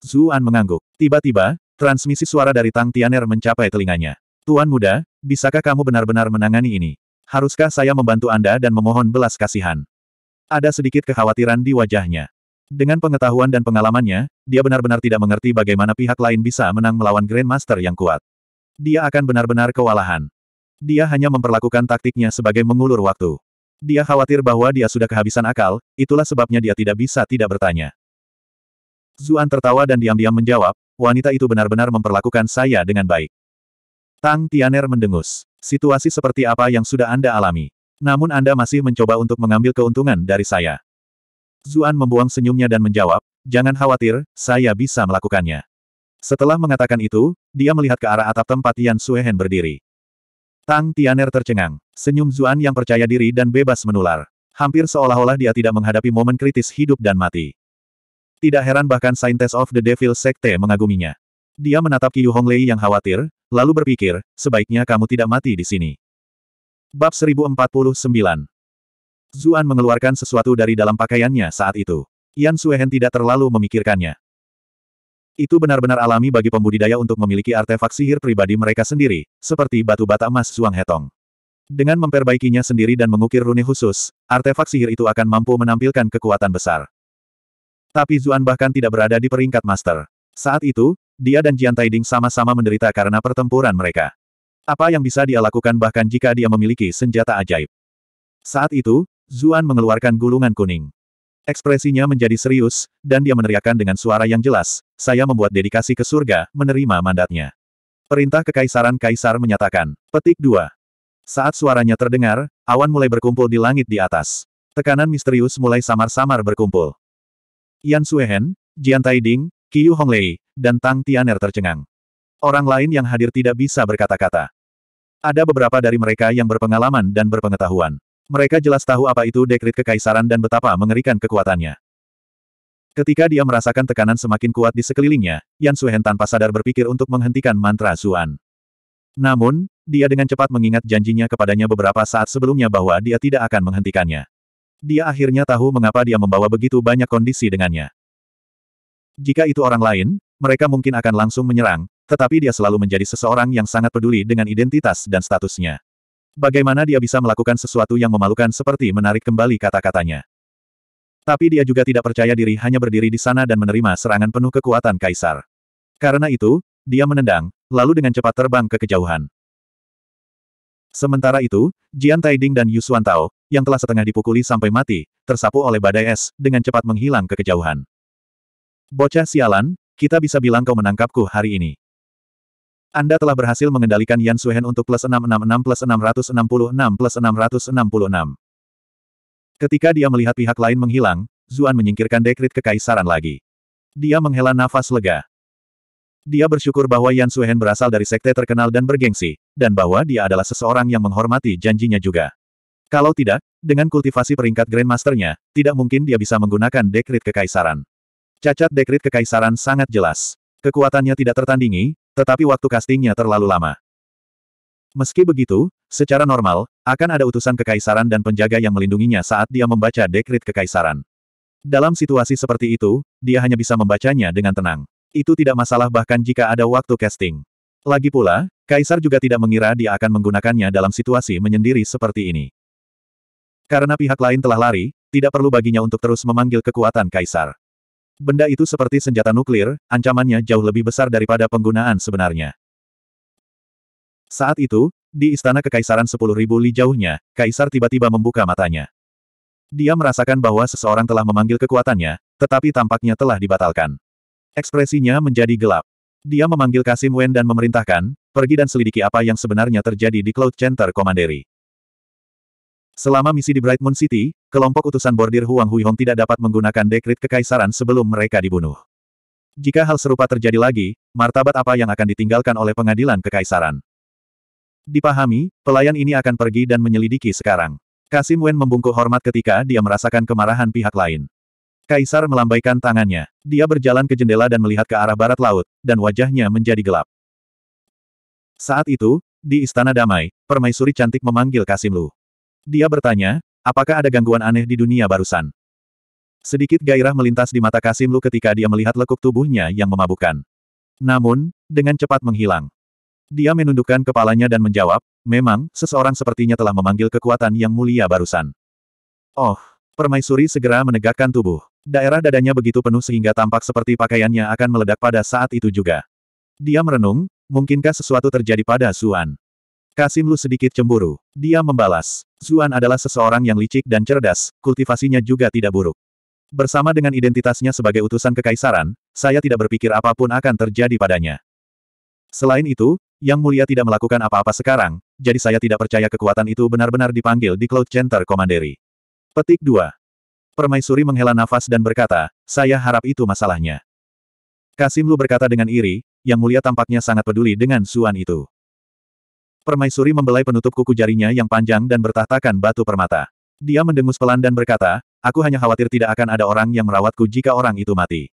Zuan mengangguk. Tiba-tiba, transmisi suara dari Tang Tianer mencapai telinganya. Tuan muda, bisakah kamu benar-benar menangani ini? Haruskah saya membantu Anda dan memohon belas kasihan? Ada sedikit kekhawatiran di wajahnya. Dengan pengetahuan dan pengalamannya, dia benar-benar tidak mengerti bagaimana pihak lain bisa menang melawan Grandmaster yang kuat. Dia akan benar-benar kewalahan. Dia hanya memperlakukan taktiknya sebagai mengulur waktu. Dia khawatir bahwa dia sudah kehabisan akal, itulah sebabnya dia tidak bisa tidak bertanya. Zuan tertawa dan diam-diam menjawab, wanita itu benar-benar memperlakukan saya dengan baik. Tang Tianer mendengus. Situasi seperti apa yang sudah Anda alami? Namun Anda masih mencoba untuk mengambil keuntungan dari saya. Zuan membuang senyumnya dan menjawab, jangan khawatir, saya bisa melakukannya. Setelah mengatakan itu, dia melihat ke arah atap tempat Yan Suehen berdiri. Tang Tianer tercengang. Senyum Zuan yang percaya diri dan bebas menular. Hampir seolah-olah dia tidak menghadapi momen kritis hidup dan mati. Tidak heran bahkan Scientist of the Devil Sekte mengaguminya. Dia menatap Qiu Honglei yang khawatir, lalu berpikir, sebaiknya kamu tidak mati di sini. Bab 1049 Zuan mengeluarkan sesuatu dari dalam pakaiannya saat itu. Yan Suehen tidak terlalu memikirkannya. Itu benar-benar alami bagi pembudidaya untuk memiliki artefak sihir pribadi mereka sendiri, seperti batu bata emas Zhuang Hetong. Dengan memperbaikinya sendiri dan mengukir rune khusus, artefak sihir itu akan mampu menampilkan kekuatan besar. Tapi Zuan bahkan tidak berada di peringkat master. Saat itu, dia dan Jian Taiding sama-sama menderita karena pertempuran mereka. Apa yang bisa dia lakukan bahkan jika dia memiliki senjata ajaib? Saat itu, Zuan mengeluarkan gulungan kuning. Ekspresinya menjadi serius, dan dia meneriakkan dengan suara yang jelas, saya membuat dedikasi ke surga, menerima mandatnya. Perintah Kekaisaran Kaisar menyatakan, petik 2. Saat suaranya terdengar, awan mulai berkumpul di langit di atas. Tekanan misterius mulai samar-samar berkumpul. Yan Suehen, Jian Taiding, Qiu Honglei, dan Tang Tianer tercengang. Orang lain yang hadir tidak bisa berkata-kata. Ada beberapa dari mereka yang berpengalaman dan berpengetahuan. Mereka jelas tahu apa itu dekrit kekaisaran dan betapa mengerikan kekuatannya. Ketika dia merasakan tekanan semakin kuat di sekelilingnya, Yan Suhen tanpa sadar berpikir untuk menghentikan mantra Zuan. Namun, dia dengan cepat mengingat janjinya kepadanya beberapa saat sebelumnya bahwa dia tidak akan menghentikannya. Dia akhirnya tahu mengapa dia membawa begitu banyak kondisi dengannya. Jika itu orang lain, mereka mungkin akan langsung menyerang, tetapi dia selalu menjadi seseorang yang sangat peduli dengan identitas dan statusnya. Bagaimana dia bisa melakukan sesuatu yang memalukan seperti menarik kembali kata-katanya. Tapi dia juga tidak percaya diri hanya berdiri di sana dan menerima serangan penuh kekuatan kaisar. Karena itu, dia menendang, lalu dengan cepat terbang ke kejauhan. Sementara itu, Jian Taiding dan Yu Tao, yang telah setengah dipukuli sampai mati, tersapu oleh badai es, dengan cepat menghilang ke kejauhan. Bocah sialan, kita bisa bilang kau menangkapku hari ini. Anda telah berhasil mengendalikan Yan Suhen untuk plus 666 plus 666 plus 666. Ketika dia melihat pihak lain menghilang, Zuan menyingkirkan dekrit kekaisaran lagi. Dia menghela nafas lega. Dia bersyukur bahwa Yan Suhen berasal dari sekte terkenal dan bergengsi, dan bahwa dia adalah seseorang yang menghormati janjinya juga. Kalau tidak, dengan kultivasi peringkat Grandmasternya, tidak mungkin dia bisa menggunakan dekrit kekaisaran. Cacat dekrit kekaisaran sangat jelas. Kekuatannya tidak tertandingi, tetapi waktu castingnya terlalu lama. Meski begitu, secara normal, akan ada utusan kekaisaran dan penjaga yang melindunginya saat dia membaca dekrit kekaisaran. Dalam situasi seperti itu, dia hanya bisa membacanya dengan tenang. Itu tidak masalah bahkan jika ada waktu casting. Lagi pula, Kaisar juga tidak mengira dia akan menggunakannya dalam situasi menyendiri seperti ini. Karena pihak lain telah lari, tidak perlu baginya untuk terus memanggil kekuatan Kaisar. Benda itu seperti senjata nuklir, ancamannya jauh lebih besar daripada penggunaan sebenarnya. Saat itu, di istana kekaisaran 10.000 li jauhnya, kaisar tiba-tiba membuka matanya. Dia merasakan bahwa seseorang telah memanggil kekuatannya, tetapi tampaknya telah dibatalkan. Ekspresinya menjadi gelap. Dia memanggil Kasim Wen dan memerintahkan, pergi dan selidiki apa yang sebenarnya terjadi di Cloud Center Komanderi. Selama misi di Bright Moon City, kelompok utusan bordir Huang Huihong tidak dapat menggunakan dekrit kekaisaran sebelum mereka dibunuh. Jika hal serupa terjadi lagi, martabat apa yang akan ditinggalkan oleh pengadilan kekaisaran? Dipahami, pelayan ini akan pergi dan menyelidiki sekarang. Kasim Wen membungkuk hormat ketika dia merasakan kemarahan pihak lain. Kaisar melambaikan tangannya. Dia berjalan ke jendela dan melihat ke arah barat laut, dan wajahnya menjadi gelap. Saat itu, di Istana Damai, Permaisuri cantik memanggil Kasim Lu. Dia bertanya, apakah ada gangguan aneh di dunia barusan? Sedikit gairah melintas di mata Kasimlu ketika dia melihat lekuk tubuhnya yang memabukkan. Namun, dengan cepat menghilang. Dia menundukkan kepalanya dan menjawab, memang, seseorang sepertinya telah memanggil kekuatan yang mulia barusan. Oh, permaisuri segera menegakkan tubuh. Daerah dadanya begitu penuh sehingga tampak seperti pakaiannya akan meledak pada saat itu juga. Dia merenung, mungkinkah sesuatu terjadi pada Suan? Kasim Lu sedikit cemburu. Dia membalas. Zuan adalah seseorang yang licik dan cerdas, kultivasinya juga tidak buruk. Bersama dengan identitasnya sebagai utusan kekaisaran, saya tidak berpikir apapun akan terjadi padanya. Selain itu, Yang Mulia tidak melakukan apa-apa sekarang, jadi saya tidak percaya kekuatan itu benar-benar dipanggil di Cloud Center Komanderi. Petik 2. Permaisuri menghela nafas dan berkata, saya harap itu masalahnya. Kasim Lu berkata dengan iri, Yang Mulia tampaknya sangat peduli dengan Zuan itu. Permaisuri membelai penutup kuku jarinya yang panjang dan bertahtakan batu permata. Dia mendengus pelan dan berkata, aku hanya khawatir tidak akan ada orang yang merawatku jika orang itu mati.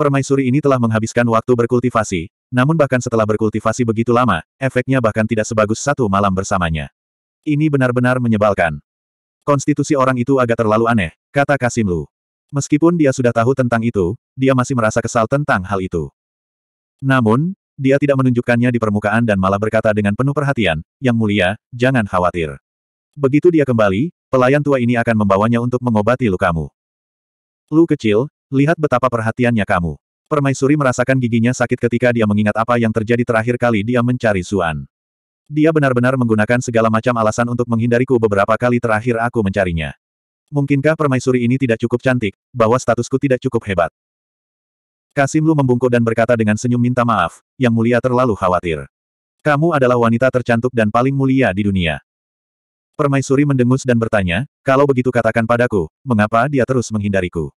Permaisuri ini telah menghabiskan waktu berkultivasi, namun bahkan setelah berkultivasi begitu lama, efeknya bahkan tidak sebagus satu malam bersamanya. Ini benar-benar menyebalkan. Konstitusi orang itu agak terlalu aneh, kata Kasimlu. Meskipun dia sudah tahu tentang itu, dia masih merasa kesal tentang hal itu. Namun, dia tidak menunjukkannya di permukaan dan malah berkata dengan penuh perhatian, Yang mulia, jangan khawatir. Begitu dia kembali, pelayan tua ini akan membawanya untuk mengobati lukamu. Lu kecil, lihat betapa perhatiannya kamu. Permaisuri merasakan giginya sakit ketika dia mengingat apa yang terjadi terakhir kali dia mencari Suan. Dia benar-benar menggunakan segala macam alasan untuk menghindariku beberapa kali terakhir aku mencarinya. Mungkinkah permaisuri ini tidak cukup cantik, bahwa statusku tidak cukup hebat? Kasimlu membungkuk dan berkata dengan senyum minta maaf, yang mulia terlalu khawatir. Kamu adalah wanita tercantik dan paling mulia di dunia. Permaisuri mendengus dan bertanya, kalau begitu katakan padaku, mengapa dia terus menghindariku?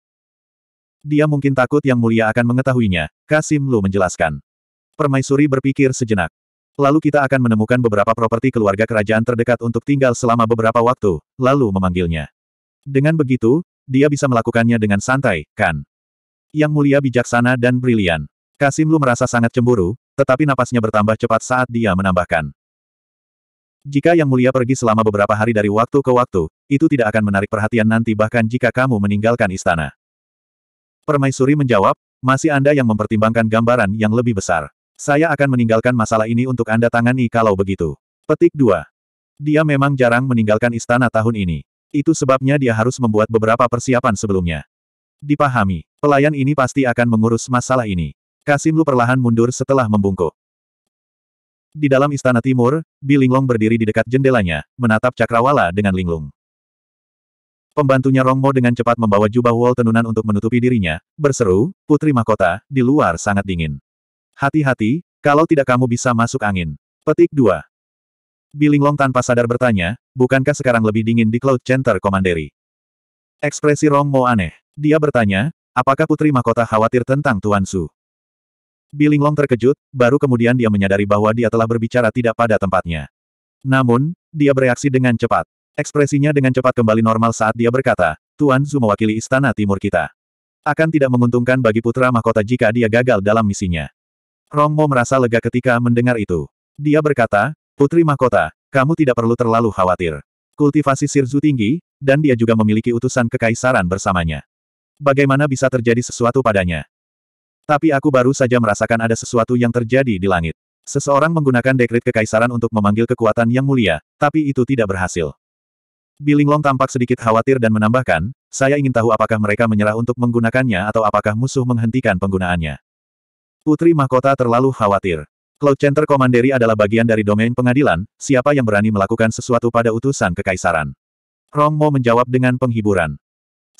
Dia mungkin takut yang mulia akan mengetahuinya, Kasimlu menjelaskan. Permaisuri berpikir sejenak. Lalu kita akan menemukan beberapa properti keluarga kerajaan terdekat untuk tinggal selama beberapa waktu, lalu memanggilnya. Dengan begitu, dia bisa melakukannya dengan santai, kan? Yang mulia bijaksana dan brilian. Kasim Lu merasa sangat cemburu, tetapi napasnya bertambah cepat saat dia menambahkan. Jika Yang Mulia pergi selama beberapa hari dari waktu ke waktu, itu tidak akan menarik perhatian nanti bahkan jika kamu meninggalkan istana. Permaisuri menjawab, masih Anda yang mempertimbangkan gambaran yang lebih besar. Saya akan meninggalkan masalah ini untuk Anda tangani kalau begitu. Petik 2. Dia memang jarang meninggalkan istana tahun ini. Itu sebabnya dia harus membuat beberapa persiapan sebelumnya. Dipahami, pelayan ini pasti akan mengurus masalah ini. Kasimlu perlahan mundur setelah membungkuk. Di dalam istana timur, Bilinglong berdiri di dekat jendelanya, menatap cakrawala dengan linglung. Pembantunya Rongmo dengan cepat membawa jubah wol tenunan untuk menutupi dirinya, berseru, Putri Mahkota, di luar sangat dingin. Hati-hati, kalau tidak kamu bisa masuk angin. Petik 2. Bilinglong tanpa sadar bertanya, bukankah sekarang lebih dingin di Cloud Center Komanderi? Ekspresi Rongmo aneh. Dia bertanya, apakah Putri Mahkota khawatir tentang Tuan Su? Bilinglong terkejut, baru kemudian dia menyadari bahwa dia telah berbicara tidak pada tempatnya. Namun, dia bereaksi dengan cepat. Ekspresinya dengan cepat kembali normal saat dia berkata, Tuan Su mewakili istana timur kita. Akan tidak menguntungkan bagi putra mahkota jika dia gagal dalam misinya. Rongmo merasa lega ketika mendengar itu. Dia berkata, Putri Mahkota, kamu tidak perlu terlalu khawatir. Kultivasi Sirzu tinggi, dan dia juga memiliki utusan kekaisaran bersamanya. Bagaimana bisa terjadi sesuatu padanya? Tapi aku baru saja merasakan ada sesuatu yang terjadi di langit. Seseorang menggunakan dekrit kekaisaran untuk memanggil kekuatan yang mulia, tapi itu tidak berhasil. Bilinglong tampak sedikit khawatir dan menambahkan, saya ingin tahu apakah mereka menyerah untuk menggunakannya atau apakah musuh menghentikan penggunaannya. Putri Mahkota terlalu khawatir. Cloud Center Commandery adalah bagian dari domain pengadilan, siapa yang berani melakukan sesuatu pada utusan kekaisaran. Rong Mo menjawab dengan penghiburan.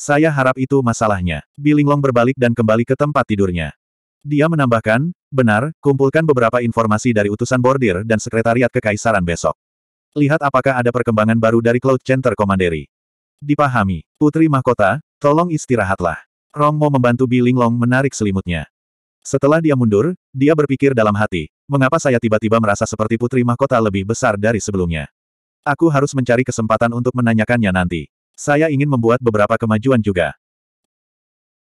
Saya harap itu masalahnya. Bilinglong berbalik dan kembali ke tempat tidurnya. Dia menambahkan, benar, kumpulkan beberapa informasi dari utusan bordir dan sekretariat kekaisaran besok. Lihat apakah ada perkembangan baru dari Cloud Center Commandery. Dipahami, Putri Mahkota, tolong istirahatlah. Rongmo membantu Bilinglong menarik selimutnya. Setelah dia mundur, dia berpikir dalam hati, mengapa saya tiba-tiba merasa seperti Putri Mahkota lebih besar dari sebelumnya? Aku harus mencari kesempatan untuk menanyakannya nanti. Saya ingin membuat beberapa kemajuan juga.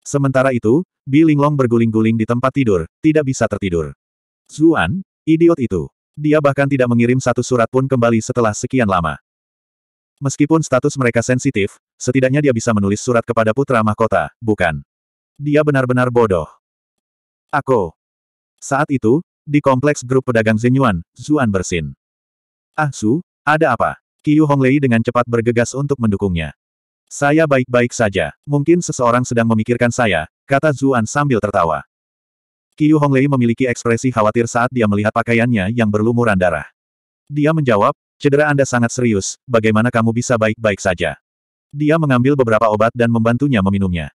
Sementara itu, Bi Linglong berguling-guling di tempat tidur, tidak bisa tertidur. Zuan, idiot itu. Dia bahkan tidak mengirim satu surat pun kembali setelah sekian lama. Meskipun status mereka sensitif, setidaknya dia bisa menulis surat kepada putra mahkota, bukan? Dia benar-benar bodoh. Aku. Saat itu, di kompleks grup pedagang Zenyuan, Zuan bersin. Ah Su, ada apa? Qiu Honglei dengan cepat bergegas untuk mendukungnya. Saya baik-baik saja. Mungkin seseorang sedang memikirkan saya, kata Zuan sambil tertawa. Qiu Honglei memiliki ekspresi khawatir saat dia melihat pakaiannya yang berlumuran darah. Dia menjawab, cedera Anda sangat serius, bagaimana kamu bisa baik-baik saja? Dia mengambil beberapa obat dan membantunya meminumnya.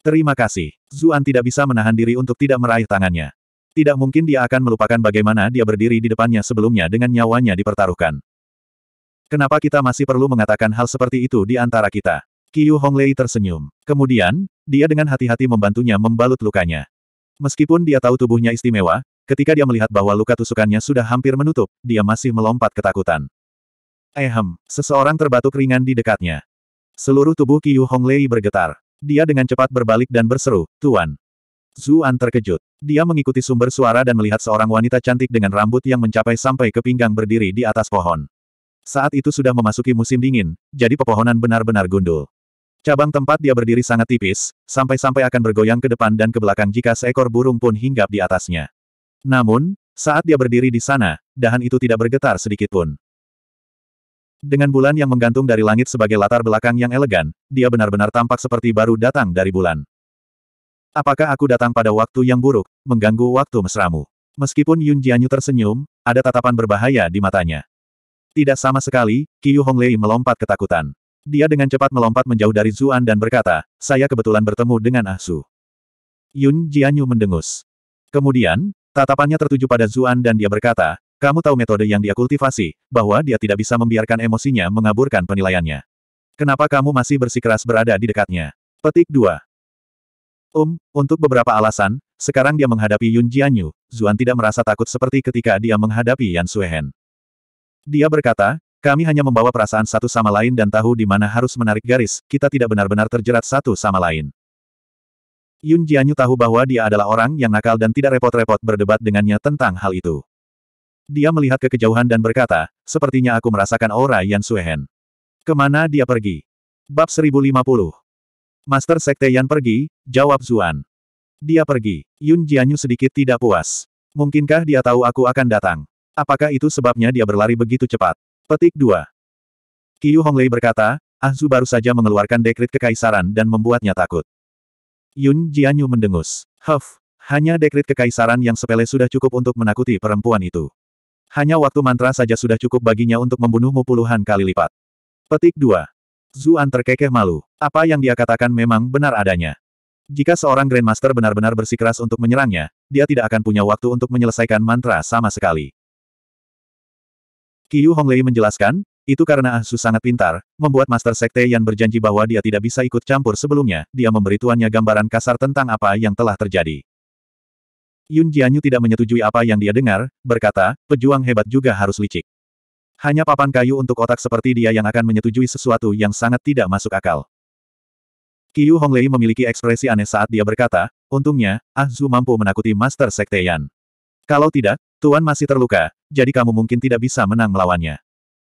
Terima kasih. Zuan tidak bisa menahan diri untuk tidak meraih tangannya. Tidak mungkin dia akan melupakan bagaimana dia berdiri di depannya sebelumnya dengan nyawanya dipertaruhkan. Kenapa kita masih perlu mengatakan hal seperti itu di antara kita? Qiu Honglei tersenyum. Kemudian, dia dengan hati-hati membantunya membalut lukanya. Meskipun dia tahu tubuhnya istimewa, ketika dia melihat bahwa luka tusukannya sudah hampir menutup, dia masih melompat ketakutan. Ehem, seseorang terbatuk ringan di dekatnya. Seluruh tubuh Qiu Honglei bergetar. Dia dengan cepat berbalik dan berseru, Tuan. Zuan terkejut. Dia mengikuti sumber suara dan melihat seorang wanita cantik dengan rambut yang mencapai sampai ke pinggang berdiri di atas pohon. Saat itu sudah memasuki musim dingin, jadi pepohonan benar-benar gundul. Cabang tempat dia berdiri sangat tipis, sampai-sampai akan bergoyang ke depan dan ke belakang jika seekor burung pun hinggap di atasnya. Namun, saat dia berdiri di sana, dahan itu tidak bergetar sedikit pun. Dengan bulan yang menggantung dari langit sebagai latar belakang yang elegan, dia benar-benar tampak seperti baru datang dari bulan. Apakah aku datang pada waktu yang buruk, mengganggu waktu mesramu? Meskipun Yun Jianyu tersenyum, ada tatapan berbahaya di matanya. Tidak sama sekali, Qiu Honglei melompat ketakutan. Dia dengan cepat melompat menjauh dari Zuan dan berkata, saya kebetulan bertemu dengan Ah Su. Yun Jianyu mendengus. Kemudian, tatapannya tertuju pada Zuan dan dia berkata, kamu tahu metode yang dia kultivasi, bahwa dia tidak bisa membiarkan emosinya mengaburkan penilaiannya. Kenapa kamu masih bersikeras berada di dekatnya? Petik 2. Um, untuk beberapa alasan, sekarang dia menghadapi Yun Jianyu, Zuan tidak merasa takut seperti ketika dia menghadapi Yan Suehen. Dia berkata, kami hanya membawa perasaan satu sama lain dan tahu di mana harus menarik garis, kita tidak benar-benar terjerat satu sama lain. Yun Jianyu tahu bahwa dia adalah orang yang nakal dan tidak repot-repot berdebat dengannya tentang hal itu. Dia melihat ke kejauhan dan berkata, sepertinya aku merasakan aura Yan Suehen. Kemana dia pergi? Bab 1050. Master Sekte Yan pergi, jawab Zuan. Dia pergi. Yun Jianyu sedikit tidak puas. Mungkinkah dia tahu aku akan datang? Apakah itu sebabnya dia berlari begitu cepat? Petik 2. Qiu Honglei berkata, Ah Zu baru saja mengeluarkan dekrit kekaisaran dan membuatnya takut. Yun Jianyu mendengus. Huff, hanya dekrit kekaisaran yang sepele sudah cukup untuk menakuti perempuan itu. Hanya waktu mantra saja sudah cukup baginya untuk membunuhmu puluhan kali lipat. Petik 2. Zuan terkekeh malu. Apa yang dia katakan memang benar adanya. Jika seorang Grandmaster benar-benar bersikeras untuk menyerangnya, dia tidak akan punya waktu untuk menyelesaikan mantra sama sekali. Qiyu Honglei menjelaskan, itu karena Ah sangat pintar, membuat Master Sekte Yan berjanji bahwa dia tidak bisa ikut campur sebelumnya, dia memberi tuannya gambaran kasar tentang apa yang telah terjadi. Yun Jianyu tidak menyetujui apa yang dia dengar, berkata, pejuang hebat juga harus licik. Hanya papan kayu untuk otak seperti dia yang akan menyetujui sesuatu yang sangat tidak masuk akal. Qiyu Honglei memiliki ekspresi aneh saat dia berkata, untungnya, Ah mampu menakuti Master Sekte Yan. Kalau tidak, Tuan masih terluka, jadi kamu mungkin tidak bisa menang melawannya.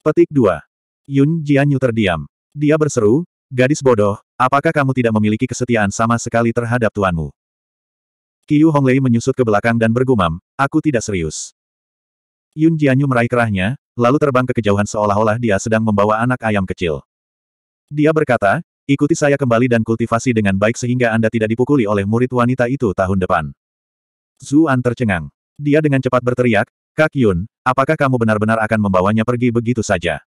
Petik 2. Yun Jianyu terdiam. Dia berseru, Gadis bodoh, apakah kamu tidak memiliki kesetiaan sama sekali terhadap tuanmu? Qiu Honglei menyusut ke belakang dan bergumam, aku tidak serius. Yun Jianyu meraih kerahnya, lalu terbang ke kejauhan seolah-olah dia sedang membawa anak ayam kecil. Dia berkata, ikuti saya kembali dan kultivasi dengan baik sehingga Anda tidak dipukuli oleh murid wanita itu tahun depan. Zuan tercengang. Dia dengan cepat berteriak, Kak Yun, apakah kamu benar-benar akan membawanya pergi begitu saja?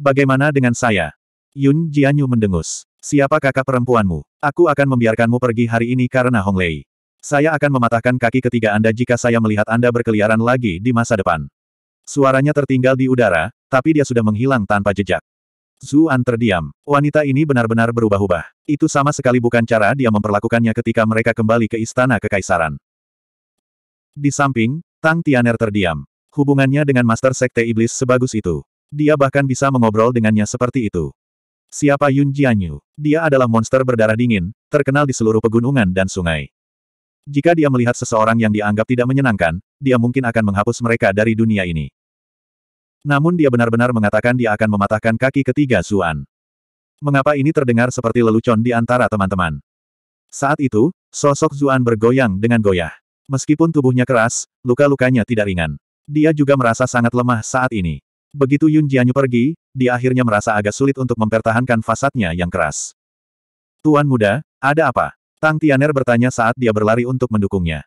Bagaimana dengan saya? Yun Jianyu mendengus. Siapa kakak perempuanmu? Aku akan membiarkanmu pergi hari ini karena Hong Lei. Saya akan mematahkan kaki ketiga Anda jika saya melihat Anda berkeliaran lagi di masa depan. Suaranya tertinggal di udara, tapi dia sudah menghilang tanpa jejak. Zuan terdiam. Wanita ini benar-benar berubah-ubah. Itu sama sekali bukan cara dia memperlakukannya ketika mereka kembali ke istana kekaisaran. Di samping, Tang Tianer terdiam. Hubungannya dengan Master Sekte Iblis sebagus itu. Dia bahkan bisa mengobrol dengannya seperti itu. Siapa Yun Jianyu? Dia adalah monster berdarah dingin, terkenal di seluruh pegunungan dan sungai. Jika dia melihat seseorang yang dianggap tidak menyenangkan, dia mungkin akan menghapus mereka dari dunia ini. Namun dia benar-benar mengatakan dia akan mematahkan kaki ketiga Zuan. Mengapa ini terdengar seperti lelucon di antara teman-teman? Saat itu, sosok Zuan bergoyang dengan goyah. Meskipun tubuhnya keras, luka-lukanya tidak ringan. Dia juga merasa sangat lemah saat ini. Begitu Yun Jianyu pergi, dia akhirnya merasa agak sulit untuk mempertahankan fasadnya yang keras. Tuan muda, ada apa? Tang Tianer bertanya saat dia berlari untuk mendukungnya.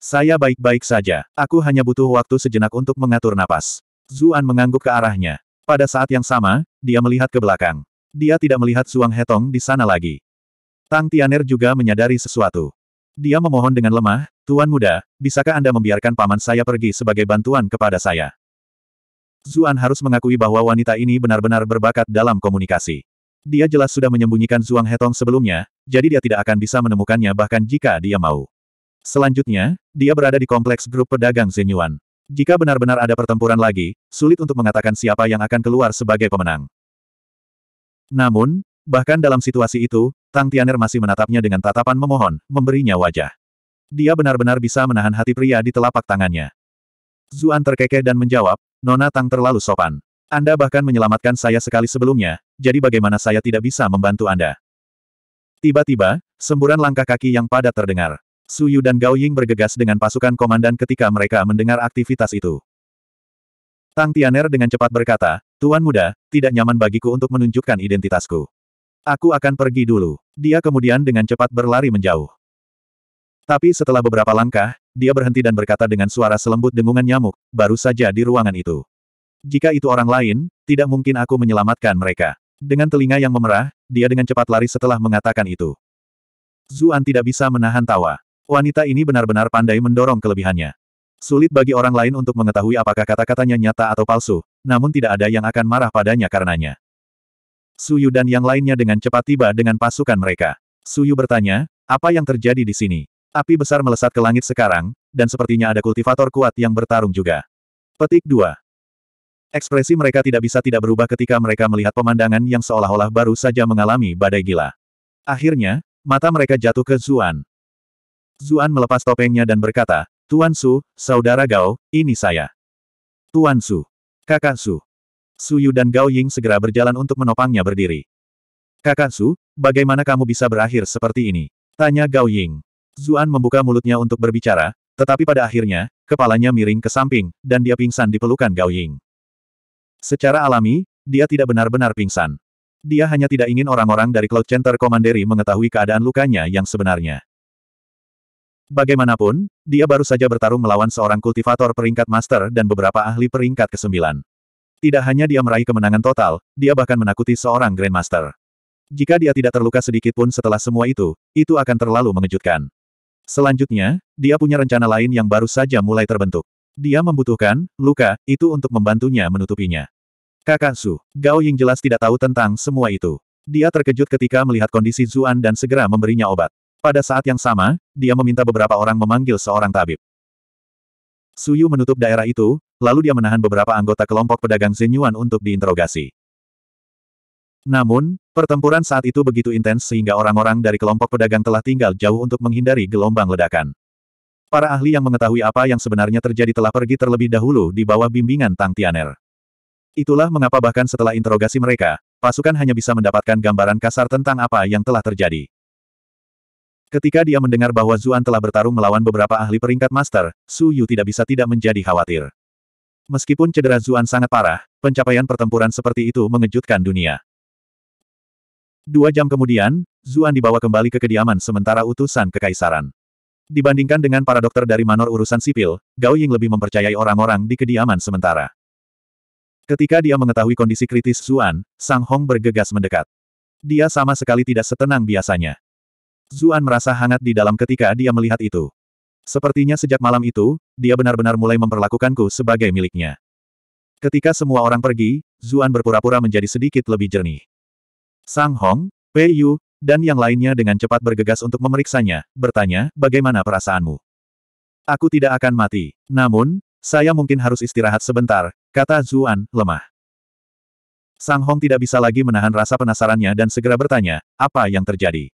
Saya baik-baik saja, aku hanya butuh waktu sejenak untuk mengatur napas. Zuan mengangguk ke arahnya. Pada saat yang sama, dia melihat ke belakang. Dia tidak melihat Zhuang Hetong di sana lagi. Tang Tianer juga menyadari sesuatu. Dia memohon dengan lemah, Tuan muda, bisakah Anda membiarkan paman saya pergi sebagai bantuan kepada saya? Zuan harus mengakui bahwa wanita ini benar-benar berbakat dalam komunikasi. Dia jelas sudah menyembunyikan Zhuang Hetong sebelumnya, jadi dia tidak akan bisa menemukannya bahkan jika dia mau. Selanjutnya, dia berada di kompleks grup pedagang Zenyuan. Jika benar-benar ada pertempuran lagi, sulit untuk mengatakan siapa yang akan keluar sebagai pemenang. Namun, bahkan dalam situasi itu, Tang Tianer masih menatapnya dengan tatapan memohon, memberinya wajah. Dia benar-benar bisa menahan hati pria di telapak tangannya. Zuan terkekeh dan menjawab, Nona Tang terlalu sopan. Anda bahkan menyelamatkan saya sekali sebelumnya, jadi bagaimana saya tidak bisa membantu Anda? Tiba-tiba, semburan langkah kaki yang padat terdengar. Su Yu dan Gao Ying bergegas dengan pasukan komandan ketika mereka mendengar aktivitas itu. Tang Tianer dengan cepat berkata, Tuan muda, tidak nyaman bagiku untuk menunjukkan identitasku. Aku akan pergi dulu. Dia kemudian dengan cepat berlari menjauh. Tapi setelah beberapa langkah, dia berhenti dan berkata dengan suara selembut dengungan nyamuk, baru saja di ruangan itu. Jika itu orang lain, tidak mungkin aku menyelamatkan mereka. Dengan telinga yang memerah, dia dengan cepat lari setelah mengatakan itu. Zuan tidak bisa menahan tawa. Wanita ini benar-benar pandai mendorong kelebihannya. Sulit bagi orang lain untuk mengetahui apakah kata-katanya nyata atau palsu, namun tidak ada yang akan marah padanya karenanya. Suyu dan yang lainnya dengan cepat tiba dengan pasukan mereka. Suyu bertanya, apa yang terjadi di sini? Api besar melesat ke langit sekarang, dan sepertinya ada kultivator kuat yang bertarung juga. Petik 2. Ekspresi mereka tidak bisa tidak berubah ketika mereka melihat pemandangan yang seolah-olah baru saja mengalami badai gila. Akhirnya, mata mereka jatuh ke Zuan. Zuan melepas topengnya dan berkata, Tuan Su, Saudara Gao, ini saya. Tuan Su. Kakak Su. Su Yu dan Gao Ying segera berjalan untuk menopangnya berdiri. Kakak Su, bagaimana kamu bisa berakhir seperti ini? Tanya Gao Ying. Zuan membuka mulutnya untuk berbicara, tetapi pada akhirnya, kepalanya miring ke samping, dan dia pingsan di pelukan Gao Ying. Secara alami, dia tidak benar-benar pingsan. Dia hanya tidak ingin orang-orang dari Cloud Center Commandery mengetahui keadaan lukanya yang sebenarnya. Bagaimanapun, dia baru saja bertarung melawan seorang kultivator peringkat master dan beberapa ahli peringkat ke-9. Tidak hanya dia meraih kemenangan total, dia bahkan menakuti seorang Grandmaster. Jika dia tidak terluka sedikit pun setelah semua itu, itu akan terlalu mengejutkan. Selanjutnya, dia punya rencana lain yang baru saja mulai terbentuk. Dia membutuhkan luka itu untuk membantunya menutupinya. Kakak Su, Gao Ying jelas tidak tahu tentang semua itu. Dia terkejut ketika melihat kondisi Zuan dan segera memberinya obat. Pada saat yang sama, dia meminta beberapa orang memanggil seorang tabib. Suyu menutup daerah itu, lalu dia menahan beberapa anggota kelompok pedagang Zenyuan untuk diinterogasi. Namun, pertempuran saat itu begitu intens sehingga orang-orang dari kelompok pedagang telah tinggal jauh untuk menghindari gelombang ledakan. Para ahli yang mengetahui apa yang sebenarnya terjadi telah pergi terlebih dahulu di bawah bimbingan Tang Tianer. Itulah mengapa bahkan setelah interogasi mereka, pasukan hanya bisa mendapatkan gambaran kasar tentang apa yang telah terjadi. Ketika dia mendengar bahwa Zuan telah bertarung melawan beberapa ahli peringkat master, Su Yu tidak bisa tidak menjadi khawatir. Meskipun cedera Zuan sangat parah, pencapaian pertempuran seperti itu mengejutkan dunia. Dua jam kemudian, Zuan dibawa kembali ke kediaman sementara utusan kekaisaran. Dibandingkan dengan para dokter dari manor urusan sipil, Gao Ying lebih mempercayai orang-orang di kediaman sementara. Ketika dia mengetahui kondisi kritis Zuan, Sang Hong bergegas mendekat. Dia sama sekali tidak setenang biasanya. Zuan merasa hangat di dalam ketika dia melihat itu. Sepertinya sejak malam itu, dia benar-benar mulai memperlakukanku sebagai miliknya. Ketika semua orang pergi, Zuan berpura-pura menjadi sedikit lebih jernih. Sang Hong, Pei Yu, dan yang lainnya dengan cepat bergegas untuk memeriksanya, bertanya, bagaimana perasaanmu? Aku tidak akan mati. Namun, saya mungkin harus istirahat sebentar, kata Zuan, lemah. Sang Hong tidak bisa lagi menahan rasa penasarannya dan segera bertanya, apa yang terjadi?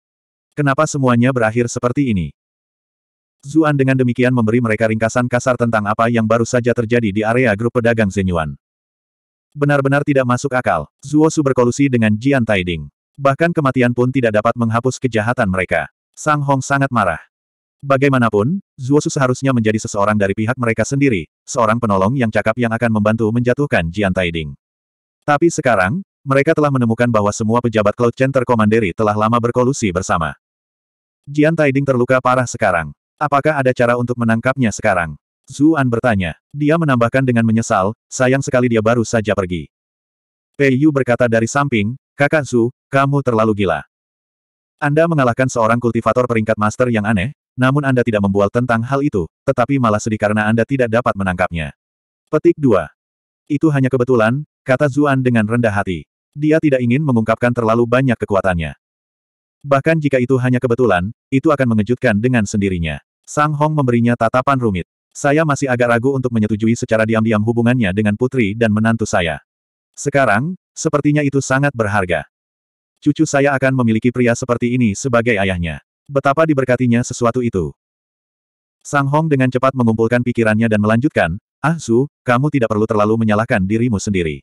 Kenapa semuanya berakhir seperti ini? Zuan dengan demikian memberi mereka ringkasan kasar tentang apa yang baru saja terjadi di area grup pedagang Zenyuan. Benar-benar tidak masuk akal, Zuo Su berkolusi dengan Jian Taiding. Bahkan kematian pun tidak dapat menghapus kejahatan mereka. Sang Hong sangat marah. Bagaimanapun, Zuo Su seharusnya menjadi seseorang dari pihak mereka sendiri, seorang penolong yang cakap yang akan membantu menjatuhkan Jian Taiding. Tapi sekarang, mereka telah menemukan bahwa semua pejabat Cloud Center Komanderi telah lama berkolusi bersama. Jian Taiding terluka parah sekarang. Apakah ada cara untuk menangkapnya sekarang? Zuan bertanya. Dia menambahkan dengan menyesal, sayang sekali dia baru saja pergi. Pei Yu berkata dari samping, kakak Zu, kamu terlalu gila. Anda mengalahkan seorang kultivator peringkat master yang aneh, namun Anda tidak membual tentang hal itu, tetapi malah sedih karena Anda tidak dapat menangkapnya. Petik 2. Itu hanya kebetulan, kata Zuan dengan rendah hati. Dia tidak ingin mengungkapkan terlalu banyak kekuatannya. Bahkan jika itu hanya kebetulan, itu akan mengejutkan dengan sendirinya. Sang Hong memberinya tatapan rumit. Saya masih agak ragu untuk menyetujui secara diam-diam hubungannya dengan putri dan menantu saya. Sekarang, sepertinya itu sangat berharga. Cucu saya akan memiliki pria seperti ini sebagai ayahnya. Betapa diberkatinya sesuatu itu. Sang Hong dengan cepat mengumpulkan pikirannya dan melanjutkan, Ah Su, kamu tidak perlu terlalu menyalahkan dirimu sendiri.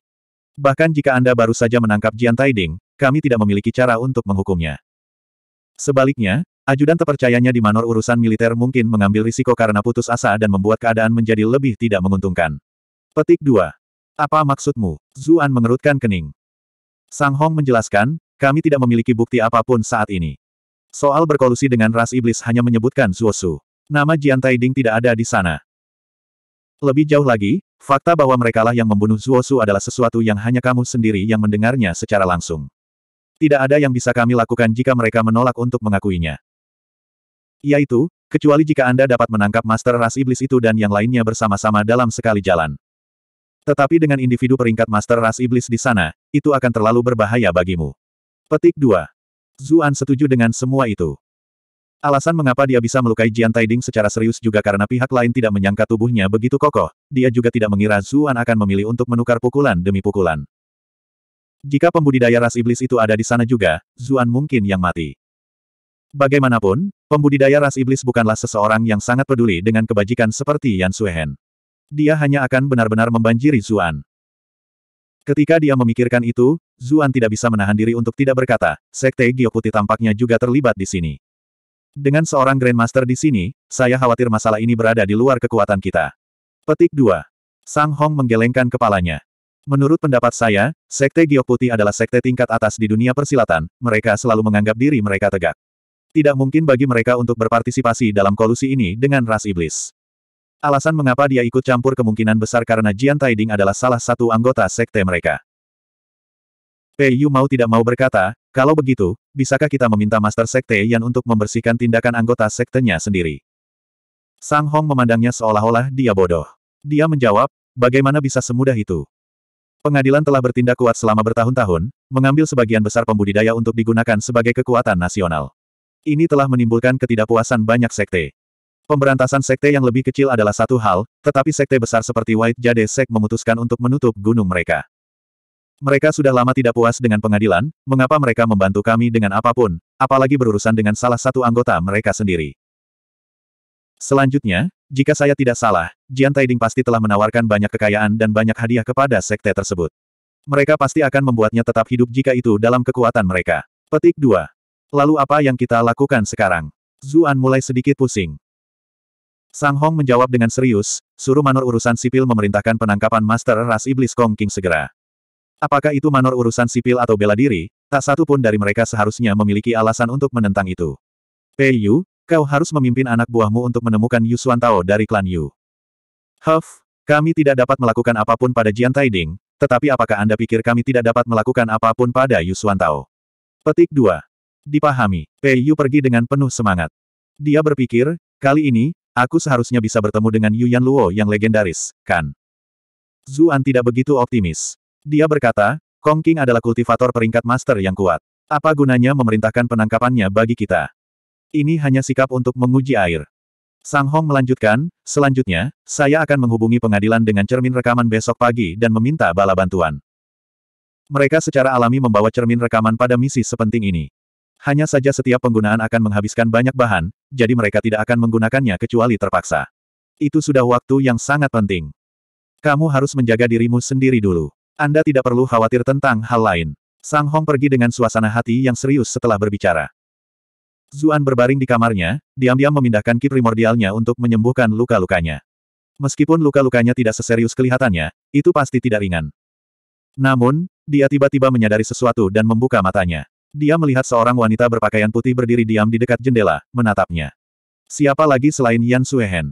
Bahkan jika Anda baru saja menangkap Jian Taiding, kami tidak memiliki cara untuk menghukumnya. Sebaliknya, Ajudan terpercayanya di manor urusan militer mungkin mengambil risiko karena putus asa dan membuat keadaan menjadi lebih tidak menguntungkan. Petik 2. Apa maksudmu? Zuan mengerutkan kening. Sang Hong menjelaskan, kami tidak memiliki bukti apapun saat ini. Soal berkolusi dengan ras iblis hanya menyebutkan Zuosu. Nama Jian Taiding tidak ada di sana. Lebih jauh lagi, fakta bahwa merekalah yang membunuh Zuosu adalah sesuatu yang hanya kamu sendiri yang mendengarnya secara langsung. Tidak ada yang bisa kami lakukan jika mereka menolak untuk mengakuinya. Yaitu, kecuali jika Anda dapat menangkap Master Ras Iblis itu dan yang lainnya bersama-sama dalam sekali jalan. Tetapi dengan individu peringkat Master Ras Iblis di sana, itu akan terlalu berbahaya bagimu. Petik 2. Zuan setuju dengan semua itu. Alasan mengapa dia bisa melukai Jian Taiding secara serius juga karena pihak lain tidak menyangka tubuhnya begitu kokoh, dia juga tidak mengira Zuan akan memilih untuk menukar pukulan demi pukulan. Jika pembudidaya ras iblis itu ada di sana juga, Zuan mungkin yang mati. Bagaimanapun, pembudidaya ras iblis bukanlah seseorang yang sangat peduli dengan kebajikan seperti Yan Suehen. Dia hanya akan benar-benar membanjiri Zuan. Ketika dia memikirkan itu, Zuan tidak bisa menahan diri untuk tidak berkata, Sekte Gio tampaknya juga terlibat di sini. Dengan seorang Grandmaster di sini, saya khawatir masalah ini berada di luar kekuatan kita. Petik 2. Sang Hong menggelengkan kepalanya. Menurut pendapat saya, Sekte Giok adalah sekte tingkat atas di dunia persilatan, mereka selalu menganggap diri mereka tegak. Tidak mungkin bagi mereka untuk berpartisipasi dalam kolusi ini dengan ras iblis. Alasan mengapa dia ikut campur kemungkinan besar karena Jian Taiding adalah salah satu anggota sekte mereka. Pei Yu mau tidak mau berkata, kalau begitu, bisakah kita meminta Master Sekte Yan untuk membersihkan tindakan anggota sektenya sendiri? Sang Hong memandangnya seolah-olah dia bodoh. Dia menjawab, bagaimana bisa semudah itu? Pengadilan telah bertindak kuat selama bertahun-tahun, mengambil sebagian besar pembudidaya untuk digunakan sebagai kekuatan nasional. Ini telah menimbulkan ketidakpuasan banyak sekte. Pemberantasan sekte yang lebih kecil adalah satu hal, tetapi sekte besar seperti White Jade Sek memutuskan untuk menutup gunung mereka. Mereka sudah lama tidak puas dengan pengadilan, mengapa mereka membantu kami dengan apapun, apalagi berurusan dengan salah satu anggota mereka sendiri. Selanjutnya, jika saya tidak salah, Jian Taiding pasti telah menawarkan banyak kekayaan dan banyak hadiah kepada sekte tersebut. Mereka pasti akan membuatnya tetap hidup jika itu dalam kekuatan mereka. Petik 2. Lalu apa yang kita lakukan sekarang? Zuan mulai sedikit pusing. Sang Hong menjawab dengan serius, suruh manor urusan sipil memerintahkan penangkapan Master Ras Iblis Kong King segera. Apakah itu manor urusan sipil atau bela diri, tak satu pun dari mereka seharusnya memiliki alasan untuk menentang itu. Pei Yu, kau harus memimpin anak buahmu untuk menemukan Yu Tao dari klan Yu. Huff, kami tidak dapat melakukan apapun pada Jian Taiding, tetapi apakah Anda pikir kami tidak dapat melakukan apapun pada Yu Tao? Petik 2. Dipahami, Pei Yu pergi dengan penuh semangat. Dia berpikir, kali ini, aku seharusnya bisa bertemu dengan Yuan Luo yang legendaris, kan? Zuan tidak begitu optimis. Dia berkata, Kong King adalah kultivator peringkat master yang kuat. Apa gunanya memerintahkan penangkapannya bagi kita? Ini hanya sikap untuk menguji air. Sang Hong melanjutkan, selanjutnya, saya akan menghubungi pengadilan dengan cermin rekaman besok pagi dan meminta bala bantuan. Mereka secara alami membawa cermin rekaman pada misi sepenting ini. Hanya saja setiap penggunaan akan menghabiskan banyak bahan, jadi mereka tidak akan menggunakannya kecuali terpaksa. Itu sudah waktu yang sangat penting. Kamu harus menjaga dirimu sendiri dulu. Anda tidak perlu khawatir tentang hal lain. Sang Hong pergi dengan suasana hati yang serius setelah berbicara. Zuan berbaring di kamarnya, diam-diam memindahkan ki primordialnya untuk menyembuhkan luka-lukanya. Meskipun luka-lukanya tidak seserius kelihatannya, itu pasti tidak ringan. Namun, dia tiba-tiba menyadari sesuatu dan membuka matanya. Dia melihat seorang wanita berpakaian putih berdiri diam di dekat jendela, menatapnya. Siapa lagi selain Yan Suehen?